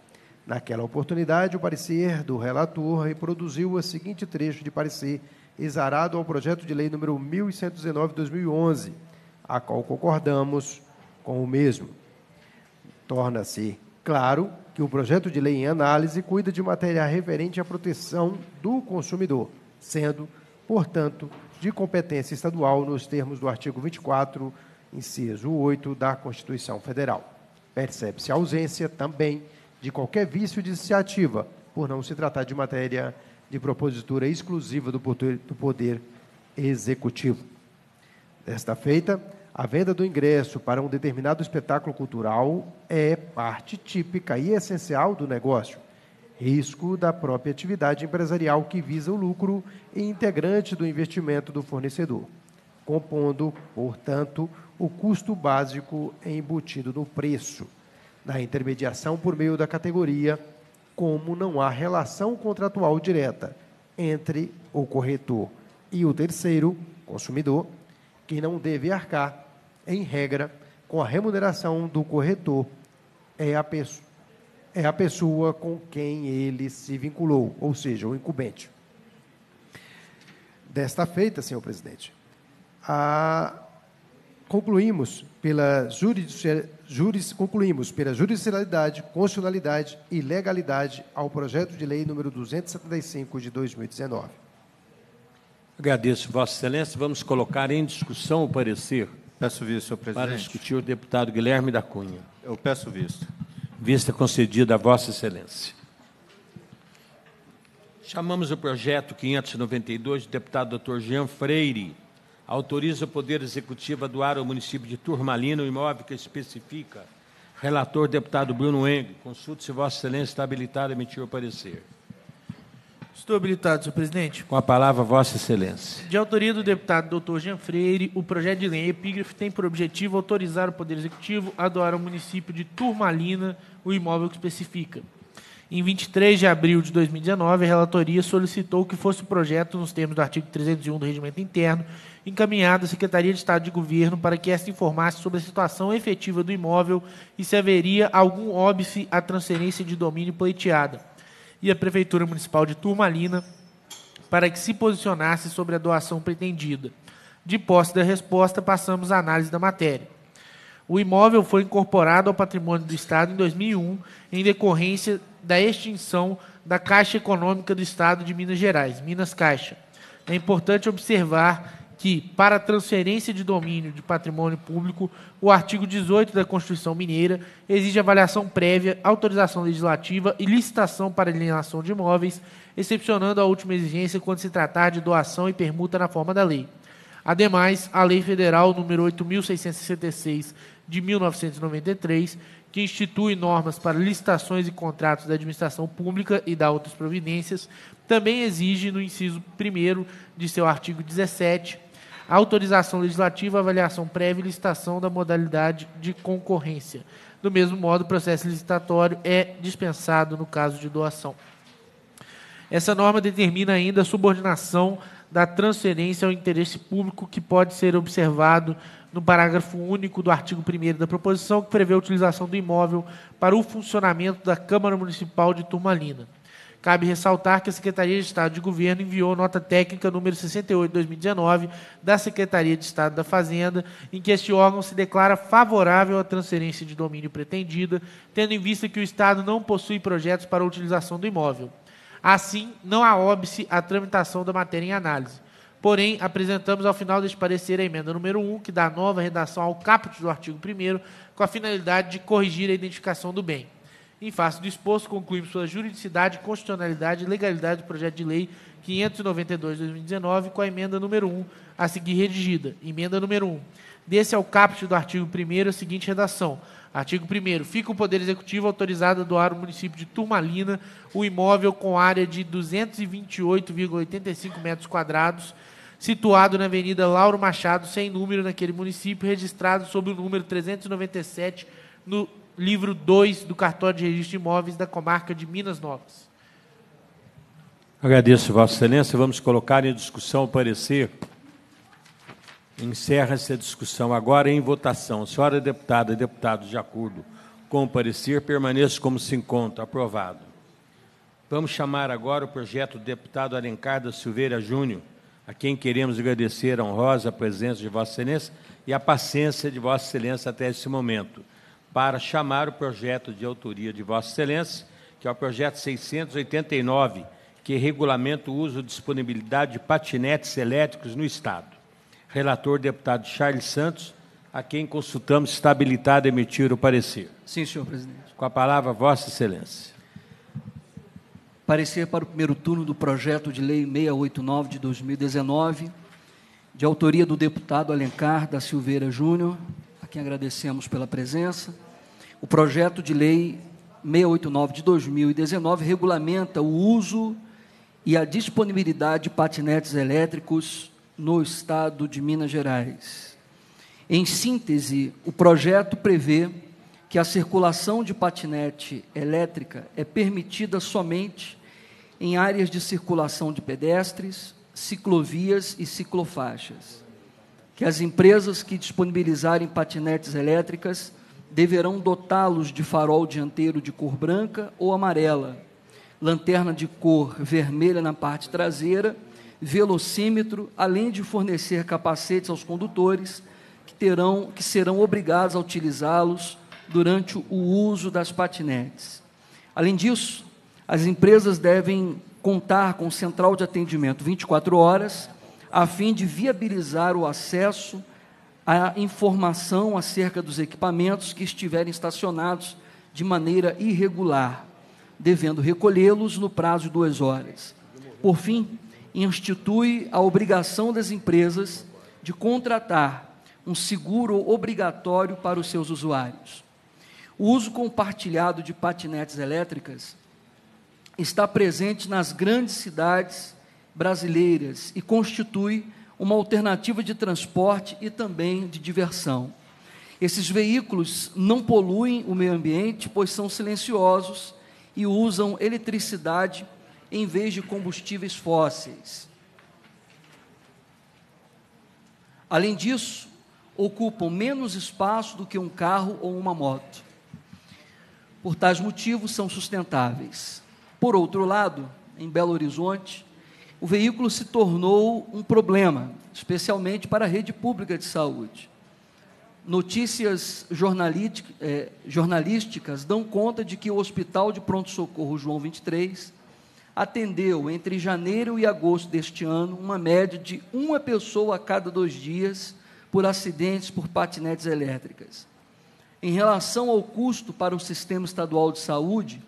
Naquela oportunidade, o parecer do relator reproduziu o seguinte trecho de parecer exarado ao projeto de lei número 1119 2011 a qual concordamos com o mesmo. Torna-se claro que o projeto de lei em análise cuida de matéria referente à proteção do consumidor, sendo, portanto, de competência estadual nos termos do artigo 24, inciso 8 da Constituição Federal. Percebe-se a ausência também de qualquer vício de iniciativa, por não se tratar de matéria de propositura exclusiva do poder, do poder Executivo. Desta feita, a venda do ingresso para um determinado espetáculo cultural é parte típica e essencial do negócio. Risco da própria atividade empresarial que visa o lucro e integrante do investimento do fornecedor, compondo, portanto, o custo básico embutido no preço. Na intermediação por meio da categoria, como não há relação contratual direta entre o corretor e o terceiro, consumidor, que não deve arcar, em regra, com a remuneração do corretor é a, peço, é a pessoa com quem ele se vinculou, ou seja, o incumbente. Desta feita, senhor presidente, a, concluímos pela jurisdição juris, concluímos pela judicialidade, constitucionalidade e legalidade ao projeto de lei número 275 de 2019. Agradeço, Vossa Excelência. Vamos colocar em discussão o parecer. Peço visto, senhor presidente. Para discutir o deputado Guilherme da Cunha. Eu peço visto. Vista concedida a Vossa Excelência. Chamamos o projeto 592 do deputado Dr. Jean Freire. Autoriza o Poder Executivo a doar ao município de Turmalina o imóvel que especifica. Relator deputado Bruno Eng. Consulte se Vossa Excelência está habilitado a emitir o parecer. Estou habilitado, senhor presidente. Com a palavra, Vossa Excelência. De autoria do deputado doutor Jean Freire, o projeto de lei epígrafe tem por objetivo autorizar o Poder Executivo a doar ao município de Turmalina o imóvel que especifica. Em 23 de abril de 2019, a relatoria solicitou que fosse o projeto, nos termos do artigo 301 do Regimento Interno, encaminhado à Secretaria de Estado de Governo para que esta informasse sobre a situação efetiva do imóvel e se haveria algum óbice à transferência de domínio pleiteada e a Prefeitura Municipal de Turmalina para que se posicionasse sobre a doação pretendida. De posse da resposta, passamos à análise da matéria. O imóvel foi incorporado ao patrimônio do Estado em 2001, em decorrência da extinção da Caixa Econômica do Estado de Minas Gerais, Minas Caixa. É importante observar que, para transferência de domínio de patrimônio público, o artigo 18 da Constituição Mineira exige avaliação prévia, autorização legislativa e licitação para alienação de imóveis, excepcionando a última exigência quando se tratar de doação e permuta na forma da lei. Ademais, a Lei Federal nº 8666 de 1993, que institui normas para licitações e contratos da administração pública e da outras providências, também exige no inciso 1 de seu artigo 17 autorização legislativa, avaliação prévia e licitação da modalidade de concorrência. Do mesmo modo, o processo licitatório é dispensado no caso de doação. Essa norma determina ainda a subordinação da transferência ao interesse público que pode ser observado no parágrafo único do artigo 1 da proposição, que prevê a utilização do imóvel para o funcionamento da Câmara Municipal de Turmalina. Cabe ressaltar que a Secretaria de Estado de Governo enviou nota técnica número 68/2019 da Secretaria de Estado da Fazenda, em que este órgão se declara favorável à transferência de domínio pretendida, tendo em vista que o Estado não possui projetos para a utilização do imóvel. Assim, não há óbice à tramitação da matéria em análise. Porém, apresentamos ao final deste parecer a emenda número 1, que dá nova redação ao caput do artigo 1 com a finalidade de corrigir a identificação do bem. Em face do exposto, concluímos sua juridicidade, constitucionalidade e legalidade do projeto de lei 592-2019 com a emenda número 1 a seguir redigida. Emenda número 1. Desse é o caput do artigo 1 é a seguinte redação. Artigo 1 Fica o Poder Executivo autorizado a doar ao município de Turmalina o imóvel com área de 228,85 metros quadrados, situado na Avenida Lauro Machado, sem número naquele município, registrado sob o número 397 no livro 2 do cartório de registro de imóveis da comarca de Minas Novas. Agradeço, Vossa Excelência. Vamos colocar em discussão o parecer. Encerra-se a discussão agora em votação. Senhora deputada e deputado, de acordo com o parecer, permaneça como se encontra. Aprovado. Vamos chamar agora o projeto do deputado Alencar da Silveira Júnior, a quem queremos agradecer a honrosa presença de Vossa Excelência e a paciência de Vossa Excelência até esse momento para chamar o projeto de autoria de Vossa Excelência, que é o projeto 689, que regulamenta o uso e disponibilidade de patinetes elétricos no Estado. Relator, deputado Charles Santos, a quem consultamos está habilitado a emitir o parecer. Sim, senhor presidente. Com a palavra, Vossa Excelência. Parecer para o primeiro turno do projeto de lei 689 de 2019, de autoria do deputado Alencar da Silveira Júnior, a quem agradecemos pela presença o projeto de lei 689 de 2019 regulamenta o uso e a disponibilidade de patinetes elétricos no estado de Minas Gerais. Em síntese, o projeto prevê que a circulação de patinete elétrica é permitida somente em áreas de circulação de pedestres, ciclovias e ciclofaixas. Que as empresas que disponibilizarem patinetes elétricas deverão dotá-los de farol dianteiro de cor branca ou amarela, lanterna de cor vermelha na parte traseira, velocímetro, além de fornecer capacetes aos condutores que terão que serão obrigados a utilizá-los durante o uso das patinetes. Além disso, as empresas devem contar com central de atendimento 24 horas a fim de viabilizar o acesso a informação acerca dos equipamentos que estiverem estacionados de maneira irregular, devendo recolhê-los no prazo de duas horas. Por fim, institui a obrigação das empresas de contratar um seguro obrigatório para os seus usuários. O uso compartilhado de patinetes elétricas está presente nas grandes cidades brasileiras e constitui uma alternativa de transporte e também de diversão. Esses veículos não poluem o meio ambiente, pois são silenciosos e usam eletricidade em vez de combustíveis fósseis. Além disso, ocupam menos espaço do que um carro ou uma moto. Por tais motivos, são sustentáveis. Por outro lado, em Belo Horizonte, o veículo se tornou um problema, especialmente para a rede pública de saúde. Notícias é, jornalísticas dão conta de que o Hospital de Pronto-Socorro João 23 atendeu entre janeiro e agosto deste ano uma média de uma pessoa a cada dois dias por acidentes por patinetes elétricas. Em relação ao custo para o sistema estadual de saúde,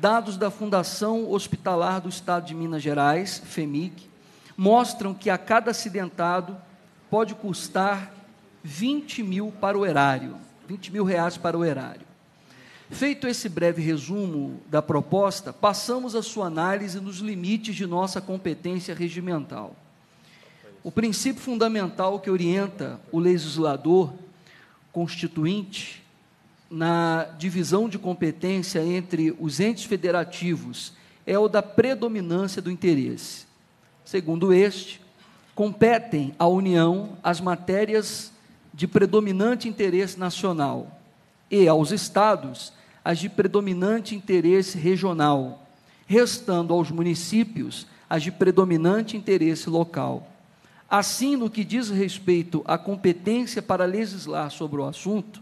Dados da Fundação Hospitalar do Estado de Minas Gerais, FEMIC, mostram que a cada acidentado pode custar 20 mil para o erário, 20 mil reais para o erário. Feito esse breve resumo da proposta, passamos à sua análise nos limites de nossa competência regimental. O princípio fundamental que orienta o legislador constituinte na divisão de competência entre os entes federativos é o da predominância do interesse. Segundo este, competem à União as matérias de predominante interesse nacional e aos estados as de predominante interesse regional, restando aos municípios as de predominante interesse local. Assim, no que diz respeito à competência para legislar sobre o assunto,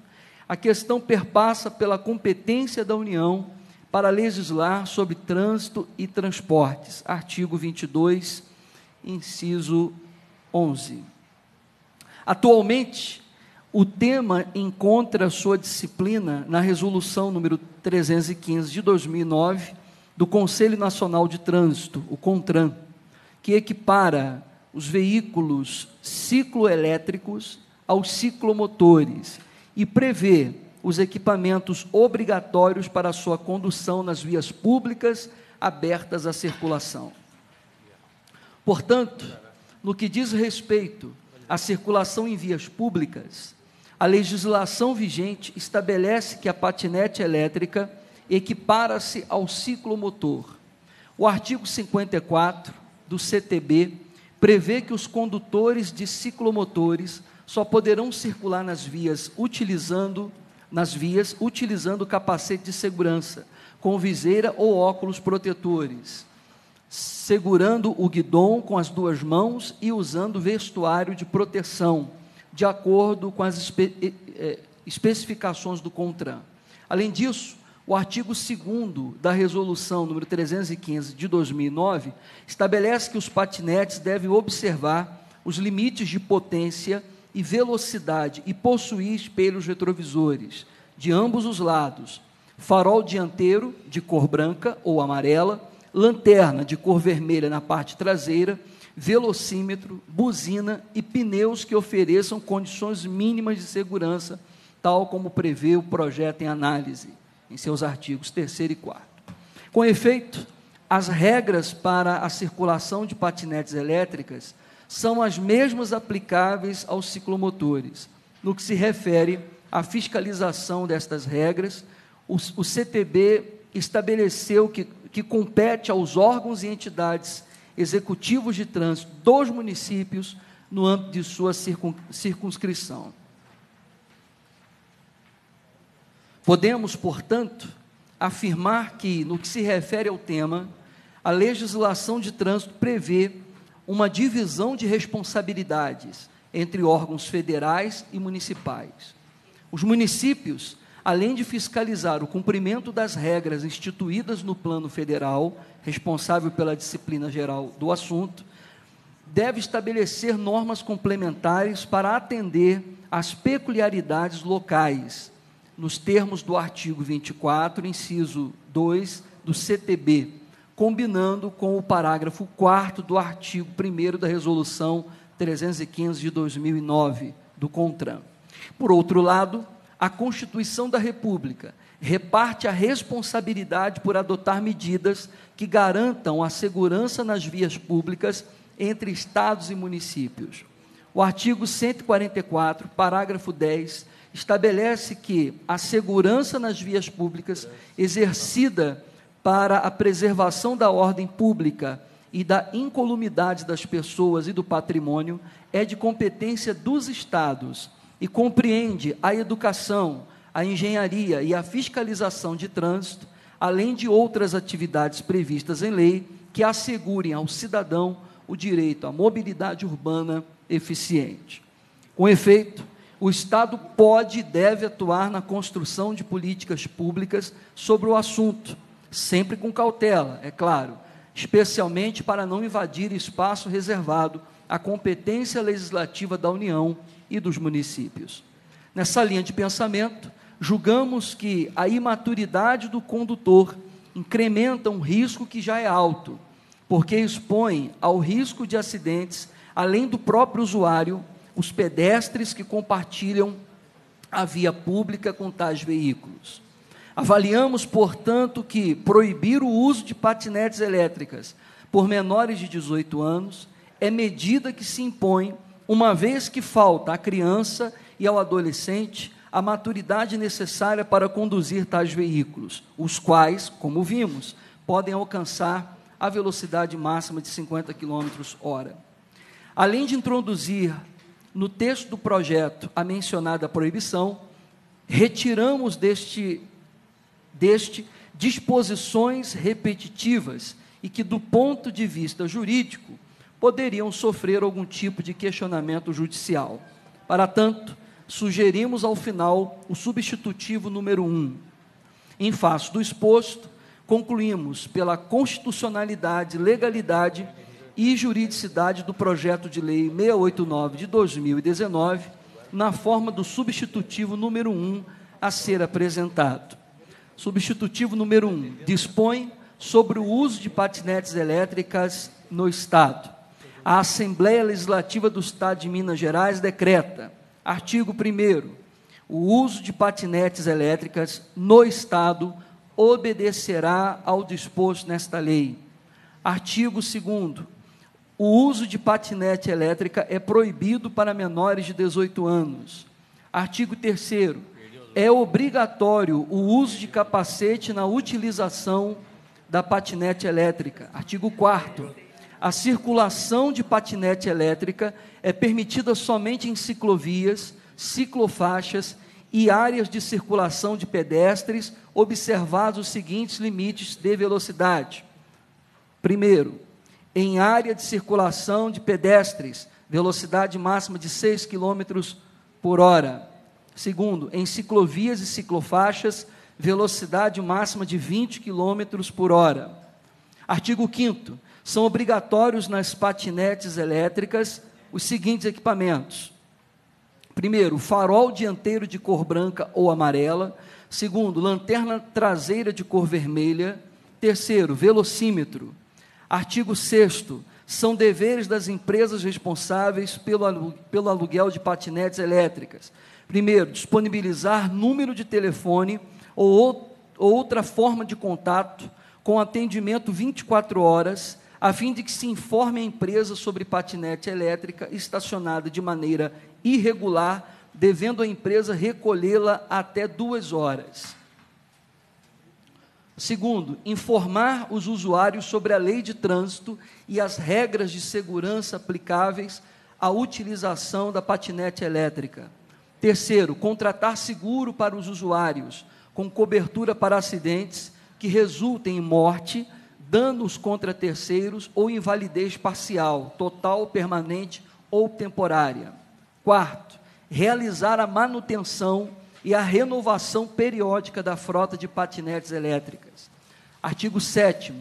a questão perpassa pela competência da União para legislar sobre trânsito e transportes. Artigo 22, inciso 11. Atualmente, o tema encontra sua disciplina na resolução número 315 de 2009 do Conselho Nacional de Trânsito, o CONTRAN, que equipara os veículos cicloelétricos aos ciclomotores, e prevê os equipamentos obrigatórios para sua condução nas vias públicas abertas à circulação. Portanto, no que diz respeito à circulação em vias públicas, a legislação vigente estabelece que a patinete elétrica equipara-se ao ciclomotor. O artigo 54 do CTB prevê que os condutores de ciclomotores só poderão circular nas vias utilizando nas vias utilizando capacete de segurança, com viseira ou óculos protetores, segurando o guidão com as duas mãos e usando vestuário de proteção, de acordo com as espe eh, eh, especificações do CONTRAN. Além disso, o artigo 2 da resolução número 315 de 2009 estabelece que os patinetes devem observar os limites de potência e velocidade e possuir espelhos retrovisores de ambos os lados, farol dianteiro de cor branca ou amarela, lanterna de cor vermelha na parte traseira, velocímetro, buzina e pneus que ofereçam condições mínimas de segurança, tal como prevê o projeto em análise, em seus artigos 3 e 4. Com efeito, as regras para a circulação de patinetes elétricas são as mesmas aplicáveis aos ciclomotores. No que se refere à fiscalização destas regras, o, CTB estabeleceu que, que compete aos órgãos e entidades executivos de trânsito dos municípios no âmbito de sua circun, circunscrição. Podemos, portanto, afirmar que, no que se refere ao tema, a legislação de trânsito prevê uma divisão de responsabilidades entre órgãos federais e municipais. Os municípios, além de fiscalizar o cumprimento das regras instituídas no plano federal, responsável pela disciplina geral do assunto, deve estabelecer normas complementares para atender às peculiaridades locais, nos termos do artigo 24, inciso 2 do CTB, combinando com o parágrafo 4 do artigo 1 da Resolução 315 de 2009 do CONTRAN. Por outro lado, a Constituição da República reparte a responsabilidade por adotar medidas que garantam a segurança nas vias públicas entre estados e municípios. O artigo 144, parágrafo 10, estabelece que a segurança nas vias públicas exercida para a preservação da ordem pública e da incolumidade das pessoas e do patrimônio é de competência dos Estados e compreende a educação, a engenharia e a fiscalização de trânsito, além de outras atividades previstas em lei que assegurem ao cidadão o direito à mobilidade urbana eficiente. Com efeito, o Estado pode e deve atuar na construção de políticas públicas sobre o assunto sempre com cautela, é claro, especialmente para não invadir espaço reservado à competência legislativa da União e dos municípios. Nessa linha de pensamento, julgamos que a imaturidade do condutor incrementa um risco que já é alto, porque expõe ao risco de acidentes, além do próprio usuário, os pedestres que compartilham a via pública com tais veículos. Avaliamos, portanto, que proibir o uso de patinetes elétricas por menores de 18 anos é medida que se impõe, uma vez que falta à criança e ao adolescente a maturidade necessária para conduzir tais veículos, os quais, como vimos, podem alcançar a velocidade máxima de 50 km hora. Além de introduzir no texto do projeto a mencionada proibição, retiramos deste deste disposições repetitivas e que, do ponto de vista jurídico, poderiam sofrer algum tipo de questionamento judicial. Para tanto, sugerimos ao final o substitutivo número 1. Um. Em face do exposto, concluímos pela constitucionalidade, legalidade e juridicidade do projeto de lei 689 de 2019, na forma do substitutivo número 1 um a ser apresentado. Substitutivo número 1, um, dispõe sobre o uso de patinetes elétricas no Estado. A Assembleia Legislativa do Estado de Minas Gerais decreta, artigo 1 o uso de patinetes elétricas no Estado obedecerá ao disposto nesta lei. Artigo 2 o uso de patinete elétrica é proibido para menores de 18 anos. Artigo 3 é obrigatório o uso de capacete na utilização da patinete elétrica. Artigo 4 A circulação de patinete elétrica é permitida somente em ciclovias, ciclofaixas e áreas de circulação de pedestres, observados os seguintes limites de velocidade. Primeiro, em área de circulação de pedestres, velocidade máxima de 6 km por hora. Segundo, em ciclovias e ciclofaixas, velocidade máxima de 20 km por hora. Artigo 5 São obrigatórios nas patinetes elétricas os seguintes equipamentos. Primeiro, farol dianteiro de cor branca ou amarela. Segundo, lanterna traseira de cor vermelha. Terceiro, velocímetro. Artigo 6 São deveres das empresas responsáveis pelo, alu pelo aluguel de patinetes elétricas Primeiro, disponibilizar número de telefone ou outra forma de contato com atendimento 24 horas, a fim de que se informe a empresa sobre patinete elétrica estacionada de maneira irregular, devendo a empresa recolhê-la até duas horas. Segundo, informar os usuários sobre a lei de trânsito e as regras de segurança aplicáveis à utilização da patinete elétrica. Terceiro, contratar seguro para os usuários, com cobertura para acidentes que resultem em morte, danos contra terceiros ou invalidez parcial, total, permanente ou temporária. Quarto, realizar a manutenção e a renovação periódica da frota de patinetes elétricas. Artigo 7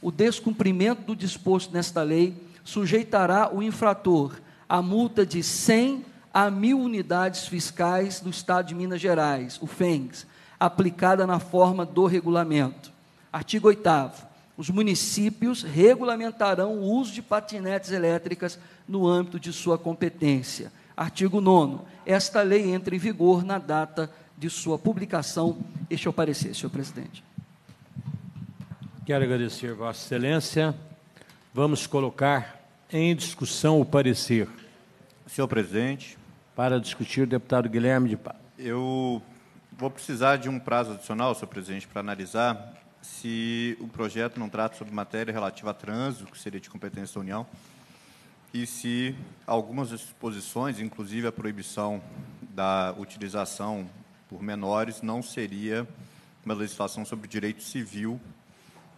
o descumprimento do disposto nesta lei sujeitará o infrator à multa de 100 a mil unidades fiscais do Estado de Minas Gerais, o FENGS, aplicada na forma do regulamento. Artigo 8 os municípios regulamentarão o uso de patinetes elétricas no âmbito de sua competência. Artigo 9 esta lei entra em vigor na data de sua publicação. Este é o parecer, senhor presidente. Quero agradecer, Vossa Excelência. Vamos colocar em discussão o parecer. Senhor presidente, para discutir, o deputado Guilherme de Paz. Eu vou precisar de um prazo adicional, senhor presidente, para analisar se o projeto não trata sobre matéria relativa a trânsito, que seria de competência da União, e se algumas disposições, inclusive a proibição da utilização por menores, não seria uma legislação sobre direito civil,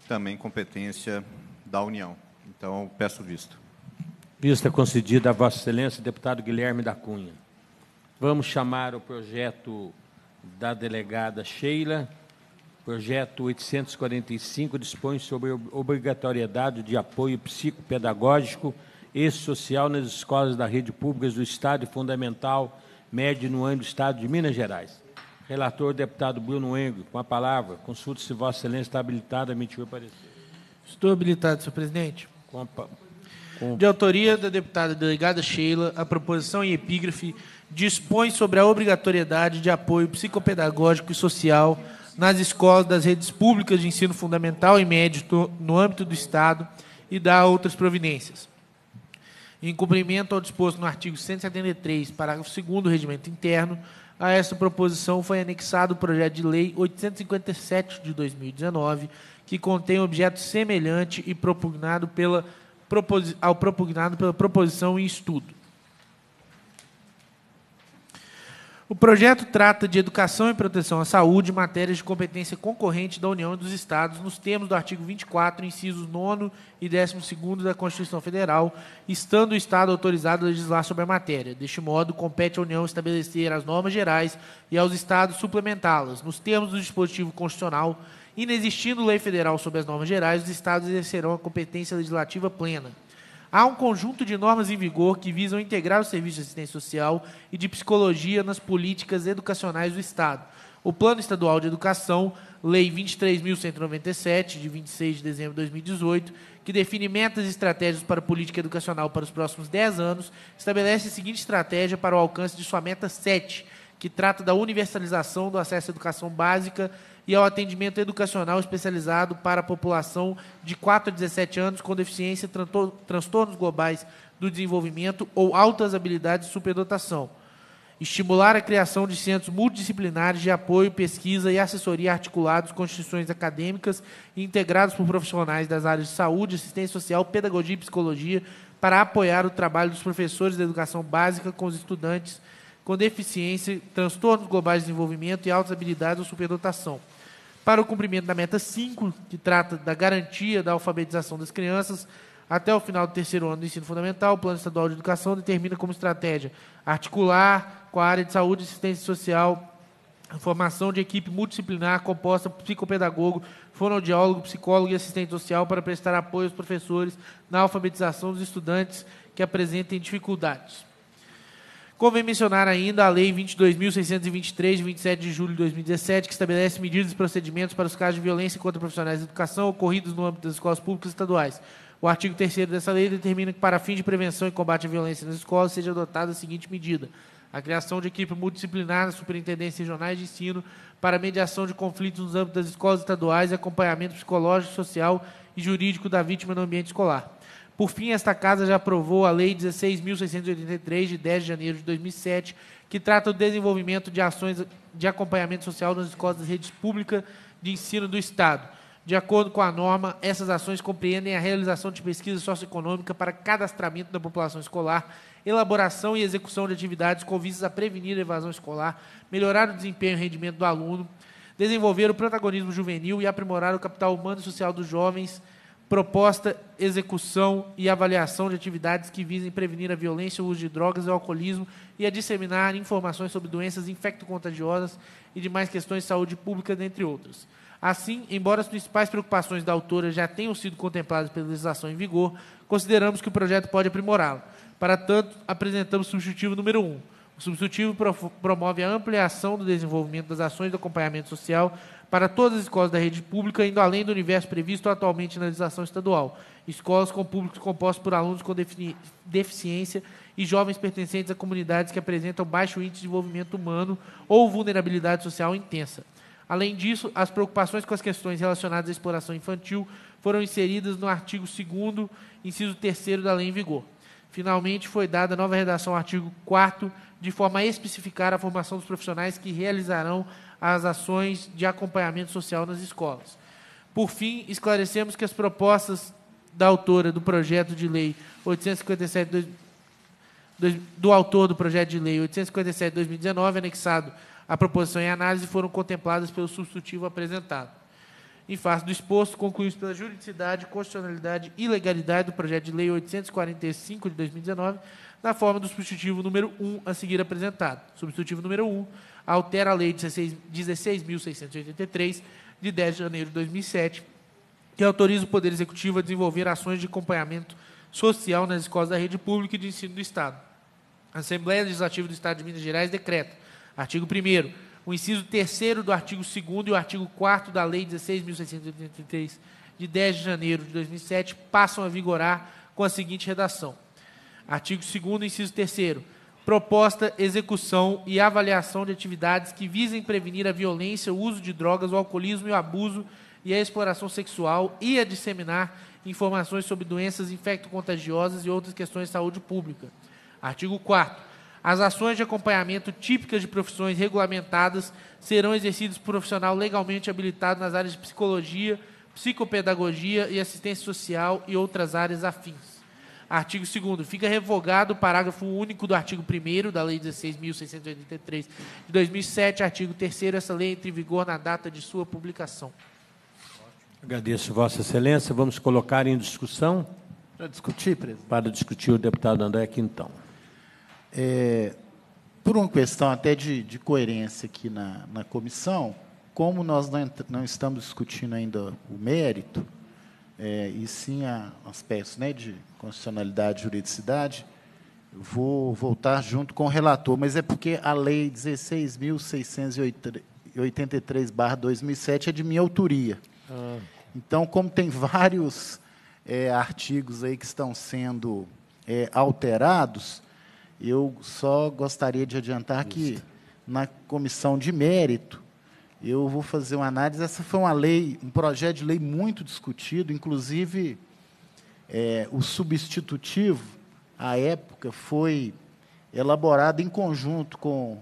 também competência da União. Então, peço visto. Vista concedida a Vossa Excelência, deputado Guilherme da Cunha. Vamos chamar o projeto da delegada Sheila. Projeto 845 dispõe sobre obrigatoriedade de apoio psicopedagógico e social nas escolas da rede pública do Estado e fundamental médio no ano do Estado de Minas Gerais. Relator, deputado Bruno Engo, com a palavra. Consulte se Vossa Excelência está habilitada a emitir o parecer. Estou habilitado, senhor presidente. Com a... com... De autoria da deputada delegada Sheila, a proposição em epígrafe dispõe sobre a obrigatoriedade de apoio psicopedagógico e social nas escolas das redes públicas de ensino fundamental e médio no âmbito do Estado e dá outras providências. Em cumprimento ao disposto no artigo 173, parágrafo 2 do Regimento Interno, a esta proposição foi anexado o projeto de lei 857 de 2019, que contém objeto semelhante e propugnado pela, ao propugnado pela proposição em estudo. O projeto trata de educação e proteção à saúde, matérias de competência concorrente da União e dos Estados, nos termos do artigo 24, incisos 9 e 12 da Constituição Federal, estando o Estado autorizado a legislar sobre a matéria. Deste modo, compete à União estabelecer as normas gerais e aos Estados suplementá-las, nos termos do dispositivo constitucional, inexistindo lei federal sobre as normas gerais, os Estados exercerão a competência legislativa plena. Há um conjunto de normas em vigor que visam integrar o serviço de assistência social e de psicologia nas políticas educacionais do Estado. O Plano Estadual de Educação, Lei 23.197, de 26 de dezembro de 2018, que define metas e estratégias para a política educacional para os próximos 10 anos, estabelece a seguinte estratégia para o alcance de sua meta 7, que trata da universalização do acesso à educação básica e ao atendimento educacional especializado para a população de 4 a 17 anos com deficiência, transtornos globais do desenvolvimento ou altas habilidades de superdotação. Estimular a criação de centros multidisciplinares de apoio, pesquisa e assessoria articulados com instituições acadêmicas e integrados por profissionais das áreas de saúde, assistência social, pedagogia e psicologia, para apoiar o trabalho dos professores da educação básica com os estudantes com deficiência, transtornos globais de desenvolvimento e altas habilidades ou superdotação para o cumprimento da meta 5, que trata da garantia da alfabetização das crianças até o final do terceiro ano do ensino fundamental, o Plano Estadual de Educação determina como estratégia articular com a área de saúde e assistência social a formação de equipe multidisciplinar composta por psicopedagogo, fonoaudiólogo, psicólogo e assistente social para prestar apoio aos professores na alfabetização dos estudantes que apresentem dificuldades. Convém mencionar ainda a Lei 22.623, de 27 de julho de 2017, que estabelece medidas e procedimentos para os casos de violência contra profissionais de educação ocorridos no âmbito das escolas públicas estaduais. O artigo 3 dessa lei determina que, para fim de prevenção e combate à violência nas escolas, seja adotada a seguinte medida: a criação de equipe multidisciplinar nas superintendências regionais de ensino para mediação de conflitos nos âmbitos das escolas estaduais e acompanhamento psicológico, social e jurídico da vítima no ambiente escolar. Por fim, esta Casa já aprovou a Lei 16.683, de 10 de janeiro de 2007, que trata o desenvolvimento de ações de acompanhamento social nas escolas das redes públicas de ensino do Estado. De acordo com a norma, essas ações compreendem a realização de pesquisa socioeconômica para cadastramento da população escolar, elaboração e execução de atividades com vistas a prevenir a evasão escolar, melhorar o desempenho e rendimento do aluno, desenvolver o protagonismo juvenil e aprimorar o capital humano e social dos jovens proposta, execução e avaliação de atividades que visem prevenir a violência, o uso de drogas e o alcoolismo e a disseminar informações sobre doenças infecto-contagiosas e demais questões de saúde pública, dentre outras. Assim, embora as principais preocupações da autora já tenham sido contempladas pela legislação em vigor, consideramos que o projeto pode aprimorá-lo. Para tanto, apresentamos o substitutivo número 1. Um. O substitutivo promove a ampliação do desenvolvimento das ações de acompanhamento social para todas as escolas da rede pública, indo além do universo previsto atualmente na legislação estadual. Escolas com públicos compostos por alunos com deficiência e jovens pertencentes a comunidades que apresentam baixo índice de desenvolvimento humano ou vulnerabilidade social intensa. Além disso, as preocupações com as questões relacionadas à exploração infantil foram inseridas no artigo 2 inciso 3 da lei em vigor. Finalmente, foi dada nova redação ao artigo 4 de forma a especificar a formação dos profissionais que realizarão as ações de acompanhamento social nas escolas. Por fim, esclarecemos que as propostas da autora do projeto de lei 857 do autor do projeto de lei 857/2019 anexado à proposição em análise foram contempladas pelo substitutivo apresentado. Em face do exposto, concluímos pela juridicidade, constitucionalidade e legalidade do projeto de lei 845 de 2019, na forma do substitutivo número 1 a seguir apresentado. Substitutivo número 1 altera a Lei 16.683, 16 de 10 de janeiro de 2007, que autoriza o Poder Executivo a desenvolver ações de acompanhamento social nas escolas da rede pública e de ensino do Estado. A Assembleia Legislativa do Estado de Minas Gerais decreta, artigo 1 o inciso 3 do artigo 2 e o artigo 4 da Lei 16.683, de 10 de janeiro de 2007, passam a vigorar com a seguinte redação. Artigo 2 inciso 3 proposta, execução e avaliação de atividades que visem prevenir a violência, o uso de drogas, o alcoolismo e o abuso e a exploração sexual e a disseminar informações sobre doenças infecto-contagiosas e outras questões de saúde pública. Artigo 4 As ações de acompanhamento típicas de profissões regulamentadas serão exercidas por profissional legalmente habilitado nas áreas de psicologia, psicopedagogia e assistência social e outras áreas afins. Artigo 2 Fica revogado o parágrafo único do artigo 1 da Lei 16.683 de 2007, artigo 3 Essa lei entra em vigor na data de sua publicação. Agradeço, Vossa Excelência. Vamos colocar em discussão. Para discutir, presidente. Para discutir o deputado André Quintão. É, por uma questão até de, de coerência aqui na, na comissão, como nós não, não estamos discutindo ainda o mérito, é, e sim a aspectos né, de constitucionalidade e juridicidade, vou voltar junto com o relator, mas é porque a Lei 16.683-2007 é de minha autoria. Ah. Então, como tem vários é, artigos aí que estão sendo é, alterados, eu só gostaria de adiantar que na comissão de mérito eu vou fazer uma análise. Essa foi uma lei, um projeto de lei muito discutido, inclusive é, o substitutivo, à época, foi elaborado em conjunto com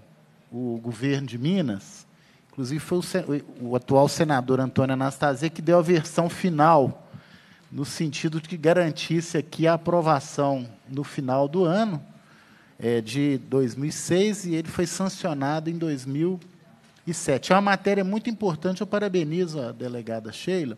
o governo de Minas. Inclusive, foi o, o atual senador Antônio Anastasia que deu a versão final, no sentido de que garantisse aqui a aprovação no final do ano é, de 2006, e ele foi sancionado em 2000 e 7. É uma matéria muito importante, eu parabenizo a delegada Sheila,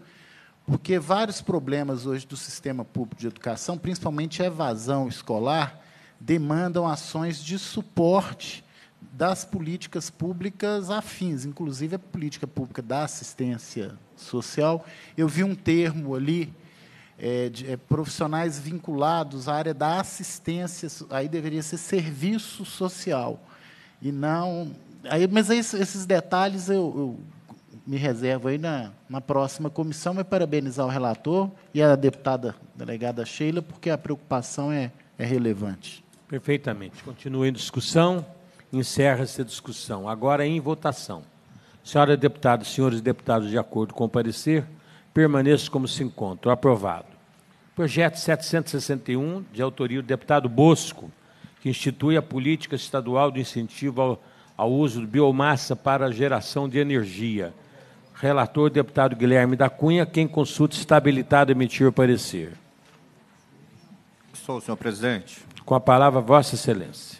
porque vários problemas hoje do sistema público de educação, principalmente a evasão escolar, demandam ações de suporte das políticas públicas afins, inclusive a política pública da assistência social. Eu vi um termo ali, é, de, é, profissionais vinculados à área da assistência, aí deveria ser serviço social, e não aí, mas aí, esses detalhes eu, eu, me reservo aí na, na próxima comissão, mas parabenizar o relator e a deputada delegada Sheila, porque a preocupação é, é relevante. Perfeitamente. Continua em discussão. Encerra-se a discussão. Agora em votação. Senhora deputada, senhores deputados, de acordo com o parecer, permaneço como se encontra. Aprovado. Projeto 761, de autoria do deputado Bosco, que institui a política estadual de incentivo ao ao uso de biomassa para geração de energia. Relator, deputado Guilherme da Cunha, quem consulta está habilitado a emitir o parecer. Sou, senhor presidente. Com a palavra, Vossa Excelência.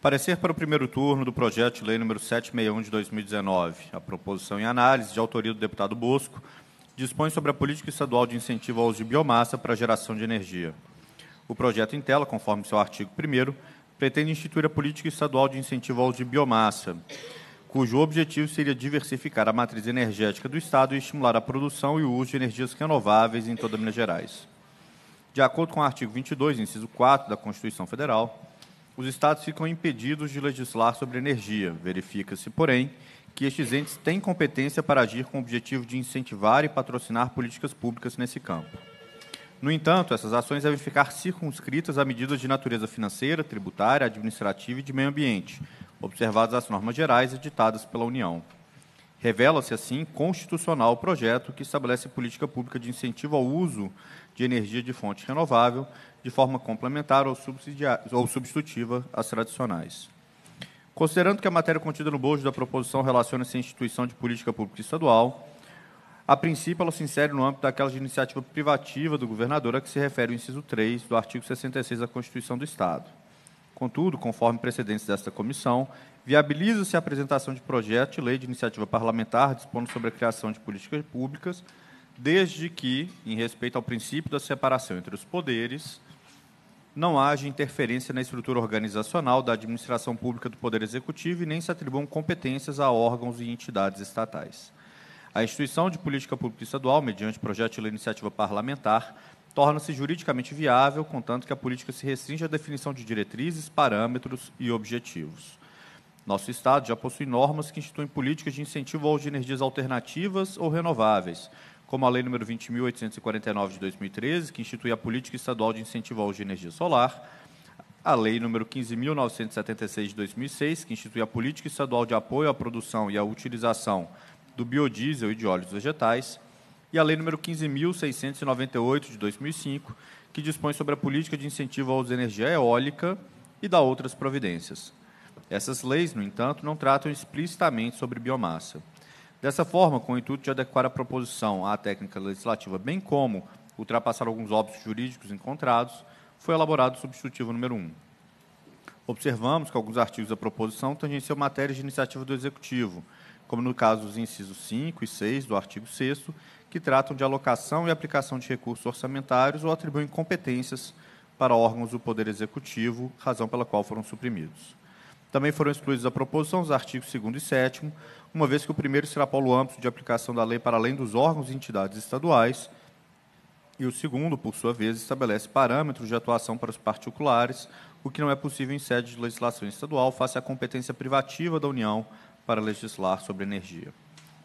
Parecer para o primeiro turno do projeto de lei número 761 de 2019. A proposição em análise, de autoria do deputado Bosco, dispõe sobre a política estadual de incentivo ao uso de biomassa para geração de energia. O projeto em tela, conforme seu artigo 1 pretende instituir a política estadual de incentivo ao de biomassa, cujo objetivo seria diversificar a matriz energética do Estado e estimular a produção e o uso de energias renováveis em toda Minas Gerais. De acordo com o artigo 22, inciso 4 da Constituição Federal, os Estados ficam impedidos de legislar sobre energia. Verifica-se, porém, que estes entes têm competência para agir com o objetivo de incentivar e patrocinar políticas públicas nesse campo. No entanto, essas ações devem ficar circunscritas a medidas de natureza financeira, tributária, administrativa e de meio ambiente, observadas as normas gerais editadas pela União. Revela-se, assim, constitucional o projeto que estabelece política pública de incentivo ao uso de energia de fonte renovável de forma complementar ou, ou substitutiva às tradicionais. Considerando que a matéria contida no bojo da proposição relaciona-se à instituição de política pública estadual, a princípio, ela se insere no âmbito daquela de iniciativa privativa do governador a que se refere o inciso 3 do artigo 66 da Constituição do Estado. Contudo, conforme precedentes desta comissão, viabiliza-se a apresentação de projeto de lei de iniciativa parlamentar dispondo sobre a criação de políticas públicas, desde que, em respeito ao princípio da separação entre os poderes, não haja interferência na estrutura organizacional da administração pública do Poder Executivo e nem se atribuam competências a órgãos e entidades estatais. A instituição de política pública estadual, mediante projeto de lei iniciativa parlamentar, torna-se juridicamente viável, contanto que a política se restringe à definição de diretrizes, parâmetros e objetivos. Nosso Estado já possui normas que instituem políticas de incentivo aos de energias alternativas ou renováveis, como a Lei nº 20.849, de 2013, que institui a Política Estadual de Incentivo aos de Energia Solar, a Lei nº 15.976, de 2006, que institui a Política Estadual de Apoio à Produção e à Utilização do biodiesel e de óleos vegetais, e a Lei nº 15.698, de 2005, que dispõe sobre a política de incentivo à energia eólica e dá outras providências. Essas leis, no entanto, não tratam explicitamente sobre biomassa. Dessa forma, com o intuito de adequar a proposição à técnica legislativa, bem como ultrapassar alguns óbitos jurídicos encontrados, foi elaborado o substitutivo número 1. Observamos que alguns artigos da proposição tangenciam matérias de iniciativa do Executivo, como no caso dos incisos 5 e 6 do artigo 6 que tratam de alocação e aplicação de recursos orçamentários ou atribuem competências para órgãos do Poder Executivo, razão pela qual foram suprimidos. Também foram excluídos da proposição os artigos 2 e 7 uma vez que o primeiro será o âmbito de aplicação da lei para além dos órgãos e entidades estaduais, e o segundo, por sua vez, estabelece parâmetros de atuação para os particulares, o que não é possível em sede de legislação estadual, face à competência privativa da União para legislar sobre energia.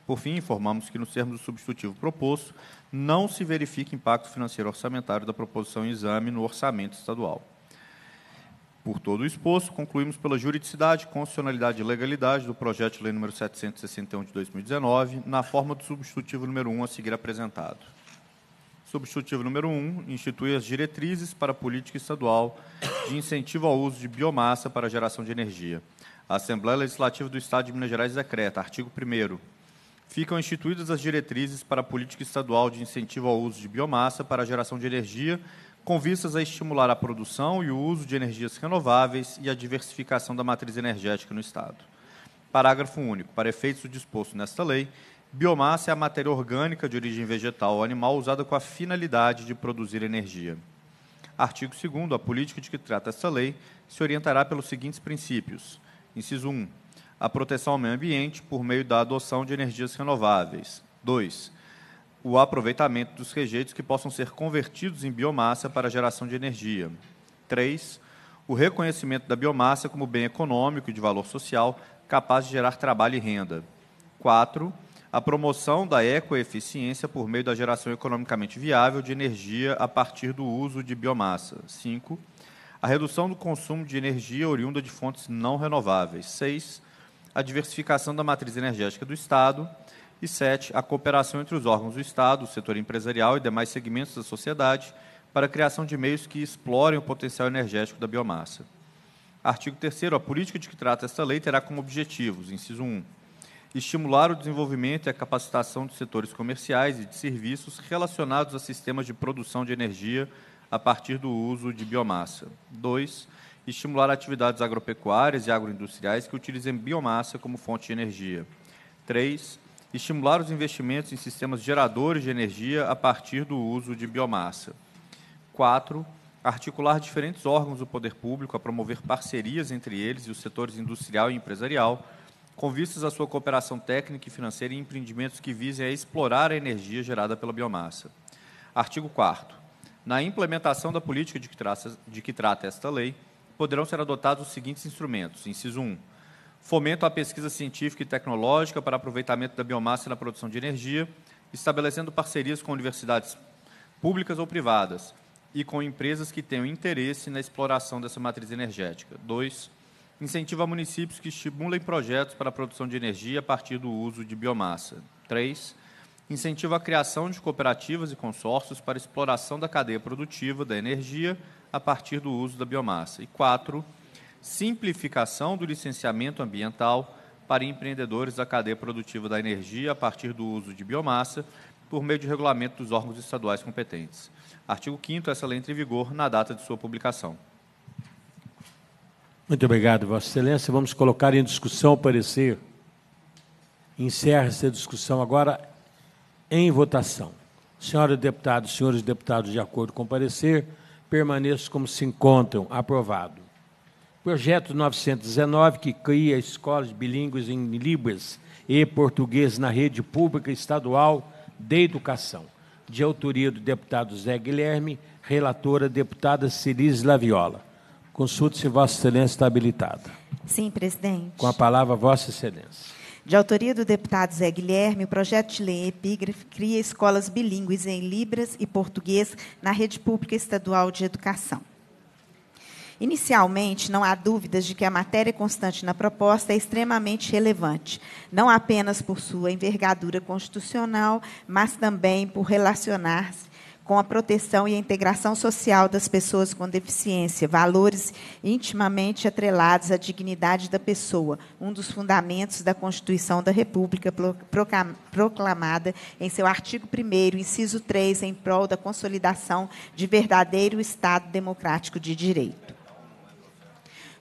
Por fim, informamos que, nos termos do substitutivo proposto, não se verifica impacto financeiro orçamentário da proposição em exame no orçamento estadual. Por todo o exposto, concluímos pela juridicidade, constitucionalidade e legalidade do projeto de lei número 761 de 2019, na forma do substitutivo número 1 a seguir apresentado. Substitutivo número 1 institui as diretrizes para a política estadual de incentivo ao uso de biomassa para a geração de energia. A Assembleia Legislativa do Estado de Minas Gerais decreta, artigo 1 Ficam instituídas as diretrizes para a política estadual de incentivo ao uso de biomassa para a geração de energia, com vistas a estimular a produção e o uso de energias renováveis e a diversificação da matriz energética no Estado. Parágrafo único. Para efeitos do disposto nesta lei, biomassa é a matéria orgânica de origem vegetal ou animal usada com a finalidade de produzir energia. Artigo 2 A política de que trata esta lei se orientará pelos seguintes princípios: Inciso 1. A proteção ao meio ambiente por meio da adoção de energias renováveis. 2. O aproveitamento dos rejeitos que possam ser convertidos em biomassa para geração de energia. 3. O reconhecimento da biomassa como bem econômico e de valor social capaz de gerar trabalho e renda. 4. A promoção da ecoeficiência por meio da geração economicamente viável de energia a partir do uso de biomassa. 5 a redução do consumo de energia oriunda de fontes não renováveis. 6. A diversificação da matriz energética do Estado. E 7. A cooperação entre os órgãos do Estado, o setor empresarial e demais segmentos da sociedade para a criação de meios que explorem o potencial energético da biomassa. Artigo 3 A política de que trata esta lei terá como objetivos, inciso 1, estimular o desenvolvimento e a capacitação dos setores comerciais e de serviços relacionados a sistemas de produção de energia a partir do uso de biomassa. 2. Estimular atividades agropecuárias e agroindustriais que utilizem biomassa como fonte de energia. 3. Estimular os investimentos em sistemas geradores de energia a partir do uso de biomassa. 4 articular diferentes órgãos do poder público a promover parcerias entre eles e os setores industrial e empresarial, com vistas à sua cooperação técnica e financeira em empreendimentos que visem a explorar a energia gerada pela biomassa. Artigo 4 na implementação da política de que, traça, de que trata esta lei, poderão ser adotados os seguintes instrumentos. Inciso 1. Fomento à pesquisa científica e tecnológica para aproveitamento da biomassa na produção de energia, estabelecendo parcerias com universidades públicas ou privadas e com empresas que tenham interesse na exploração dessa matriz energética. 2. a municípios que estimulem projetos para a produção de energia a partir do uso de biomassa. 3 incentiva a criação de cooperativas e consórcios para exploração da cadeia produtiva da energia a partir do uso da biomassa. E quatro, simplificação do licenciamento ambiental para empreendedores da cadeia produtiva da energia a partir do uso de biomassa por meio de regulamento dos órgãos estaduais competentes. Artigo 5 essa lei entra em vigor na data de sua publicação. Muito obrigado, Vossa Excelência. Vamos colocar em discussão o parecer. Encerra-se a discussão agora em votação. Senhora deputada, senhores deputados, de acordo com o parecer, permaneço como se encontram. Aprovado. Projeto 919, que cria escolas bilíngues em Libras e português na rede pública estadual de educação. De autoria do deputado Zé Guilherme, relatora deputada Ciris Laviola. Consulte se Vossa Excelência está habilitada. Sim, presidente. Com a palavra, Vossa Excelência. De autoria do deputado Zé Guilherme, o projeto de lei é Epígrafe cria escolas bilíngues em Libras e português na rede pública estadual de educação. Inicialmente, não há dúvidas de que a matéria constante na proposta é extremamente relevante, não apenas por sua envergadura constitucional, mas também por relacionar-se com a proteção e a integração social das pessoas com deficiência, valores intimamente atrelados à dignidade da pessoa, um dos fundamentos da Constituição da República, proclamada em seu artigo 1, inciso 3, em prol da consolidação de verdadeiro Estado democrático de direito.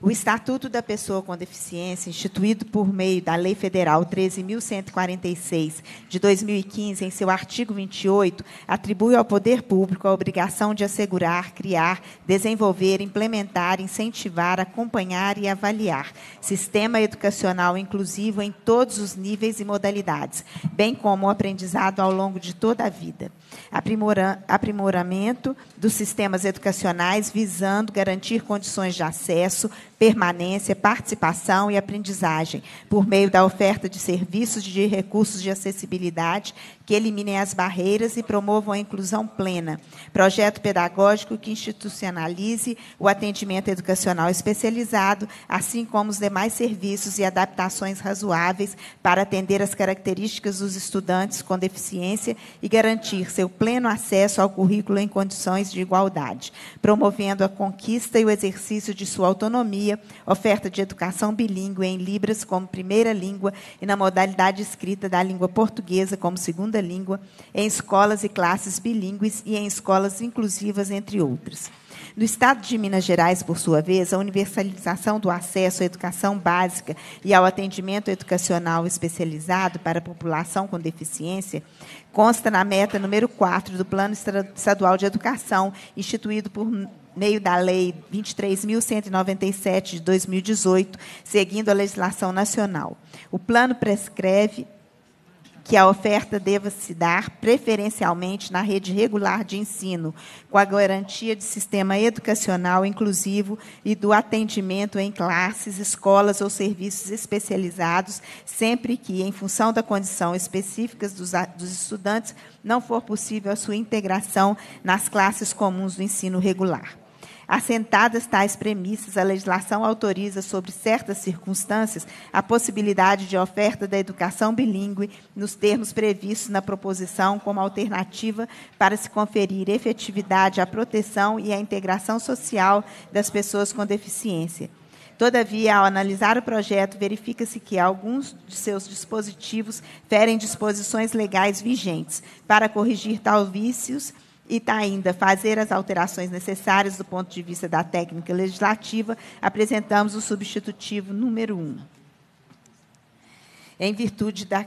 O Estatuto da Pessoa com Deficiência, instituído por meio da Lei Federal 13.146, de 2015, em seu artigo 28, atribui ao poder público a obrigação de assegurar, criar, desenvolver, implementar, incentivar, acompanhar e avaliar sistema educacional inclusivo em todos os níveis e modalidades, bem como o aprendizado ao longo de toda a vida aprimora, aprimoramento dos sistemas educacionais visando garantir condições de acesso, permanência, participação e aprendizagem por meio da oferta de serviços de recursos de acessibilidade que eliminem as barreiras e promovam a inclusão plena. Projeto pedagógico que institucionalize o atendimento educacional especializado, assim como os demais serviços e adaptações razoáveis para atender às características dos estudantes com deficiência e garantir seu pleno acesso ao currículo em condições de igualdade, promovendo a conquista e o exercício de sua autonomia, oferta de educação bilíngue em Libras como primeira língua e na modalidade escrita da língua portuguesa como segunda segunda língua, em escolas e classes bilíngues e em escolas inclusivas, entre outras. No estado de Minas Gerais, por sua vez, a universalização do acesso à educação básica e ao atendimento educacional especializado para a população com deficiência consta na meta número 4 do Plano Estadual de Educação, instituído por meio da Lei 23.197 de 2018, seguindo a legislação nacional. O plano prescreve que a oferta deva se dar preferencialmente na rede regular de ensino, com a garantia de sistema educacional inclusivo e do atendimento em classes, escolas ou serviços especializados, sempre que, em função da condição específica dos, dos estudantes, não for possível a sua integração nas classes comuns do ensino regular. Assentadas tais premissas, a legislação autoriza, sobre certas circunstâncias, a possibilidade de oferta da educação bilíngue nos termos previstos na proposição como alternativa para se conferir efetividade à proteção e à integração social das pessoas com deficiência. Todavia, ao analisar o projeto, verifica-se que alguns de seus dispositivos ferem disposições legais vigentes para corrigir tal vícios e tá ainda fazer as alterações necessárias do ponto de vista da técnica legislativa, apresentamos o substitutivo número 1. Em virtude da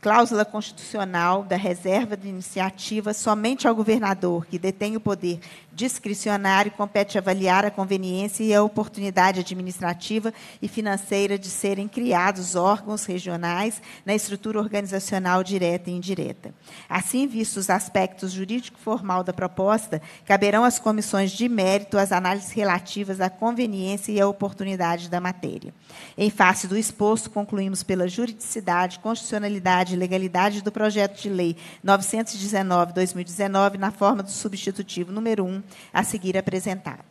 cláusula constitucional da reserva de iniciativa somente ao governador, que detém o poder discricionário compete avaliar a conveniência e a oportunidade administrativa e financeira de serem criados órgãos regionais na estrutura organizacional direta e indireta. Assim, vistos os aspectos jurídico-formal da proposta, caberão às comissões de mérito as análises relativas à conveniência e à oportunidade da matéria. Em face do exposto, concluímos pela juridicidade, constitucionalidade e legalidade do projeto de lei 919/2019 na forma do substitutivo número 1 a seguir apresentado.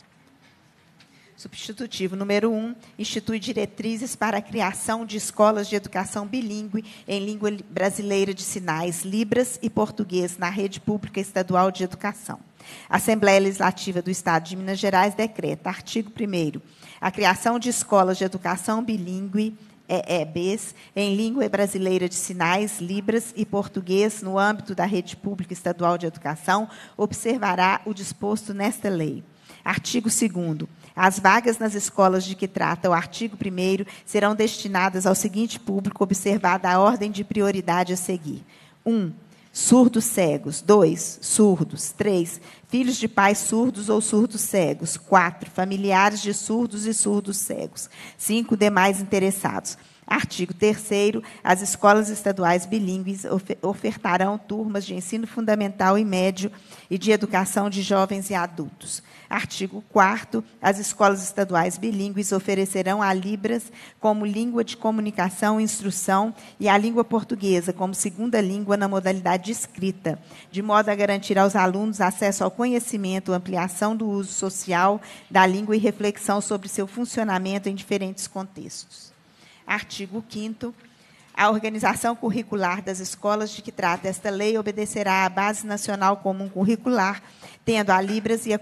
Substitutivo número 1, um, institui diretrizes para a criação de escolas de educação bilíngue em língua brasileira de sinais, libras e português na rede pública estadual de educação. Assembleia Legislativa do Estado de Minas Gerais decreta, artigo 1 a criação de escolas de educação bilíngue EEBs, é, é em língua brasileira de sinais, Libras e português, no âmbito da rede pública estadual de educação, observará o disposto nesta lei. Artigo 2. As vagas nas escolas de que trata o artigo 1 serão destinadas ao seguinte público, observada a ordem de prioridade a seguir: 1. Um, surdos cegos. Dois, surdos. Três, filhos de pais surdos ou surdos cegos. Quatro, familiares de surdos e surdos cegos. Cinco, demais interessados. Artigo 3 as escolas estaduais bilíngues ofertarão turmas de ensino fundamental e médio e de educação de jovens e adultos. Artigo 4 as escolas estaduais bilíngues oferecerão a Libras como língua de comunicação e instrução e a língua portuguesa como segunda língua na modalidade escrita, de modo a garantir aos alunos acesso ao conhecimento, ampliação do uso social da língua e reflexão sobre seu funcionamento em diferentes contextos. Artigo 5 a organização curricular das escolas de que trata esta lei obedecerá à Base Nacional Comum Curricular, tendo a Libras e a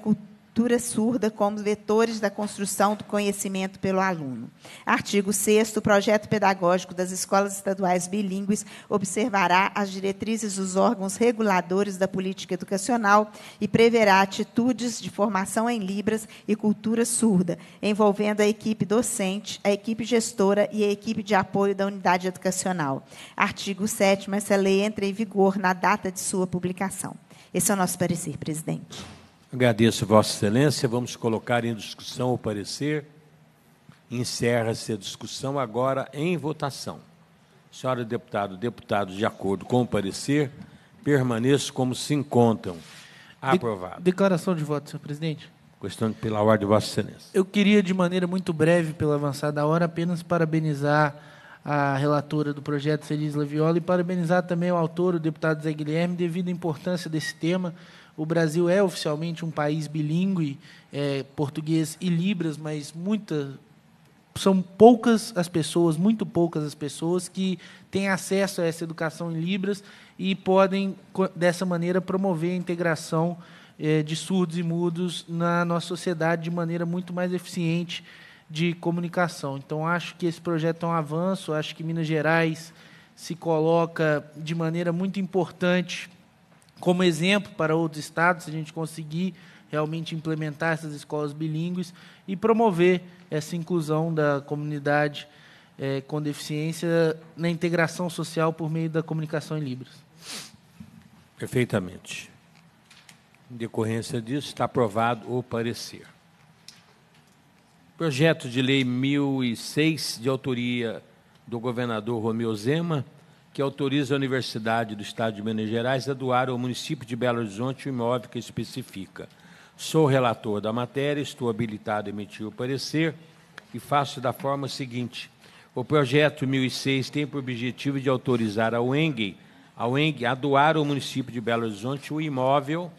leitura surda como vetores da construção do conhecimento pelo aluno. Artigo 6 o projeto pedagógico das escolas estaduais bilíngues observará as diretrizes dos órgãos reguladores da política educacional e preverá atitudes de formação em libras e cultura surda, envolvendo a equipe docente, a equipe gestora e a equipe de apoio da unidade educacional. Artigo 7 essa lei entra em vigor na data de sua publicação. Esse é o nosso parecer, presidente. Agradeço, Vossa Excelência. Vamos colocar em discussão o parecer. Encerra-se a discussão agora em votação. Senhora deputada, deputados, de acordo com o parecer, permaneço como se encontram. Aprovado. De declaração de voto, senhor presidente. Questão pela ordem, Vossa Excelência. Eu queria, de maneira muito breve, pela avançada hora, apenas parabenizar a relatora do projeto, Celis Laviola, e parabenizar também o autor, o deputado Zé Guilherme, devido à importância desse tema. O Brasil é oficialmente um país bilíngue, é, português e libras, mas muita, são poucas as pessoas, muito poucas as pessoas que têm acesso a essa educação em libras e podem, dessa maneira, promover a integração é, de surdos e mudos na nossa sociedade de maneira muito mais eficiente de comunicação. Então, acho que esse projeto é um avanço, acho que Minas Gerais se coloca de maneira muito importante como exemplo para outros estados, se a gente conseguir realmente implementar essas escolas bilíngues e promover essa inclusão da comunidade é, com deficiência na integração social por meio da comunicação em Libras. Perfeitamente. Em decorrência disso, está aprovado o parecer. Projeto de Lei 1006, de autoria do governador Romeu Zema, que autoriza a Universidade do Estado de Minas Gerais a doar ao município de Belo Horizonte o imóvel que especifica. Sou relator da matéria, estou habilitado a emitir o parecer e faço da forma seguinte. O projeto 1006 tem por objetivo de autorizar a UENG, a UENG a doar ao município de Belo Horizonte o imóvel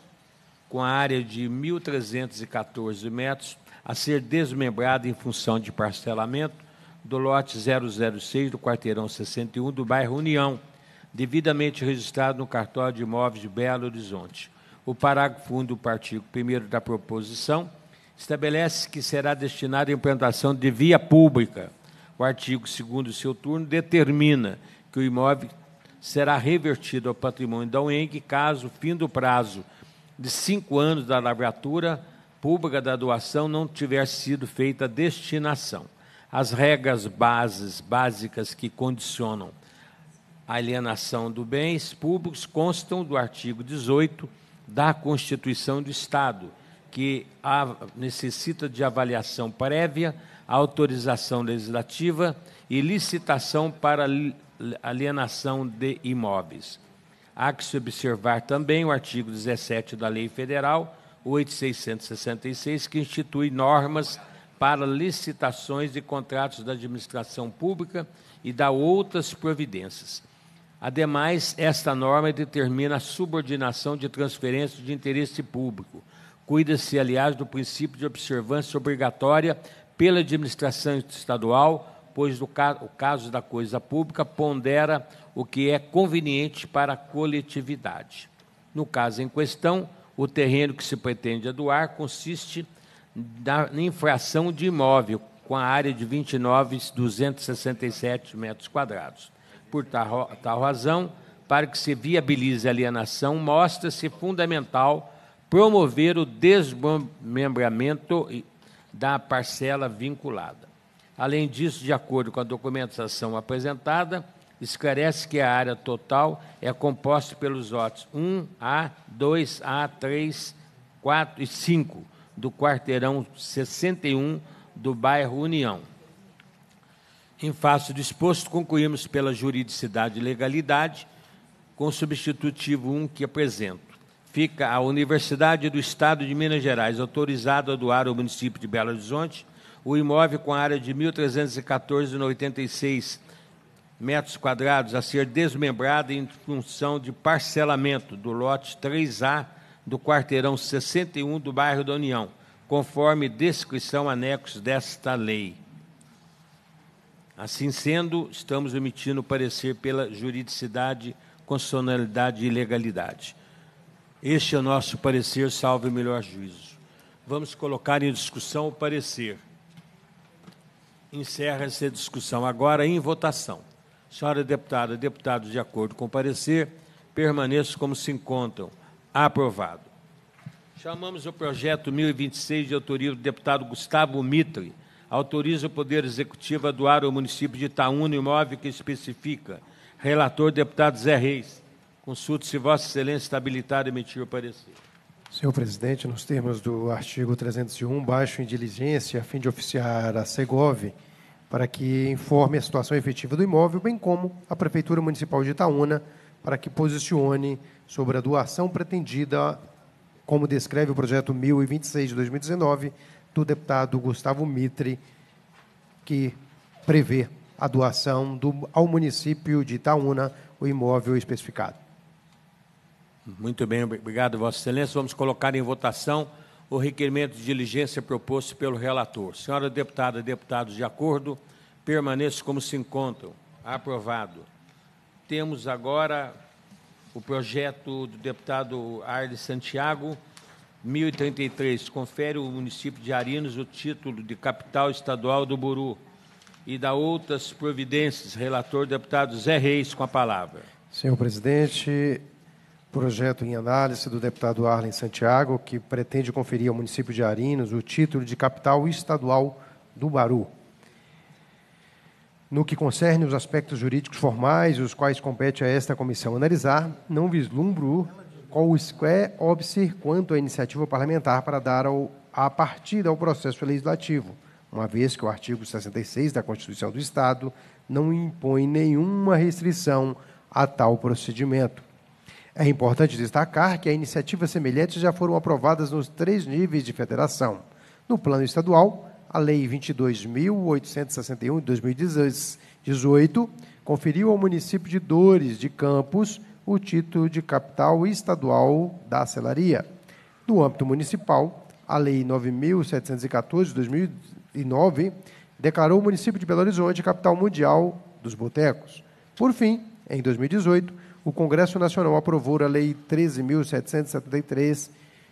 com a área de 1.314 metros a ser desmembrado em função de parcelamento do lote 006 do quarteirão 61 do bairro União, devidamente registrado no cartório de imóveis de Belo Horizonte. O parágrafo 1 do artigo 1 da proposição estabelece que será destinada à implantação de via pública. O artigo 2 do seu turno determina que o imóvel será revertido ao patrimônio da UENG caso o fim do prazo de cinco anos da lavratura pública da doação não tiver sido feita a destinação as regras bases, básicas que condicionam a alienação dos bens públicos constam do artigo 18 da Constituição do Estado, que necessita de avaliação prévia, autorização legislativa e licitação para alienação de imóveis. Há que se observar também o artigo 17 da Lei Federal 8666, que institui normas para licitações e contratos da administração pública e dá outras providências. Ademais, esta norma determina a subordinação de transferências de interesse público. Cuida-se, aliás, do princípio de observância obrigatória pela administração estadual, pois o caso da coisa pública pondera o que é conveniente para a coletividade. No caso em questão, o terreno que se pretende adoar consiste da infração de imóvel, com a área de 29.267 metros quadrados. Por tal, tal razão, para que se viabilize a alienação, mostra-se fundamental promover o desmembramento da parcela vinculada. Além disso, de acordo com a documentação apresentada, esclarece que a área total é composta pelos lotes 1A, 2A, 3, 4 e 5, do quarteirão 61 do bairro União. Em face do exposto, concluímos pela juridicidade e legalidade, com o substitutivo 1 que apresento. Fica a Universidade do Estado de Minas Gerais, autorizada a doar ao município de Belo Horizonte o imóvel com área de 1.314,86 metros quadrados a ser desmembrado em função de parcelamento do lote 3A do quarteirão 61 do bairro da União, conforme descrição anexo desta lei. Assim sendo, estamos emitindo parecer pela juridicidade, constitucionalidade e legalidade. Este é o nosso parecer, salvo o melhor juízo. Vamos colocar em discussão o parecer. Encerra-se a discussão agora em votação. Senhora deputada, deputados, de acordo com o parecer, permaneço como se encontram Aprovado. Chamamos o projeto 1026 de autoria do deputado Gustavo Mitre. Autoriza o Poder Executivo a doar ao município de Itaúna imóvel que especifica. Relator, deputado Zé Reis. Consulte se Vossa Excelência está habilitado a emitir o parecer. Senhor presidente, nos termos do artigo 301, baixo em diligência, a fim de oficiar a Segov para que informe a situação efetiva do imóvel, bem como a Prefeitura Municipal de Itaúna para que posicione sobre a doação pretendida, como descreve o projeto 1026 de 2019 do deputado Gustavo Mitre, que prevê a doação do, ao município de Itaúna o imóvel especificado. Muito bem, obrigado, Vossa Excelência. Vamos colocar em votação o requerimento de diligência proposto pelo relator. Senhora deputada e deputados, de acordo, permaneçam como se encontram. Aprovado temos agora o projeto do deputado Arles Santiago, 1033, confere ao município de Arinos o título de capital estadual do Buru e da outras providências. Relator deputado Zé Reis, com a palavra. Senhor presidente, projeto em análise do deputado Arlen Santiago, que pretende conferir ao município de Arinos o título de capital estadual do Baru no que concerne os aspectos jurídicos formais, os quais compete a esta comissão analisar, não vislumbro qualquer óbice quanto à iniciativa parlamentar para dar ao, a partida ao processo legislativo, uma vez que o artigo 66 da Constituição do Estado não impõe nenhuma restrição a tal procedimento. É importante destacar que iniciativas semelhantes já foram aprovadas nos três níveis de federação: no plano estadual, a Lei 22.861 de 2018 conferiu ao município de Dores de Campos o título de capital estadual da selaria. No âmbito municipal, a Lei 9.714 de 2009 declarou o município de Belo Horizonte capital mundial dos botecos. Por fim, em 2018, o Congresso Nacional aprovou a Lei 13.773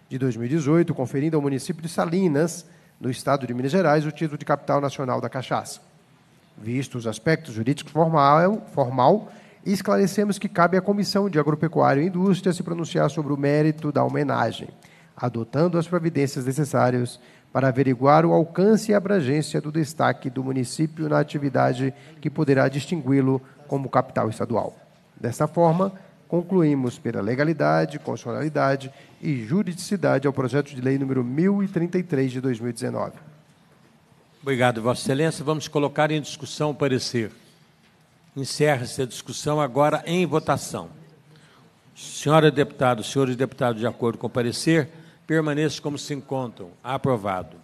de 2018, conferindo ao município de Salinas no Estado de Minas Gerais o título de capital nacional da cachaça. Vistos os aspectos jurídicos formal, formal, esclarecemos que cabe à Comissão de Agropecuária e Indústria se pronunciar sobre o mérito da homenagem, adotando as providências necessárias para averiguar o alcance e abrangência do destaque do município na atividade que poderá distingui-lo como capital estadual. Dessa forma, concluímos pela legalidade, constitucionalidade e juridicidade ao projeto de lei número 1033 de 2019. Obrigado, Vossa Excelência. Vamos colocar em discussão o parecer. Encerra-se a discussão agora em votação. Senhora deputada, senhores deputados, de acordo com o parecer, permaneçam como se encontram. Aprovado.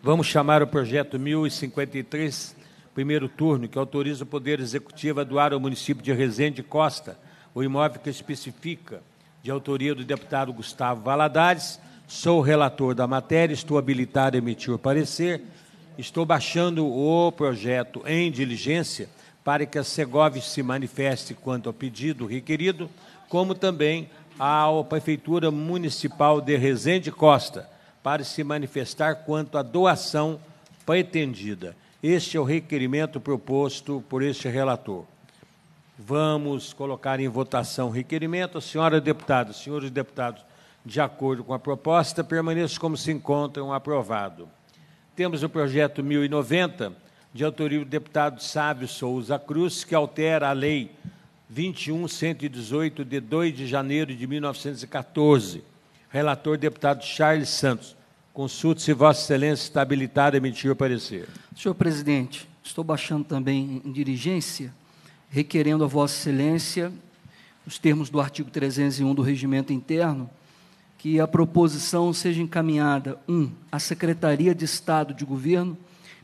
Vamos chamar o projeto 1053, primeiro turno, que autoriza o Poder Executivo a doar ao município de Resende Costa o imóvel que especifica, de autoria do deputado Gustavo Valadares. Sou relator da matéria, estou habilitado a emitir o parecer. Estou baixando o projeto em diligência para que a Segov se manifeste quanto ao pedido requerido, como também à Prefeitura Municipal de Resende Costa, para se manifestar quanto à doação pretendida. Este é o requerimento proposto por este relator. Vamos colocar em votação o requerimento. Senhora deputada, senhores deputados, de acordo com a proposta, permaneçam como se encontram, aprovado. Temos o projeto 1090, de autoria do deputado Sábio Souza Cruz, que altera a Lei 21118, de 2 de janeiro de 1914. Relator, deputado Charles Santos. Consulte se Vossa Excelência está habilitado a emitir o parecer. Senhor presidente, estou baixando também em diligência requerendo a Vossa Excelência, nos termos do artigo 301 do Regimento Interno, que a proposição seja encaminhada, 1. Um, à Secretaria de Estado de Governo,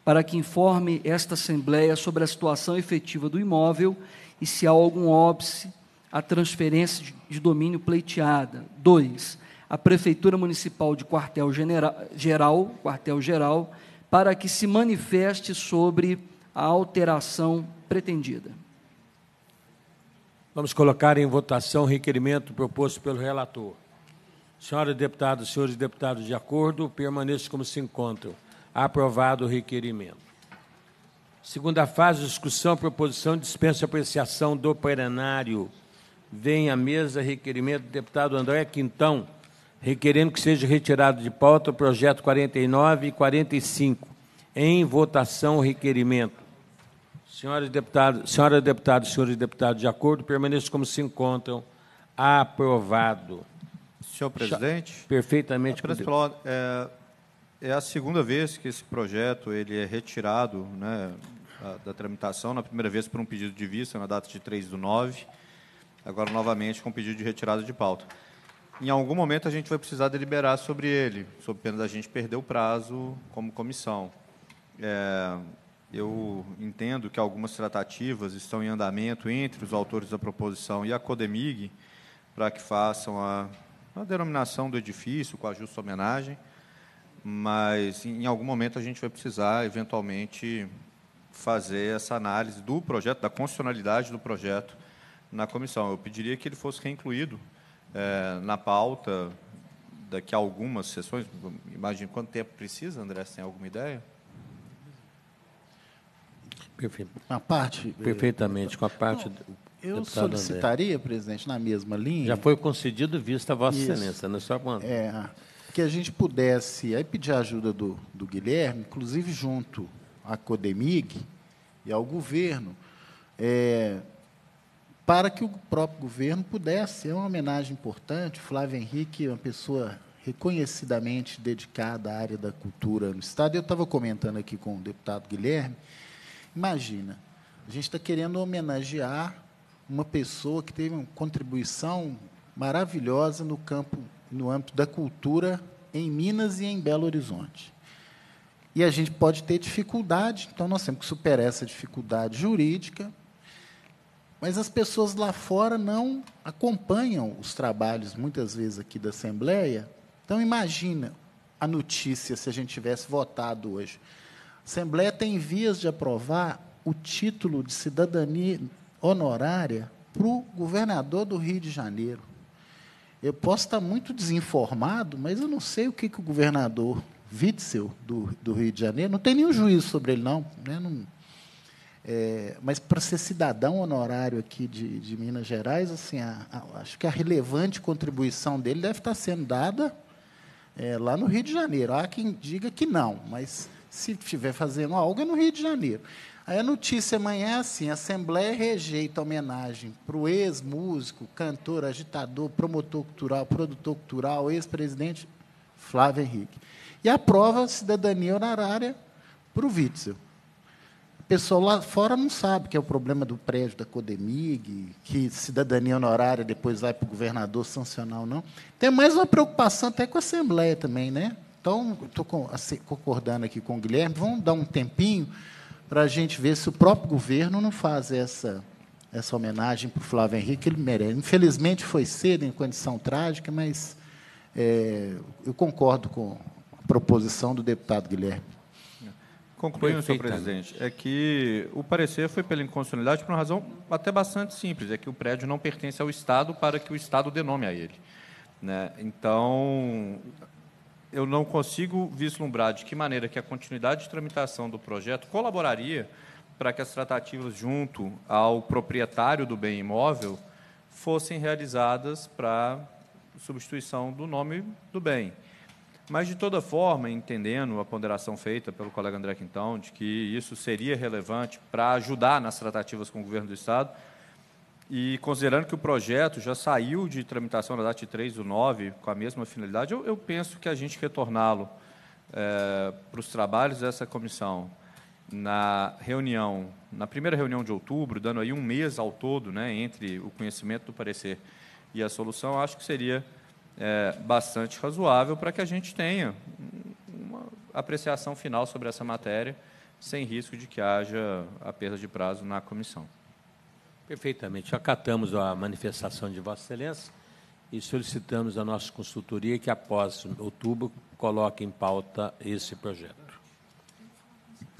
para que informe esta Assembleia sobre a situação efetiva do imóvel e se há algum óbice à transferência de domínio pleiteada. 2. à Prefeitura Municipal de Quartel Geral, Quartel Geral, para que se manifeste sobre a alteração pretendida. Vamos colocar em votação o requerimento proposto pelo relator. Senhora deputada, senhores deputados, de acordo, permaneçam como se encontram. Aprovado o requerimento. Segunda fase, discussão, proposição, dispensa apreciação do plenário. Vem à mesa requerimento do deputado André Quintão, requerendo que seja retirado de pauta o projeto 49 e 45. Em votação, o requerimento. Senhora deputada, senhora deputada, senhores deputados, de acordo, permaneço como se encontram. Aprovado. Senhor presidente. Perfeitamente. Senhor é, é a segunda vez que esse projeto ele é retirado né, da, da, tramitação, na primeira vez por um pedido de vista, na data de 3 do 9, agora novamente com pedido de retirada de pauta. Em algum momento a gente vai precisar deliberar sobre ele, sob pena da gente perder o prazo como comissão. É, eu entendo que algumas tratativas estão em andamento entre os autores da proposição e a Codemig para que façam a, a denominação do edifício com a justa homenagem, mas em algum momento a gente vai precisar, eventualmente, fazer essa análise do projeto, da constitucionalidade do projeto na comissão. Eu pediria que ele fosse reincluído é, na pauta daqui a algumas sessões. Imagine quanto tempo precisa, André, você tem alguma ideia? Perfeito. parte. É, Perfeitamente, com a parte. eu solicitaria, André. presidente, na mesma linha. Já foi concedido visto a Vossa Isso. Excelência, não é só quando. É, que a gente pudesse aí pedir a ajuda do, do Guilherme, inclusive junto à Codemig e ao governo, é, para que o próprio governo pudesse. É uma homenagem importante. Flávio Henrique é uma pessoa reconhecidamente dedicada à área da cultura no Estado. Eu estava comentando aqui com o deputado Guilherme Imagina, a gente está querendo homenagear uma pessoa que teve uma contribuição maravilhosa no campo, no âmbito da cultura em Minas e em Belo Horizonte. E a gente pode ter dificuldade, então nós temos que superar essa dificuldade jurídica, mas as pessoas lá fora não acompanham os trabalhos, muitas vezes, aqui da Assembleia. Então, imagina a notícia se a gente tivesse votado hoje. Assembleia tem vias de aprovar o título de cidadania honorária para o governador do Rio de Janeiro. Eu posso estar muito desinformado, mas eu não sei o que, que o governador Witzel, do, do Rio de Janeiro, não tem nenhum juízo sobre ele, não. Né? não é, mas para ser cidadão honorário aqui de, de Minas Gerais, assim, a, a, acho que a relevante contribuição dele deve estar sendo dada é, lá no Rio de Janeiro. Há quem diga que não, mas se estiver fazendo algo, é no Rio de Janeiro. Aí a notícia é amanhã é assim: a Assembleia rejeita homenagem para o ex-músico, cantor, agitador, promotor cultural, produtor cultural, ex-presidente Flávio Henrique. E aprova a cidadania honorária para o Witzel. O pessoal lá fora não sabe que é o problema do prédio da Codemig, que cidadania honorária depois vai para o governador sancionar ou não. Tem mais uma preocupação até com a Assembleia também, né? Então, estou assim, concordando aqui com o Guilherme, vamos dar um tempinho para a gente ver se o próprio governo não faz essa, essa homenagem para o Flávio Henrique, ele merece. Infelizmente foi cedo, em condição trágica, mas é, eu concordo com a proposição do deputado Guilherme. Concluindo, senhor presidente, é que o parecer foi pela inconstitucionalidade por uma razão até bastante simples, é que o prédio não pertence ao Estado para que o Estado denome a ele. Né? Então, eu não consigo vislumbrar de que maneira que a continuidade de tramitação do projeto colaboraria para que as tratativas junto ao proprietário do bem imóvel fossem realizadas para substituição do nome do bem. Mas, de toda forma, entendendo a ponderação feita pelo colega André Quintão, de que isso seria relevante para ajudar nas tratativas com o governo do Estado, e considerando que o projeto já saiu de tramitação na DAT 3 do 9 com a mesma finalidade, eu, eu penso que a gente retorná-lo é, para os trabalhos dessa comissão na reunião, na primeira reunião de outubro, dando aí um mês ao todo, né, entre o conhecimento do parecer e a solução, acho que seria é, bastante razoável para que a gente tenha uma apreciação final sobre essa matéria, sem risco de que haja a perda de prazo na comissão. Perfeitamente. Acatamos a manifestação de Vossa Excelência e solicitamos à nossa consultoria que, após outubro, coloque em pauta esse projeto.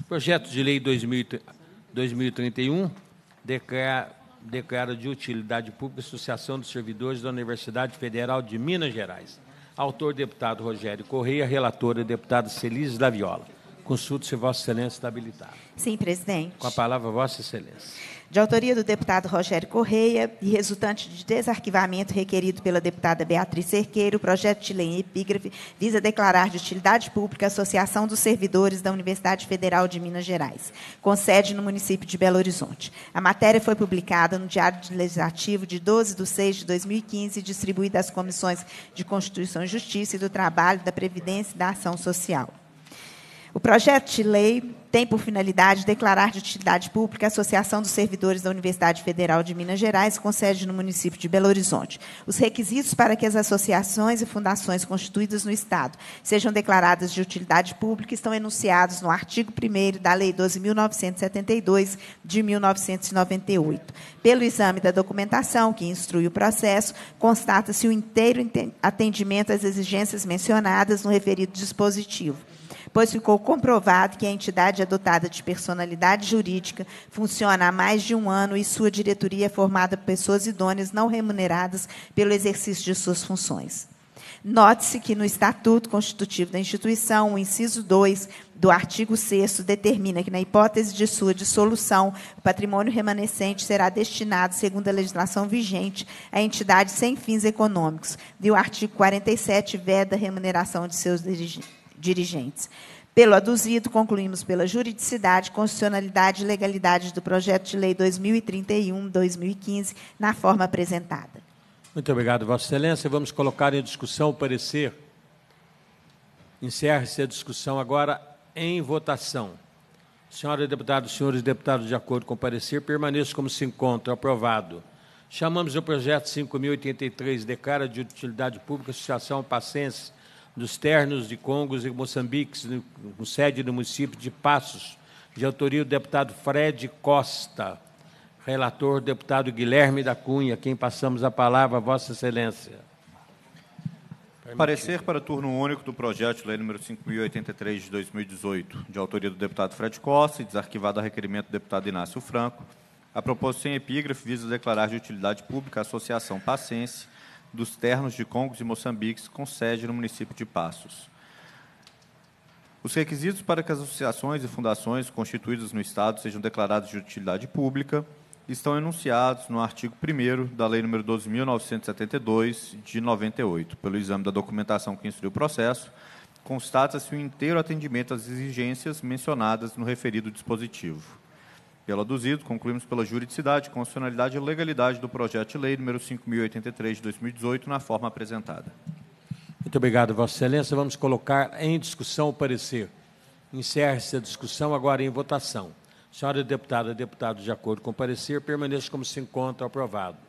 Projeto de Lei 2031 declara, de utilidade pública a Associação dos Servidores da Universidade Federal de Minas Gerais. Autor, deputado Rogério Correia, relatora, deputada Celise da Viola. Consulte-se Vossa Excelência está habilitado. Sim, presidente. Com a palavra, Vossa Excelência. De autoria do deputado Rogério Correia e resultante de desarquivamento requerido pela deputada Beatriz Cerqueiro, o projeto de lei em epígrafe visa declarar de utilidade pública a Associação dos Servidores da Universidade Federal de Minas Gerais, com sede no município de Belo Horizonte. A matéria foi publicada no Diário Legislativo de 12 de 6 de 2015 e distribuída às comissões de Constituição e Justiça e do Trabalho, da Previdência e da Ação Social. O projeto de lei tem por finalidade declarar de utilidade pública a Associação dos Servidores da Universidade Federal de Minas Gerais, com sede no município de Belo Horizonte. Os requisitos para que as associações e fundações constituídas no Estado sejam declaradas de utilidade pública estão enunciados no artigo 1 da Lei 12.972, de 1998. Pelo exame da documentação, que instrui o processo, constata-se o inteiro atendimento às exigências mencionadas no referido dispositivo pois ficou comprovado que a entidade é dotada de personalidade jurídica, funciona há mais de um ano e sua diretoria é formada por pessoas idôneas não remuneradas pelo exercício de suas funções. Note-se que no Estatuto Constitutivo da Instituição, o inciso 2 do artigo 6 determina que, na hipótese de sua dissolução, o patrimônio remanescente será destinado, segundo a legislação vigente, a entidade sem fins econômicos. E o artigo 47 veda a remuneração de seus dirigentes dirigentes. Pelo aduzido, concluímos pela juridicidade, constitucionalidade e legalidade do projeto de lei 2031-2015, na forma apresentada. Muito obrigado, Vossa Excelência. Vamos colocar em discussão o parecer. encerra se a discussão agora em votação. Senhora deputada, senhores deputados, de acordo com o parecer, permaneça como se encontra. Aprovado. Chamamos o projeto 5.083, de cara de utilidade pública Associação Passense dos ternos de Congos e Moçambiques, com sede no município de Passos, de autoria do deputado Fred Costa, relator deputado Guilherme da Cunha, quem passamos a palavra, Vossa Excelência. Parecer para turno único do projeto de lei número 5083 de 2018, de autoria do deputado Fred Costa e desarquivado a requerimento do deputado Inácio Franco. A proposta em epígrafe visa declarar de utilidade pública a Associação Pacense, dos ternos de Congos e Moçambiques, com sede no município de Passos. Os requisitos para que as associações e fundações constituídas no Estado sejam declaradas de utilidade pública estão enunciados no artigo 1 da Lei nº 12.972, de 98. Pelo exame da documentação que instruiu o processo, constata-se o inteiro atendimento às exigências mencionadas no referido dispositivo. Pelo aduzido, concluímos pela juridicidade, constitucionalidade e legalidade do projeto de lei número 5083 de 2018 na forma apresentada. Muito obrigado, Vossa Excelência. Vamos colocar em discussão o parecer. Encerre-se a discussão agora em votação. Senhora deputada, deputado, de acordo com o parecer, permaneça como se encontra aprovado.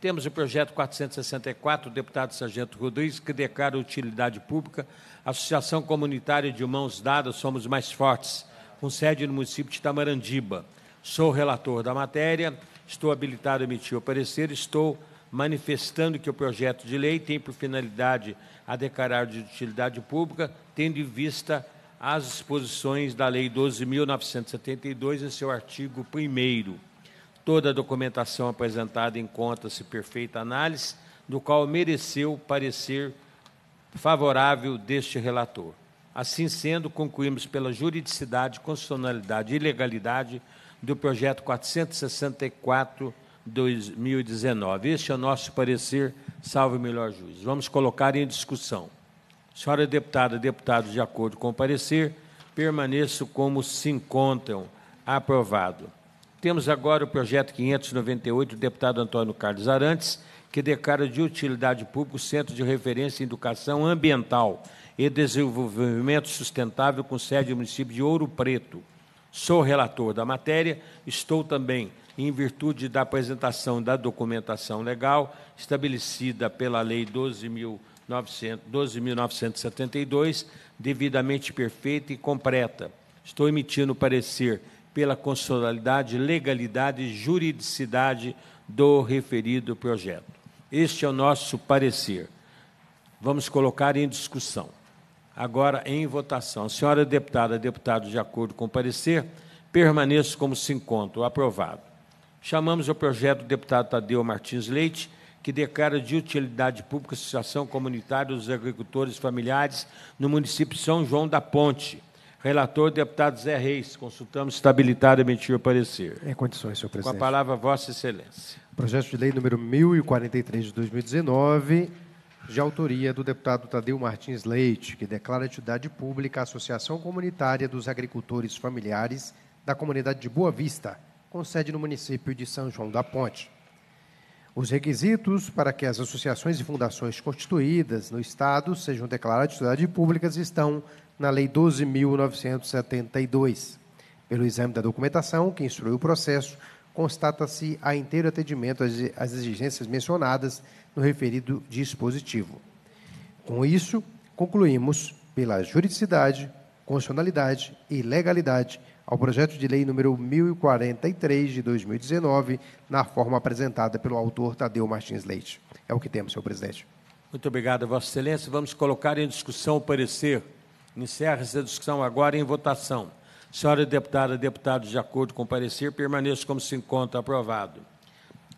Temos o projeto 464, deputado Sargento Rodrigues, que declara utilidade pública Associação Comunitária de Mãos Dadas Somos Mais Fortes, com sede no município de Tamarandiba. Sou relator da matéria, estou habilitado a emitir o parecer, estou manifestando que o projeto de lei tem por finalidade a declarar de utilidade pública, tendo em vista as disposições da Lei 12.972 em seu artigo 1 Toda a documentação apresentada encontra-se perfeita análise, do qual mereceu parecer favorável deste relator. Assim sendo, concluímos pela juridicidade, constitucionalidade e legalidade do projeto 464-2019. Este é o nosso parecer, salvo o melhor juízo. Vamos colocar em discussão. Senhora deputada, deputados, de acordo com o parecer, permaneço como se encontram. Aprovado. Temos agora o projeto 598 do deputado Antônio Carlos Arantes, que declara de utilidade pública o Centro de Referência em Educação Ambiental e Desenvolvimento Sustentável com sede no município de Ouro Preto. Sou relator da matéria, estou também, em virtude da apresentação da documentação legal estabelecida pela Lei 12.972, devidamente perfeita e completa. Estou emitindo parecer pela constitucionalidade, legalidade e juridicidade do referido projeto. Este é o nosso parecer. Vamos colocar em discussão. Agora em votação. Senhora deputada, deputado, de acordo com o parecer, permaneço como se encontra Aprovado. Chamamos o projeto do deputado Tadeu Martins Leite, que declara de utilidade pública a Associação Comunitária dos Agricultores Familiares no município de São João da Ponte. Relator, deputado Zé Reis. Consultamos se e emitir o parecer. Em condições, senhor presidente. Com a palavra, Vossa Excelência. Projeto de lei número 1043 de 2019 de autoria do deputado Tadeu Martins Leite, que declara entidade pública a Associação Comunitária dos Agricultores Familiares da Comunidade de Boa Vista, com sede no município de São João da Ponte. Os requisitos para que as associações e fundações constituídas no Estado sejam declaradas entidades públicas estão na Lei 12.972. Pelo exame da documentação que instruiu o processo, constata-se a inteiro atendimento às exigências mencionadas no referido dispositivo. Com isso, concluímos pela juridicidade, constitucionalidade e legalidade ao projeto de lei número 1043 de 2019, na forma apresentada pelo autor Tadeu Martins Leite. É o que temos, senhor presidente. Muito obrigado, Vossa Excelência. Vamos colocar em discussão o parecer. Encerra-se a discussão agora em votação. Senhora deputada, deputados, de acordo com o parecer, permaneça como se encontra aprovado.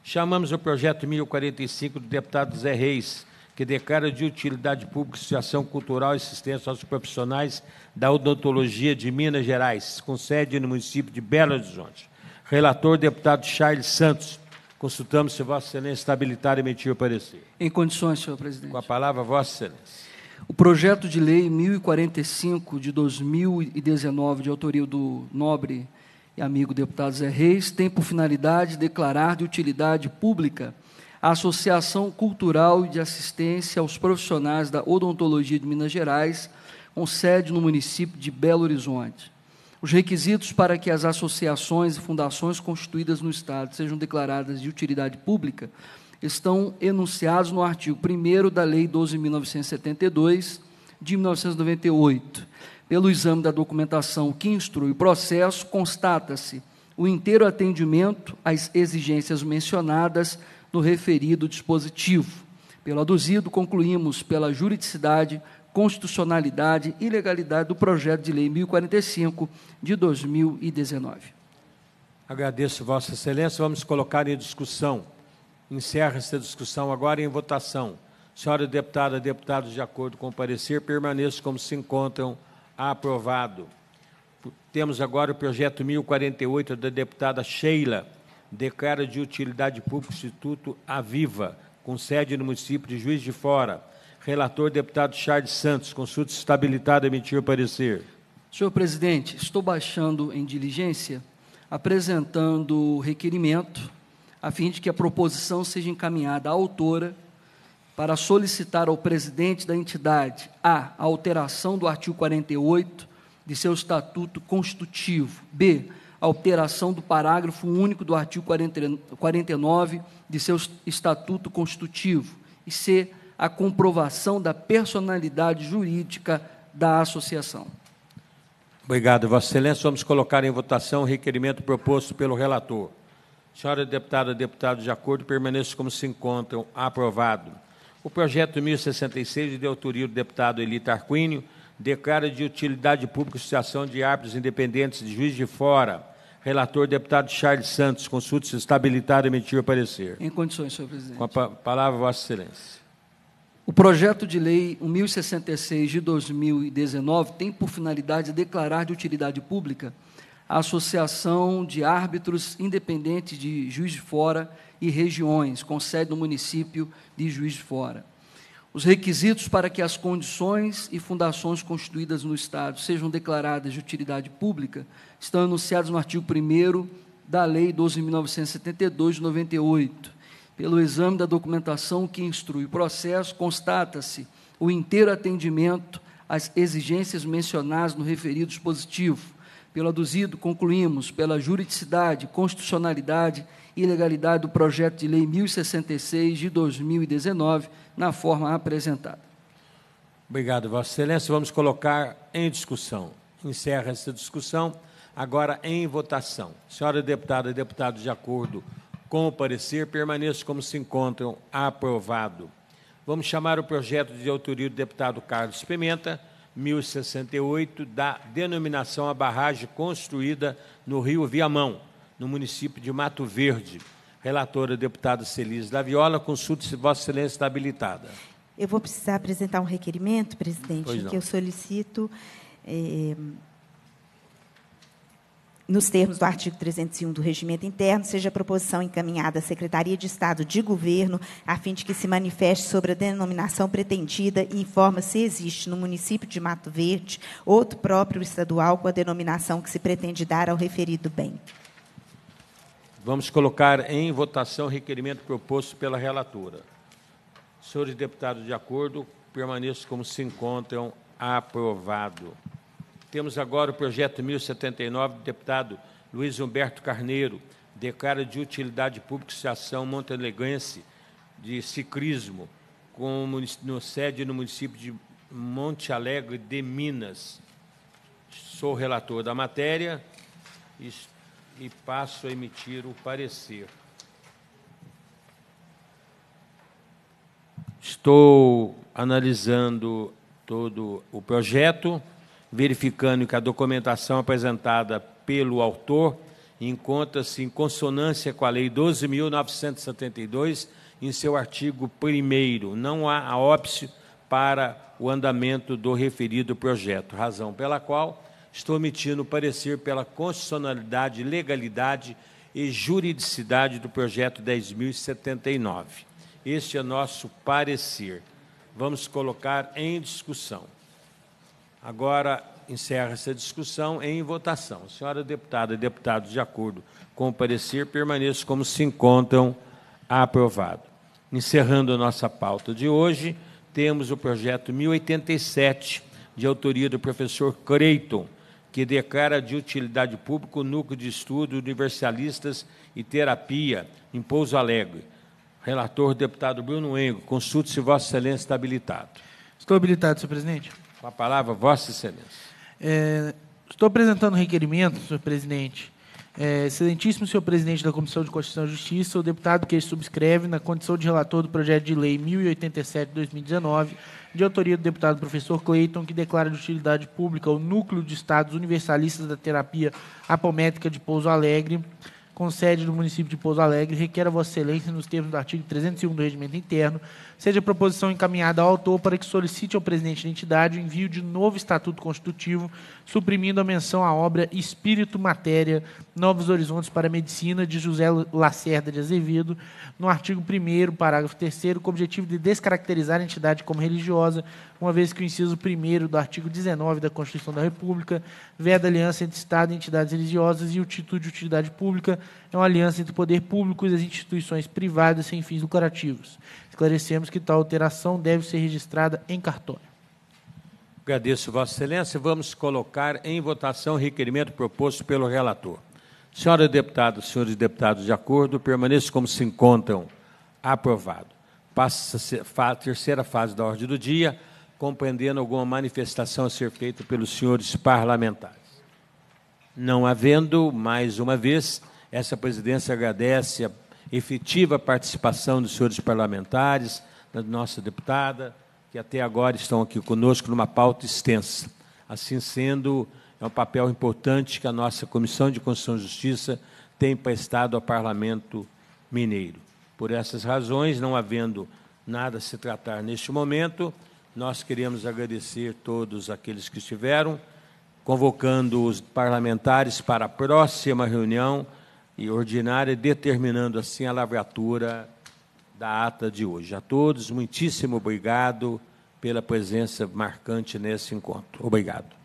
Chamamos o projeto 1045 do deputado Zé Reis, que declara de utilidade pública Associação Cultural e Assistência aos Profissionais da Odontologia de Minas Gerais, com sede no município de Belo Horizonte. Relator, deputado Charles Santos. Consultamos se Vossa Excelência está habilitada a emitir o parecer. Em condições, senhor presidente. Com a palavra, Vossa Excelência. O projeto de lei 1045 de 2019, de autoria do nobre e amigo deputado Zé Reis, tem por finalidade declarar de utilidade pública a Associação Cultural de Assistência aos Profissionais da Odontologia de Minas Gerais, com sede no município de Belo Horizonte. Os requisitos para que as associações e fundações constituídas no Estado sejam declaradas de utilidade pública estão enunciados no artigo 1 da Lei 12.972, de 1998, pelo exame da documentação que instrui o processo, constata-se o inteiro atendimento às exigências mencionadas no referido dispositivo. Pelo aduzido, concluímos pela juridicidade, constitucionalidade e legalidade do projeto de lei 1045 de 2019. Agradeço, Vossa Excelência. Vamos colocar em discussão. Encerra a discussão agora em votação. Senhora deputada, deputados, de acordo com o parecer, permaneçam como se encontram Aprovado. Temos agora o projeto 1048 da deputada Sheila. Declara de utilidade pública o Instituto Aviva, com sede no município de Juiz de Fora. Relator deputado Charles Santos, consulta estabilitada, emitiu parecer. Senhor presidente, estou baixando em diligência, apresentando o requerimento a fim de que a proposição seja encaminhada à autora para solicitar ao presidente da entidade a alteração do artigo 48 de seu estatuto constitutivo, b a alteração do parágrafo único do artigo 49 de seu estatuto constitutivo e c a comprovação da personalidade jurídica da associação. Obrigado, Vossa Excelência. Vamos colocar em votação o requerimento proposto pelo relator. Senhora deputada, deputado, de acordo, permaneçam como se encontram. Aprovado. O projeto 1066, de autoria do deputado Eli Tarquínio, declara de utilidade pública a Associação de Árbitros Independentes de Juiz de Fora. Relator, deputado Charles Santos, consulta-se está habilitado a emitir o parecer. Em condições, senhor presidente. Com a pa palavra, Vossa Excelência. O projeto de lei 1066 de 2019 tem por finalidade declarar de utilidade pública a Associação de Árbitros Independentes de Juiz de Fora, e regiões, com sede no município de Juiz de Fora. Os requisitos para que as condições e fundações constituídas no Estado sejam declaradas de utilidade pública estão enunciados no artigo 1 da Lei 12.972, de 98. Pelo exame da documentação que instrui o processo, constata-se o inteiro atendimento às exigências mencionadas no referido dispositivo. Pelo aduzido, concluímos pela juridicidade, constitucionalidade ilegalidade do projeto de lei 1066 de 2019, na forma apresentada. Obrigado, Vossa Excelência. Vamos colocar em discussão. Encerra essa discussão. Agora em votação. Senhora deputada e deputado, de acordo com o parecer, permaneçam como se encontram. Aprovado. Vamos chamar o projeto de autoria do deputado Carlos Pimenta, 1068, da denominação a barragem construída no Rio Viamão no município de Mato Verde. Relatora, é deputada Celise da Viola, consulte se Vossa Excelência está habilitada. Eu vou precisar apresentar um requerimento, presidente, que eu solicito, eh, nos termos do artigo 301 do Regimento Interno, seja a proposição encaminhada à Secretaria de Estado de Governo, a fim de que se manifeste sobre a denominação pretendida e informe se existe no município de Mato Verde outro próprio estadual com a denominação que se pretende dar ao referido bem. Vamos colocar em votação o requerimento proposto pela relatora. Senhores deputados, de acordo, permaneçam como se encontram. Aprovado. Temos agora o projeto 1079 do deputado Luiz Humberto Carneiro, declara de utilidade pública ação montenegrense de Ciclismo, com, no sede no município de Monte Alegre de Minas. Sou relator da matéria. Estou e passo a emitir o parecer. Estou analisando todo o projeto, verificando que a documentação apresentada pelo autor encontra-se em consonância com a Lei 12.972, em seu artigo 1. Não há óbice para o andamento do referido projeto, razão pela qual estou emitindo parecer pela constitucionalidade, legalidade e juridicidade do projeto 10.079. Este é nosso parecer. Vamos colocar em discussão. Agora encerra-se a discussão em votação. Senhora deputada e deputados, de acordo com o parecer, permaneçam como se encontram aprovado. Encerrando a nossa pauta de hoje, temos o projeto 1087, de autoria do professor Creighton, que declara de utilidade pública o Núcleo de Estudo Universalistas e Terapia, em Pouso Alegre. Relator, deputado Bruno Engo, consulte-se Vossa Excelência está habilitado. Estou habilitado, senhor presidente. Com a palavra, Vossa Excelência. É, estou apresentando um requerimento, senhor presidente, é, excelentíssimo senhor presidente da Comissão de Constituição e Justiça, o deputado que subscreve, na condição de relator do projeto de lei 1087-2019, de autoria do deputado professor Cleiton, que declara de utilidade pública o núcleo de estados universalistas da terapia apométrica de Pouso Alegre, com sede no município de Pouso Alegre, requer a Vossa Excelência, nos termos do artigo 301 do Regimento Interno, seja a proposição encaminhada ao autor para que solicite ao presidente da entidade o envio de novo Estatuto Constitutivo, suprimindo a menção à obra Espírito Matéria, Novos Horizontes para a Medicina, de José Lacerda de Azevedo, no artigo 1 parágrafo 3 com o objetivo de descaracterizar a entidade como religiosa, uma vez que o inciso 1 do artigo 19 da Constituição da República veda aliança entre Estado e entidades religiosas e o título de utilidade pública é uma aliança entre o poder público e as instituições privadas sem fins lucrativos. Esclarecemos que tal alteração deve ser registrada em cartório. Agradeço, Vossa Excelência. Vamos colocar em votação o requerimento proposto pelo relator. Senhora deputada, senhores deputados, de acordo, permaneço como se encontram. Aprovado. Passa a terceira fase da ordem do dia, compreendendo alguma manifestação a ser feita pelos senhores parlamentares. Não havendo, mais uma vez, essa presidência agradece a efetiva participação dos senhores parlamentares, da nossa deputada, que até agora estão aqui conosco numa pauta extensa. Assim sendo, é um papel importante que a nossa Comissão de Constituição e Justiça tem prestado ao Parlamento Mineiro. Por essas razões, não havendo nada a se tratar neste momento, nós queremos agradecer todos aqueles que estiveram, convocando os parlamentares para a próxima reunião e ordinária, determinando assim a lavratura da ata de hoje. A todos, muitíssimo obrigado pela presença marcante nesse encontro. Obrigado.